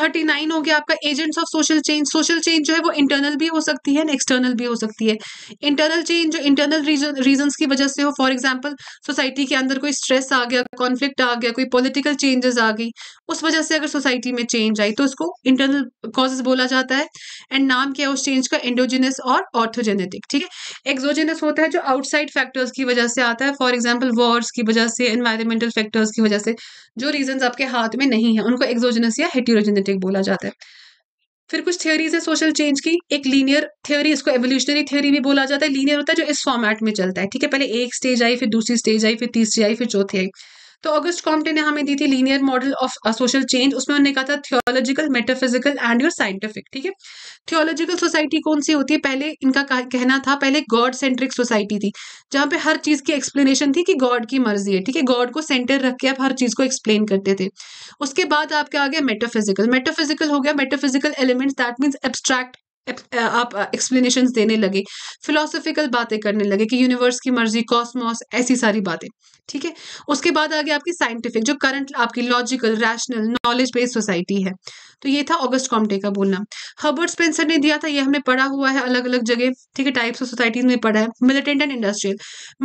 Speaker 1: थर्टी नाइन हो गया आपका agents of social change social change जो है वो इंटरनल भी हो सकती है एंड एक्सटर्नल भी हो सकती है इंटरनल चेंज जो इंटरनल रीजन की वजह से हो फॉर एग्जाम्पल सोसाइटी के अंदर कोई स्ट्रेस आ गया कॉन्फ्लिक्ट आ गया कोई पोलिटिकल चेंजेस आ गई उस वजह से अगर सोसाइटी में चेंज आई तो उसको इंटरनल कॉजेज बोला जाता है एंड नाम क्या है उस चेंज का इंडोजिनस और ऑर्थोजेनेटिक ठीक है एक्सोजेनस होता है जो आउटसाइड फैक्टर्स की वजह से आता है फॉर एग्जाम्पल वॉर्स की वजह से एनवायरमेंटल फैक्टर्स की वजह से जो रीजन आपके हाथ में नहीं है उनको एक्सोजेनस या हेटीरोजेनस जेनेटिक बोला जाता है फिर कुछ थियोरीज है सोशल चेंज की एक लीनियर थ्योरी इसको एवोल्यूशनरी थ्योरी भी बोला जाता है लीनियर होता है जो इस फॉर्मेट में चलता है ठीक है पहले एक स्टेज आई फिर दूसरी स्टेज आई फिर तीसरी आई फिर चौथी आई तो ऑगस्ट कॉम्टे ने हमें दी थी linear model of social change उसमें उन्होंने कहा था theological metaphysical and your scientific ठीक है थियोलॉजिकल सोसाइटी कौन सी होती है पहले इनका कहना था पहले गॉड सेंट्रिक सोसाइटी थी जहाँ पे हर चीज़ की एक्सप्लेनेशन थी कि गॉड की मर्जी है ठीक है गॉड को सेंटर रख के आप हर चीज़ को एक्सप्लेन करते थे उसके बाद आपके आ गया मेटाफिजिकल मेटाफिजिकल हो गया metaphysical elements that means abstract आप एक्सप्लेनेशन देने लगे फिलोसफिकल बातें करने लगे कि यूनिवर्स की मर्जी कॉस्मॉस ऐसी सारी बातें ठीक है उसके बाद आ गया आपकी साइंटिफिक जो करंट आपकी logical rational knowledge based society है तो ये था ऑगस्ट कॉम्टे का बोलना हर्बर्ट स्पेंसर ने दिया था ये हमने पढ़ा हुआ है अलग अलग जगह ठीक है टाइप्स ऑफ सोसाइटीज में पढ़ा है मिलिटेंट एंड इंडस्ट्रियल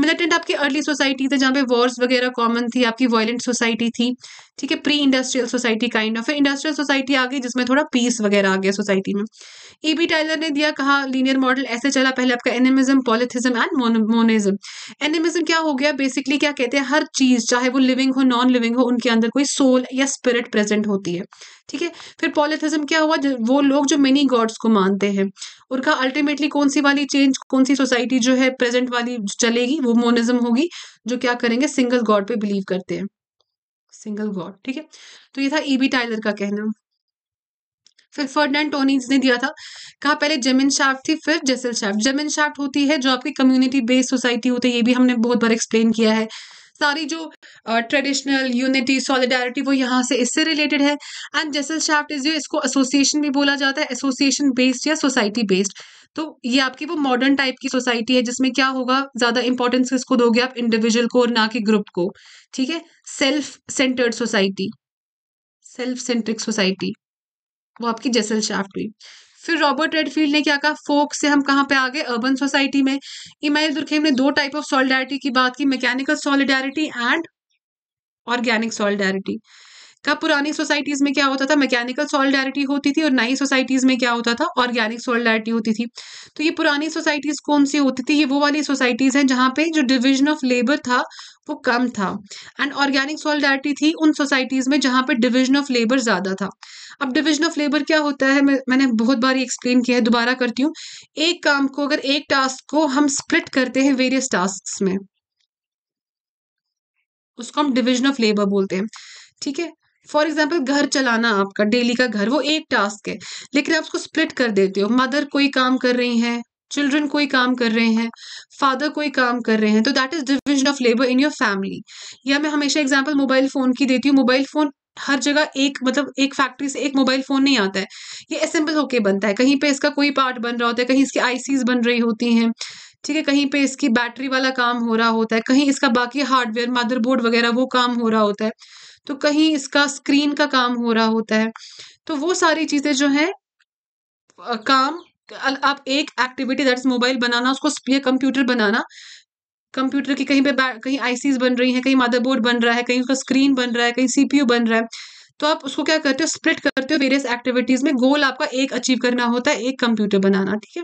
Speaker 1: मिलिटेंट आपकी अर्ली सोसाइटी थे जहाँ पे वॉर्स वगैरह कॉमन थी आपकी वॉयलेंट सोसाइटी थी ठीक है pre industrial society kind of industrial society आ गई जिसमें थोड़ा पीस वगैरह आ गया सोसाइटी में ई बी टाइलर ने दिया कहा लीनियर मॉडल ऐसे चला पहले आपका animism polytheism and monism animism क्या हो गया बेसिकली क्या कहते कहते हैं हर चीज़ चाहे वो लिविंग हो नॉन लिविंग हो उनके अंदर कोई सोल या स्पिरिट प्रेजेंट होती है ठीक है फिर पॉलिथिज्म क्या हुआ वो लोग जो मेनी गॉड्स को मानते हैं उनका अल्टीमेटली कौन सी वाली चेंज कौन सी सोसाइटी जो है प्रेजेंट वाली चलेगी वो मोनिज्म होगी जो क्या करेंगे सिंगल गॉड पे बिलीव करते हैं सिंगल गॉड ठीक है तो ये था ईबी e टाइलर का कहना फिर फर्डनैंड टोनीज ने दिया था कहा पहले जेमिन शाफ्ट थी फिर जेसल शाफ्ट जेमिन शाफ्ट होती है जो आपकी कम्युनिटी बेस्ड सोसाइटी होती है ये भी हमने बहुत बार एक्सप्लेन किया है सारी जो ट्रेडिशनल यूनिटी सॉलिडारिटी वो यहाँ से इससे रिलेटेड है एंड जेसल शाफ्ट इज इसको एसोसिएशन भी बोला जाता है एसोसिएशन बेस्ड या सोसाइटी बेस्ड तो ये आपकी वो मॉडर्न टाइप की सोसाइटी है जिसमें क्या होगा ज्यादा इंपॉर्टेंस किसको दोगे आप इंडिविजुअल को और ना कि ग्रुप को ठीक है self centred society self centric society वो आपकी जेसल शाफ्ट हुई फिर रॉबर्ट रेडफील्ड ने क्या कहा फोक से हम कहाँ पे आ गए अर्बन सोसाइटी में इमाइल दुर्खेम ने दो टाइप ऑफ सॉलिडारिटी की बात की mechanical solidarity and organic solidarity का पुरानी सोसाइटीज में क्या होता था मैकेनिकल सॉलिडारिटी होती थी और नई सोसाइटीज में क्या होता था ऑर्गेनिक सॉलिडारिटी होती थी तो ये पुरानी सोसाइटीज कौन सी होती थी ये वो वाली सोसाइटीज हैं जहाँ पे जो डिविजन ऑफ लेबर था वो कम था एंड ऑर्गेनिक सॉलिडारिटी थी उन सोसाइटीज़ में जहाँ पर डिवीजन ऑफ लेबर ज़्यादा था अब डिवीजन ऑफ लेबर क्या होता है मैं मैंने बहुत बार एक्सप्लेन किया है दोबारा करती हूँ एक काम को अगर एक टास्क को हम स्प्लिट करते हैं वेरियस टास्क में उसको हम डिवीजन ऑफ लेबर बोलते हैं ठीक है फॉर एग्जाम्पल घर चलाना आपका डेली का घर वो एक टास्क है लेकिन आप उसको स्प्लिट कर देते हो मदर कोई काम कर रही हैं चिल्ड्रन कोई काम कर रहे हैं फादर कोई काम कर रहे हैं तो that is division of labour in your family या मैं हमेशा एग्जाम्पल मोबाइल फ़ोन की देती हूँ मोबाइल फ़ोन हर जगह एक मतलब एक फैक्ट्री से एक मोबाइल फ़ोन नहीं आता है ये असेंबल होके बनता है कहीं पे इसका कोई पार्ट बन रहा होता है कहीं इसकी आईसीज बन रही होती हैं ठीक है कहीं पे इसकी बैटरी वाला काम हो रहा होता है कहीं इसका बाकी हार्डवेयर मदरबोर्ड वगैरह वो काम हो रहा होता है तो कहीं इसका स्क्रीन का काम हो रहा होता है तो वो सारी चीज़ें जो है काम आप एक एक्टिविटी दैट्स मोबाइल बनाना उसको या कंप्यूटर बनाना कंप्यूटर की कहीं पे कहीं आईसीज बन रही हैं कहीं मदरबोर्ड बन रहा है कहीं उसका स्क्रीन बन रहा है कहीं सीपीयू बन रहा है तो आप उसको क्या करते हो स्प्लिट करते हो वेरियस एक्टिविटीज में गोल आपका एक अचीव करना होता है एक कंप्यूटर बनाना ठीक है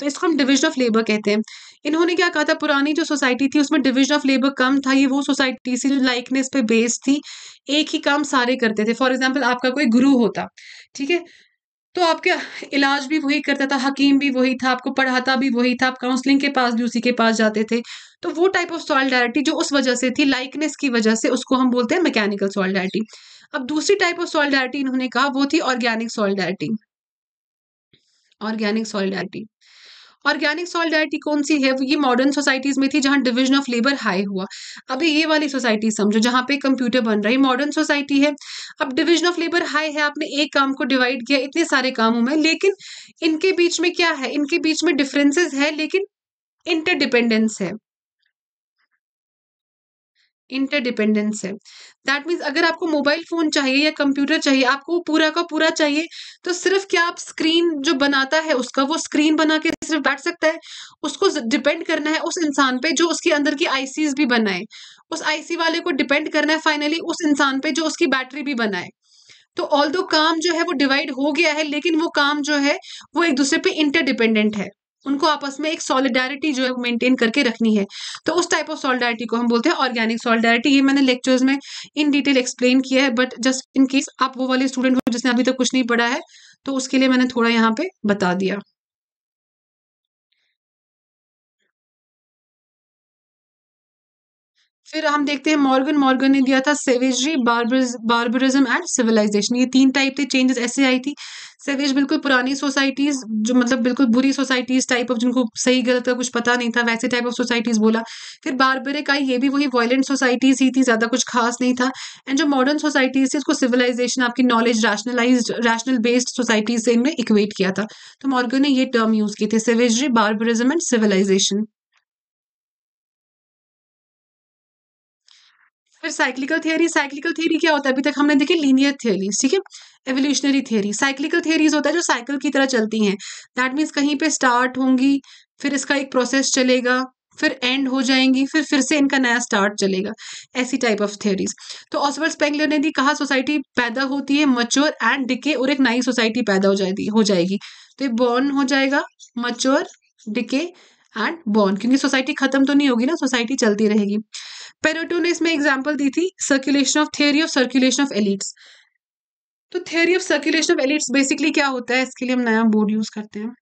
Speaker 1: तो इसको हम डिविजन ऑफ लेबर कहते हैं इन्होंने क्या कहा था पुरानी जो सोसाइटी थी उसमें डिविजन ऑफ लेबर कम था ये वो सोसाइटी सी लाइकनेस पे बेस्ड थी एक ही काम सारे करते थे फॉर एग्जाम्पल आपका कोई गुरु होता ठीक है तो आपके इलाज भी वही करता था हकीम भी वही था आपको पढ़ाता भी वही था आप काउंसलिंग के पास भी उसी के पास जाते थे तो वो टाइप ऑफ सॉलिडारिटी जो उस वजह से थी लाइकनेस की वजह से उसको हम बोलते हैं मैकेनिकल सॉलिडारिटी अब दूसरी टाइप ऑफ सॉलिडारिटी इन्होंने कहा वो थी organic solidarity organic solidarity organic solidarity कौन सी है ये मॉडर्न सोसाइटीज़ में थी जहाँ डिविजन ऑफ लेबर हाई हुआ अभी ये वाली सोसाइटी समझो जहाँ पे कंप्यूटर बन रहा है मॉडर्न सोसाइटी है अब डिविजन ऑफ लेबर हाई है आपने एक काम को डिवाइड किया इतने सारे कामों में लेकिन इनके बीच में क्या है इनके बीच में डिफरेंसेस है लेकिन इंटरडिपेंडेंस है इंटरडिपेंडेंस है दैट मीन्स अगर आपको मोबाइल फ़ोन चाहिए या कंप्यूटर चाहिए आपको पूरा का पूरा चाहिए तो सिर्फ क्या आप स्क्रीन जो बनाता है उसका वो स्क्रीन बना के सिर्फ बैठ सकता है उसको डिपेंड करना है उस इंसान पे जो उसके अंदर की आईसीज भी बनाए उस आईसी वाले को डिपेंड करना है फाइनली उस इंसान पे जो उसकी बैटरी भी बनाए तो ऑल दो काम जो है वो डिवाइड हो गया है लेकिन वो काम जो है वो एक दूसरे पे इंटरडिपेंडेंट है उनको आपस में एक सॉलिडारिटी जो है मेंटेन करके रखनी है तो उस टाइप ऑफ सॉलिडारिटी को हम बोलते हैं ऑर्गेनिक सॉलिडारिटी ये मैंने लेक्चर्स में इन डिटेल एक्सप्लेन किया है बट जस्ट इन केस आप वो वाले स्टूडेंट हो जिसने अभी तक कुछ नहीं पढ़ा है तो उसके लिए मैंने थोड़ा यहाँ पे बता दिया फिर हम देखते हैं मॉर्गन मॉर्गन ने दिया था सेवेजरी बार्बरिज्म एंड सिविलाइजेशन ये तीन टाइप थे चेंजेस ऐसे आई थी सेवेज बिल्कुल पुरानी सोसाइटीज जो मतलब बिल्कुल बुरी सोसाइटीज टाइप ऑफ जिनको सही गलत का कुछ पता नहीं था वैसे टाइप ऑफ सोसाइटीज बोला फिर बारबरिक आई ये भी वही वॉयलेंट सोसाइटीज ही थी ज़्यादा कुछ खास नहीं था एंड जो मॉडर्न सोसाइटीज थी उसको सिविलाइजेशन आपकी knowledge rationalise rational based societies से इनमें इक्वेट किया था तो मॉर्गन ने ये टर्म यूज़ की थी सेवेजरी बार्बरिज्म एंड सिविलाइजेशन फिर साइक्लिकल थियरी साइक्लिकल थियरी क्या होता है अभी तक हमने देखी लीनियर थियरीज ठीक है एवोल्यूशनरी थियरी साइक्लिकल थियरीज होता है जो साइकिल की तरह चलती हैं दैट मीन्स कहीं पे स्टार्ट होंगी फिर इसका एक प्रोसेस चलेगा फिर एंड हो जाएंगी फिर फिर से इनका नया स्टार्ट चलेगा ऐसी टाइप ऑफ थियोरीज तो ऑसवर्ड स्पेंगलर ने भी कहा सोसाइटी पैदा होती है मच्योर एंड डिके और एक नई सोसाइटी पैदा हो जाएगी हो जाएगी तो ये बॉर्न हो जाएगा मच्योर डिके एंड बॉर्न क्योंकि सोसाइटी खत्म तो नहीं होगी ना सोसाइटी चलती रहेगी पेरेटो ने इसमें एग्जाम्पल दी थी circulation of theory of circulation of elites तो theory of circulation of elites basically क्या होता है इसके लिए हम नया बोर्ड यूज करते हैं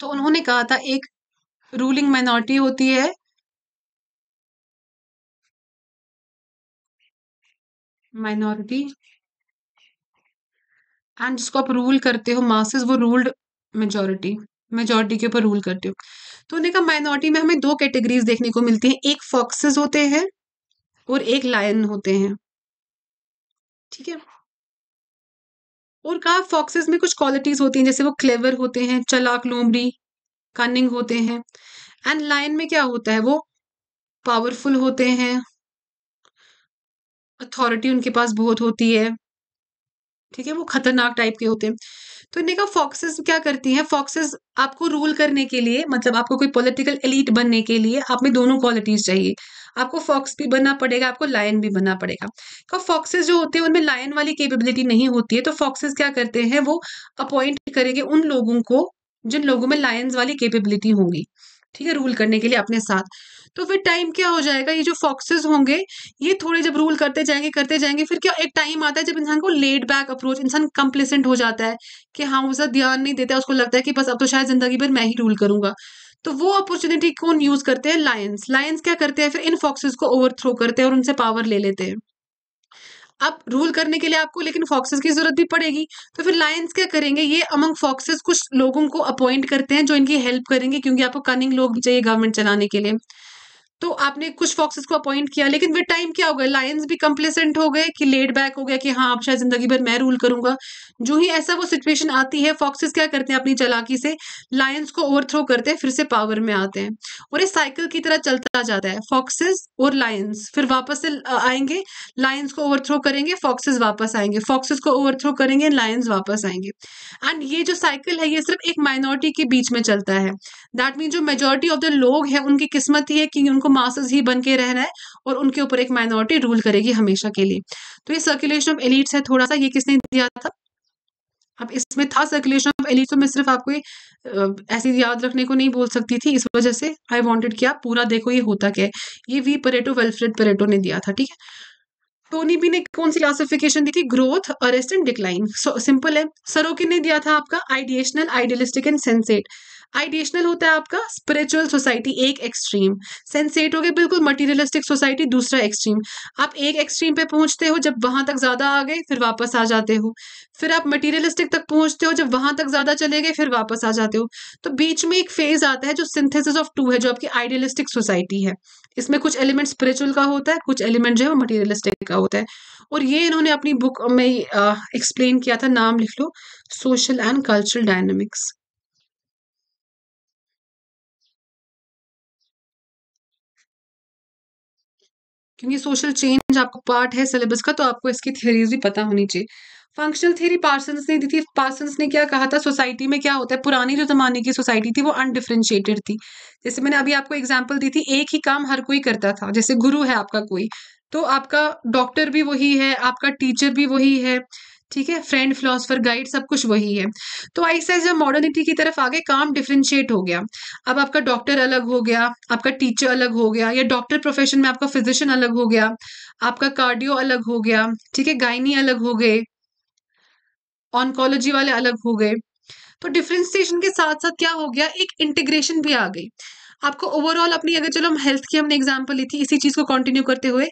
Speaker 1: तो उन्होंने कहा था एक रूलिंग माइनॉरिटी होती है माइनॉरिटी एंड जिसको आप रूल करते हो मासेस वो रूल्ड मेजोरिटी मेजोरिटी के ऊपर रूल करते हो तो उन्हें कहा माइनॉरिटी में हमें दो कैटेगरीज देखने को मिलती हैं एक फॉक्सेस होते हैं और एक लायन होते हैं ठीक है और कहा फॉक्सेस में कुछ क्वालिटीज होती हैं जैसे वो क्लेवर होते हैं चलाक लोमरी कनिंग होते हैं एंड लायन में क्या होता है वो पावरफुल होते हैं अथॉरिटी उनके पास बहुत होती है ठीक है वो खतरनाक टाइप के होते हैं तो इन्हें कहा फॉक्सेस क्या करती हैं फॉक्सेस आपको रूल करने के लिए मतलब आपको कोई पॉलिटिकल एलिट बनने के लिए आप में दोनों क्वालिटीज चाहिए आपको फॉक्स भी बनना पड़ेगा आपको लायन भी बनना पड़ेगा तो फॉक्सेस जो होते हैं उनमें लायन वाली केपेबिलिटी नहीं होती है तो फॉक्सेस क्या करते हैं वो अपॉइंट करेंगे उन लोगों को जिन लोगों में लायंस वाली केपेबिलिटी होगी ठीक है रूल करने के लिए अपने साथ तो फिर टाइम क्या हो जाएगा ये जो फॉक्सेस होंगे ये थोड़े जब रूल करते जाएंगे करते जाएंगे फिर क्या एक टाइम आता है जब इंसान को लेड बैक अप्रोच इंसान कंप्लेसेंट हो जाता है कि हाँ उसका ध्यान नहीं देता उसको लगता है कि बस अब तो शायद जिंदगी भर मैं ही रूल करूंगा तो वो अपॉर्चुनिटी कौन यूज करते हैं लायंस लायंस क्या करते हैं फिर इन फॉक्सेस को ओवरथ्रो करते हैं और उनसे पावर ले लेते हैं अब रूल करने के लिए आपको लेकिन फॉक्सेस की जरूरत भी पड़ेगी तो फिर लायंस क्या करेंगे ये अमंग फॉक्सेस कुछ लोगों को अपॉइंट करते हैं जो इनकी हेल्प करेंगे क्योंकि आपको कनिंग लोग चाहिए गवर्नमेंट चलाने के लिए तो आपने कुछ फॉक्सेस को अपॉइंट किया लेकिन विद टाइम क्या हो गया लायंस भी कंप्लेसेंट हो गए कि लेट बैक हो गया कि हाँ आप शायद जिंदगी भर मैं रूल करूंगा जो ही ऐसा वो सिचुएशन आती है फॉक्सेस क्या करते हैं अपनी चलाकी से लायंस को ओवरथ्रो करते हैं फिर से पावर में आते हैं और ये साइकिल की तरह चलता जाता है फॉक्सेस और लायंस फिर वापस से आएंगे लायंस को ओवरथ्रो करेंगे फॉक्सेस वापस आएंगे फॉक्सेस को ओवरथ्रो करेंगे लायंस वापस आएंगे एंड ये जो साइकिल है ये सिर्फ एक माइनॉरिटी के बीच में चलता है दैट मीन जो मेजोरिटी ऑफ द लोग हैं उनकी किस्मत ही है कि उनको उनको मासस ही बन के रहना है और उनके ऊपर एक माइनॉरिटी रूल करेगी हमेशा के लिए तो ये सर्कुलेशन ऑफ एलिट्स है थोड़ा सा ये किसने दिया था अब इसमें था सर्कुलेशन ऑफ एलिट्स तो मैं सिर्फ आपको ये ऐसे याद रखने को नहीं बोल सकती थी इस वजह से आई वॉन्टेड कि आप पूरा देखो ये होता क्या है ये वी परेटो वेलफ्रेड परेटो ने दिया था ठीक है टोनी बी ने कौन सी क्लासिफिकेशन दी थी growth arrest and decline simple है सरोकिन ने दिया था आपका आइडिएशनल आइडियलिस्टिक एंड सेंसेट आइडिएशनल होता है आपका स्पिरिचुअल सोसाइटी एक एक्सट्रीम सेंसेट हो गए बिल्कुल मटीरियलिस्टिक सोसाइटी दूसरा एक्सट्रीम आप एक एक्सट्रीम पे पहुंचते हो जब वहां तक ज़्यादा आ गए फिर वापस आ जाते हो फिर आप मटीरियलिस्टिक तक पहुंचते हो जब वहां तक ज़्यादा चले गए फिर वापस आ जाते हो तो बीच में एक फेज आता है जो सिंथेसिस ऑफ टू है जो आपकी आइडियलिस्टिक सोसाइटी है इसमें कुछ एलिमेंट स्पिरिचुअल का होता है कुछ एलिमेंट जो है वो मटीरियलिस्टिक का होता है और ये इन्होंने अपनी बुक में एक्सप्लेन किया था नाम लिख लो सोशल एंड कल्चरल डायनेमिक्स क्योंकि सोशल चेंज आपको पार्ट है सिलेबस का तो आपको इसकी थियरीज भी पता होनी चाहिए फंक्शनल थ्योरी पार्सन्स ने दी थी पार्सन्स ने क्या कहा था सोसाइटी में क्या होता है पुरानी जो जमाने की सोसाइटी थी वो अनडिफ्रेंशिएटेड थी जैसे मैंने अभी आपको एग्जाम्पल दी थी एक ही काम हर कोई करता था जैसे गुरु है आपका कोई तो आपका डॉक्टर भी वही है आपका टीचर भी वही है ठीक है फ्रेंड फिलोसफर गाइड सब कुछ वही है तो ऐसा जब मॉडर्निटी की तरफ आगे काम डिफ्रेंशिएट हो गया अब आपका डॉक्टर अलग हो गया आपका टीचर अलग हो गया या डॉक्टर प्रोफेशन में आपका फिजिशियन अलग हो गया आपका कार्डियो अलग हो गया ठीक है गायनी अलग हो गए ऑनकोलॉजी वाले अलग हो गए तो डिफ्रेंसिएशन के साथ साथ क्या हो गया एक इंटीग्रेशन भी आ गई आपको ओवरऑल अपनी अगर चलो हम हेल्थ की हमने एग्जाम्पल ली थी इसी चीज़ को कंटिन्यू करते हुए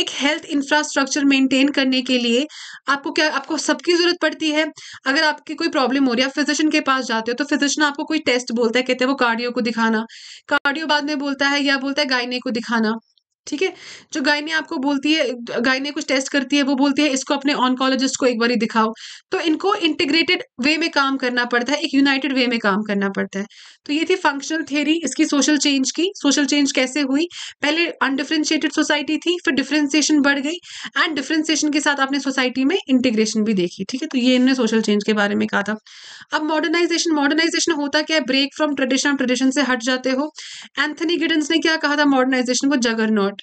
Speaker 1: एक हेल्थ इंफ्रास्ट्रक्चर मेंटेन करने के लिए आपको क्या आपको सबकी ज़रूरत पड़ती है अगर आपकी कोई प्रॉब्लम हो रही है आप फिजिशियन के पास जाते हो तो फिजिशियन आपको कोई टेस्ट बोलता है कहते हैं वो कार्डियो को दिखाना कार्डियो बाद में बोलता है या बोलता है गायने को दिखाना ठीक है जो गायने आपको बोलती है गायने कुछ टेस्ट करती है वो बोलती है इसको अपने ऑनकोलॉजिस्ट को एक बार दिखाओ तो इनको इंटीग्रेटेड वे में काम करना पड़ता है एक यूनाइटेड वे में काम करना पड़ता है तो ये थी फंक्शनल थ्योरी इसकी सोशल चेंज की सोशल चेंज कैसे हुई पहले अनडिफ्रेंशिएटेड सोसाइटी थी फिर डिफ्रेंसिएशन बढ़ गई एंड डिफ्रेंसिएशन के साथ आपने सोसाइटी में इंटीग्रेशन भी देखी ठीक है तो ये इन्होंने सोशल चेंज के बारे में कहा था अब मॉडर्नाइजेशन मॉडर्नाइजेशन होता क्या है ब्रेक फ्रॉम ट्रेडिशन ट्रेडिशन से हट जाते हो एंथनी गिडन्स ने क्या कहा था मॉडर्नाइजेशन को जगरनॉट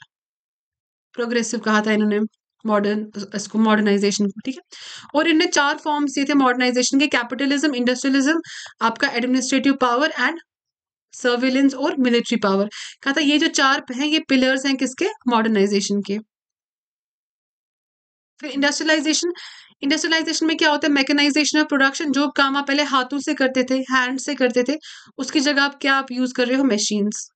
Speaker 1: प्रोग्रेसिव कहा था इन्होंने मॉडर्न इसको मॉडर्नाइजेशन को ठीक है और इनने चार फॉर्म्स दिए थे मॉडर्नाइजेशन के कैपिटलिज्म इंडस्ट्रियलिज्म आपका एडमिनिस्ट्रेटिव पावर एंड सर्विलेंस और मिलिट्री पावर कहा था ये जो चार हैं ये पिलर्स हैं किसके मॉडर्नाइजेशन के फिर इंडस्ट्रियलाइजेशन इंडस्ट्रियलाइजेशन में क्या होता है मैकेनाइजेशन ऑफ प्रोडक्शन जो काम आप पहले हाथों से करते थे हैंड से करते थे उसकी जगह आप क्या आप यूज कर रहे हो मशीन्स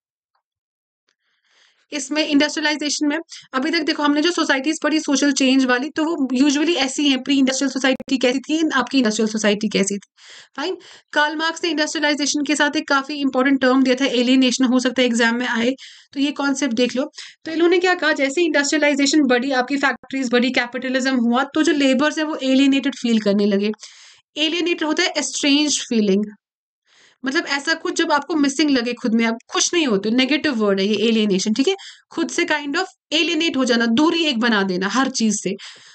Speaker 1: इसमें इंडस्ट्रियलाइजेशन में अभी तक देखो हमने जो सोसाइटीज पढ़ी सोशल चेंज वाली तो वो यूजुअली ऐसी हैं प्री इंडस्ट्रियल सोसाइटी कैसी थी आपकी इंडस्ट्रियल सोसाइटी कैसी थी फाइन कार्ल मार्क्स ने इंडस्ट्रियलाइजेशन के साथ एक काफ़ी इंपॉर्टेंट टर्म दिया था एलियनेशन हो सकता है एग्जाम में आए तो ये कॉन्सेप्ट देख लो तो इन्होंने क्या कहा जैसे इंडस्ट्रियलाइजेशन बढ़ी आपकी फैक्ट्रीज बढ़ी कैपिटलिज्म हुआ तो जो लेबर्स है वो एलियनेटेड फील करने लगे एलियनेट होता है एस्ट्रेंज फीलिंग मतलब ऐसा कुछ जब आपको मिसिंग लगे खुद में आप खुश नहीं होते नेगेटिव वर्ड है ये एलियनेशन ठीक है खुद से काइंड ऑफ एलियनेट हो जाना दूरी एक बना देना हर चीज से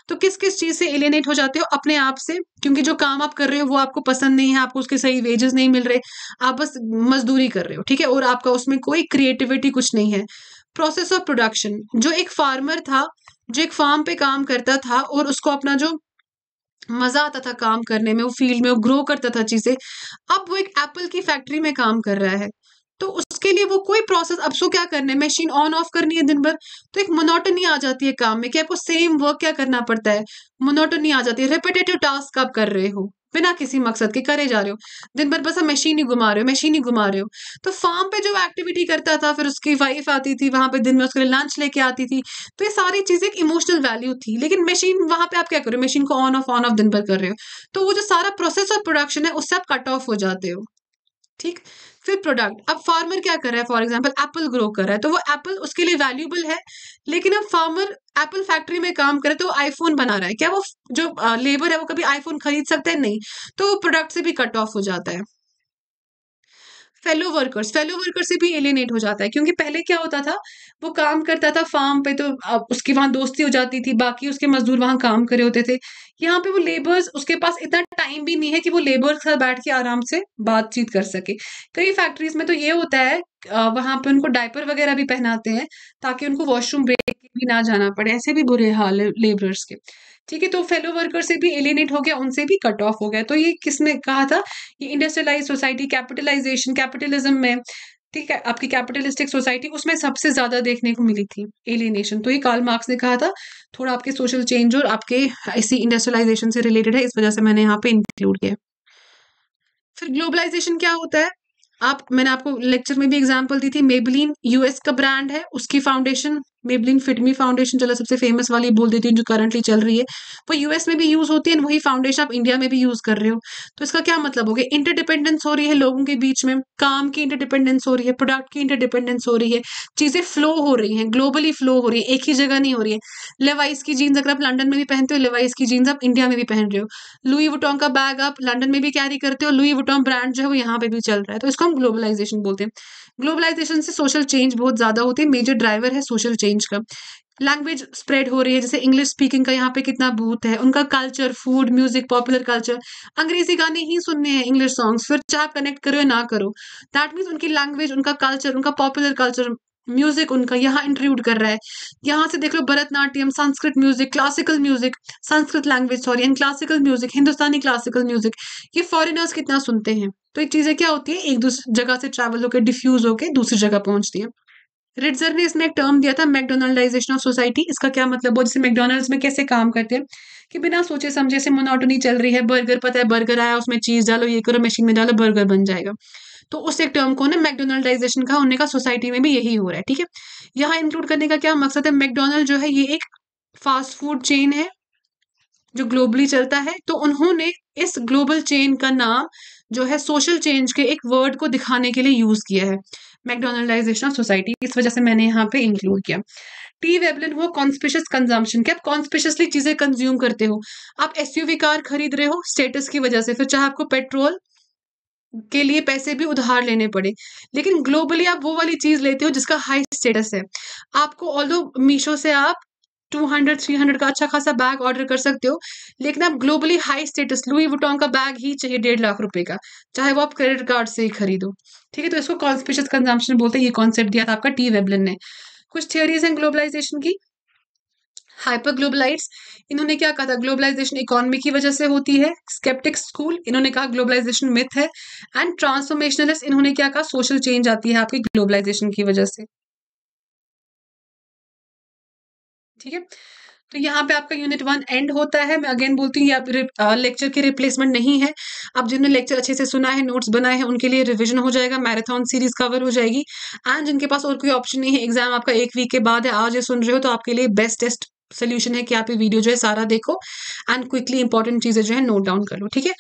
Speaker 1: तो किस किस चीज से एलियनेट हो जाते हो अपने आप से क्योंकि जो काम आप कर रहे हो वो आपको पसंद नहीं है आपको उसके सही वेजेस नहीं मिल रहे आप बस मजदूरी कर रहे हो ठीक है और आपका उसमें कोई क्रिएटिविटी कुछ नहीं है प्रोसेस ऑफ प्रोडक्शन जो एक फार्मर था जो एक फार्म पे काम करता था और उसको अपना जो मज़ा आता था काम करने में वो फील्ड में वो ग्रो करता था चीज़ें अब वो एक एप्पल की फैक्ट्री में काम कर रहा है तो उसके लिए वो कोई प्रोसेस अब सो क्या करना है मशीन ऑन ऑफ करनी है दिन भर तो एक मोनोटनी आ जाती है काम में कि आपको सेम वर्क क्या करना पड़ता है मोनोटनी आ जाती है रिपीटेटिव टास्क आप कर रहे हो बिना किसी मकसद के करे जा रहे हो दिन भर बस आप मशीन ही घुमा रहे हो मशीन ही घुमा रहे हो तो फार्म पे जो एक्टिविटी करता था फिर उसकी वाइफ आती थी वहां पे दिन में उसके लिए लंच लेके आती थी तो ये सारी चीज़ें एक इमोशनल वैल्यू थी लेकिन मशीन वहां पे आप क्या कर रहे हो मशीन को ऑन ऑफ ऑन ऑफ दिन भर कर रहे हो तो वो जो सारा प्रोसेस और प्रोडक्शन है उससे आप कट ऑफ हो जाते हो ठीक फिर प्रोडक्ट अब फार्मर क्या कर रहा है फॉर एग्जाम्पल एप्पल ग्रो कर रहा है तो वो एप्पल उसके लिए वैल्यूबल है लेकिन अब फार्मर एप्पल फैक्ट्री में काम करे तो आईफोन बना रहा है क्या वो जो लेबर है वो कभी आईफोन खरीद सकते हैं नहीं तो वो प्रोडक्ट से भी कट ऑफ हो जाता है फेलो वर्कर्स फेलो वर्कर्स से भी एलिनेट हो जाता है क्योंकि पहले क्या होता था वो काम करता था फार्म पे तो उसकी वहाँ दोस्ती हो जाती थी बाकी उसके मजदूर वहाँ काम करे होते थे यहाँ पे वो लेबर्स उसके पास इतना टाइम भी नहीं है कि वो लेबर्स के साथ बैठ के आराम से बातचीत कर सके कई फैक्ट्रीज में तो ये होता है वहां पे उनको डायपर वगैरह भी पहनाते हैं ताकि उनको वॉशरूम ब्रेक भी ना जाना पड़े ऐसे भी बुरे हाल है लेबरर्स के ठीक है तो फेलो वर्कर से भी एलिनेट हो गया उनसे भी कट ऑफ हो गया तो ये किसने कहा था ये इंडस्ट्रियलाइज सोसाइटी कैपिटलाइजेशन कैपिटलिज्म में ठीक है आपकी कैपिटलिस्टिक सोसाइटी उसमें सबसे ज्यादा देखने को मिली थी एलिनेशन तो ये कार्ल मार्क्स ने कहा था थोड़ा आपके सोशल चेंज और आपके इसी इंडस्ट्रियलाइजेशन से रिलेटेड है इस वजह से मैंने यहाँ पे इंक्लूड किया फिर ग्लोबलाइजेशन क्या होता है आप मैंने आपको लेक्चर में भी एग्जाम्पल दी थी मेबलिन यूएस का ब्रांड है उसकी फाउंडेशन मेबलिन फिटमी फाउंडेशन चला सबसे फेमस वाली बोल देती हूँ जो करंटली चल रही है वो यूएस में भी यूज़ होती है वही फाउंडेशन आप इंडिया में भी यूज़ कर रहे हो तो इसका क्या मतलब हो गया इंटरडिपेंडेंस हो रही है लोगों के बीच में काम की इंटरडिपेंडेंस हो रही है प्रोडक्ट की इंटरडिपेंडेंस हो रही है चीज़ें फ्लो हो रही है ग्लोबली फ्लो हो रही है एक ही जगह नहीं हो रही है लेवाइस की जीन्स अगर आप लंडन में भी पहनते हो लेवाइस की जीन्स आप इंडिया में भी पहन रहे हो लुई वुटोंग का बैग आप लंडन में भी कैरी करते हो लुई वुटोंग ब्रांड जो है वो यहाँ पे भी चल रहा है तो इसको हम ग्लोबलाइजेशन बोलते हैं ग्लोबलाइजेशन से सोशल चेंज बहुत ज़्यादा होती है मेजर ड्राइवर है सोशल चेंज का लैंग्वेज स्प्रेड हो रही है जैसे इंग्लिश स्पीकिंग का यहाँ पे कितना बूथ है उनका culture food music popular culture अंग्रेजी गाने ही सुनने हैं इंग्लिश सॉन्ग्स फिर चाहे कनेक्ट करो या ना करो दैट मीन्स उनकी लैंग्वेज उनका कल्चर उनका पॉपुलर कल्चर म्यूजिक उनका यहाँ इंट्रीब्यूट कर रहा है यहाँ से देख लो Bharatanatyam Sanskrit music classical music Sanskrit language sorry and classical music Hindustani classical music ये फॉरेनर्स कितना सुनते हैं तो ये चीज़ें क्या होती है एक दूसरी जगह से ट्रैवल होकर डिफ्यूज होकर दूसरी जगह पहुंचती है रिटजर ने इसमें एक टर्म दिया था मैकडोनल्डाइजेशन ऑफ सोसाइटी इसका क्या मतलब जैसे मैकडोनल्ड्स में कैसे काम करते हैं कि बिना सोचे समझे से मोनोटोनी चल रही है बर्गर पता है बर्गर आया उसमें चीज़ डालो ये करो मशीन में डालो बर्गर बन जाएगा तो उस एक टर्म को ना मैकडोनल्डाइजेशन कहा उन्हें कहा सोसाइटी में भी यही हो रहा है ठीक है यहाँ इंक्लूड करने का क्या मकसद है मैकडोनल्ड जो है ये एक फास्ट फूड चेन है जो ग्लोबली चलता है तो उन्होंने इस ग्लोबल चेन का नाम जो है सोशल चेंज के एक वर्ड को दिखाने के लिए यूज किया है मैकडोनल्डाइजेशन ऑफ सोसाइटी इस वजह से मैंने यहाँ पे इंक्लूड किया टी वेबलिन हुआ कॉन्स्पिशियस कंजम्पशन के आप कॉन्स्पिशियसली चीजें कंज्यूम करते हो आप एसयूवी कार खरीद रहे हो स्टेटस की वजह से फिर चाहे आपको पेट्रोल के लिए पैसे भी उधार लेने पड़े लेकिन ग्लोबली आप वो वाली चीज़ लेते हो जिसका हाई स्टेटस है आपको ऑल दो मीशो से आप टू हंड्रेड थ्री हंड्रेड का अच्छा खासा बैग ऑर्डर कर सकते हो लेकिन आप globally high status Louis Vuitton का बैग ही चाहिए डेढ़ लाख रुपए का चाहे वो आप क्रेडिट कार्ड से ही खरीदो ठीक है तो इसको कॉन्स्पिशियस कंजम्पशन बोलते हैं ये कॉन्सेप्ट दिया था आपका टी वेबलिन ने कुछ थियोरीज हैं ग्लोबलाइजेशन की हाइपर ग्लोबलाइट्स इन्होंने क्या कहा था ग्लोबलाइजेशन इकोनॉमी की वजह से होती है स्केप्टिक स्कूल इन्होंने कहा ग्लोबलाइजेशन मिथ है एंड ट्रांसफॉर्मेशनलिस्ट इन्होंने क्या कहा सोशल चेंज आती है आपकी ग्लोबलाइजेशन की वजह से ठीक है तो यहाँ पे आपका यूनिट वन एंड होता है मैं अगेन बोलती हूँ ये आप लेक्चर की रिप्लेसमेंट नहीं है आप जिन्होंने लेक्चर अच्छे से सुना है नोट्स बनाए हैं उनके लिए रिवीजन हो जाएगा मैराथन सीरीज कवर हो जाएगी एंड जिनके पास और कोई ऑप्शन नहीं है एग्जाम आपका एक वीक के बाद है आज ये सुन रहे हो तो आपके लिए बेस्ट टेस्ट सोल्यूशन है कि आप ये वीडियो जो है सारा देखो एंड क्विकली इंपॉर्टेंट चीज़ें जो है नोट डाउन कर लो ठीक है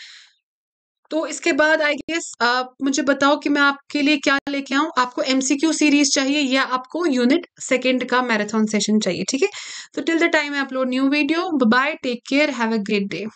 Speaker 1: तो इसके बाद आई गेस आप मुझे बताओ कि मैं आपके लिए क्या लेके आऊँ आपको एमसीक्यू सीरीज चाहिए या आपको यूनिट सेकेंड का मैराथन सेशन चाहिए ठीक है तो till the time I upload new video bye take care have a great day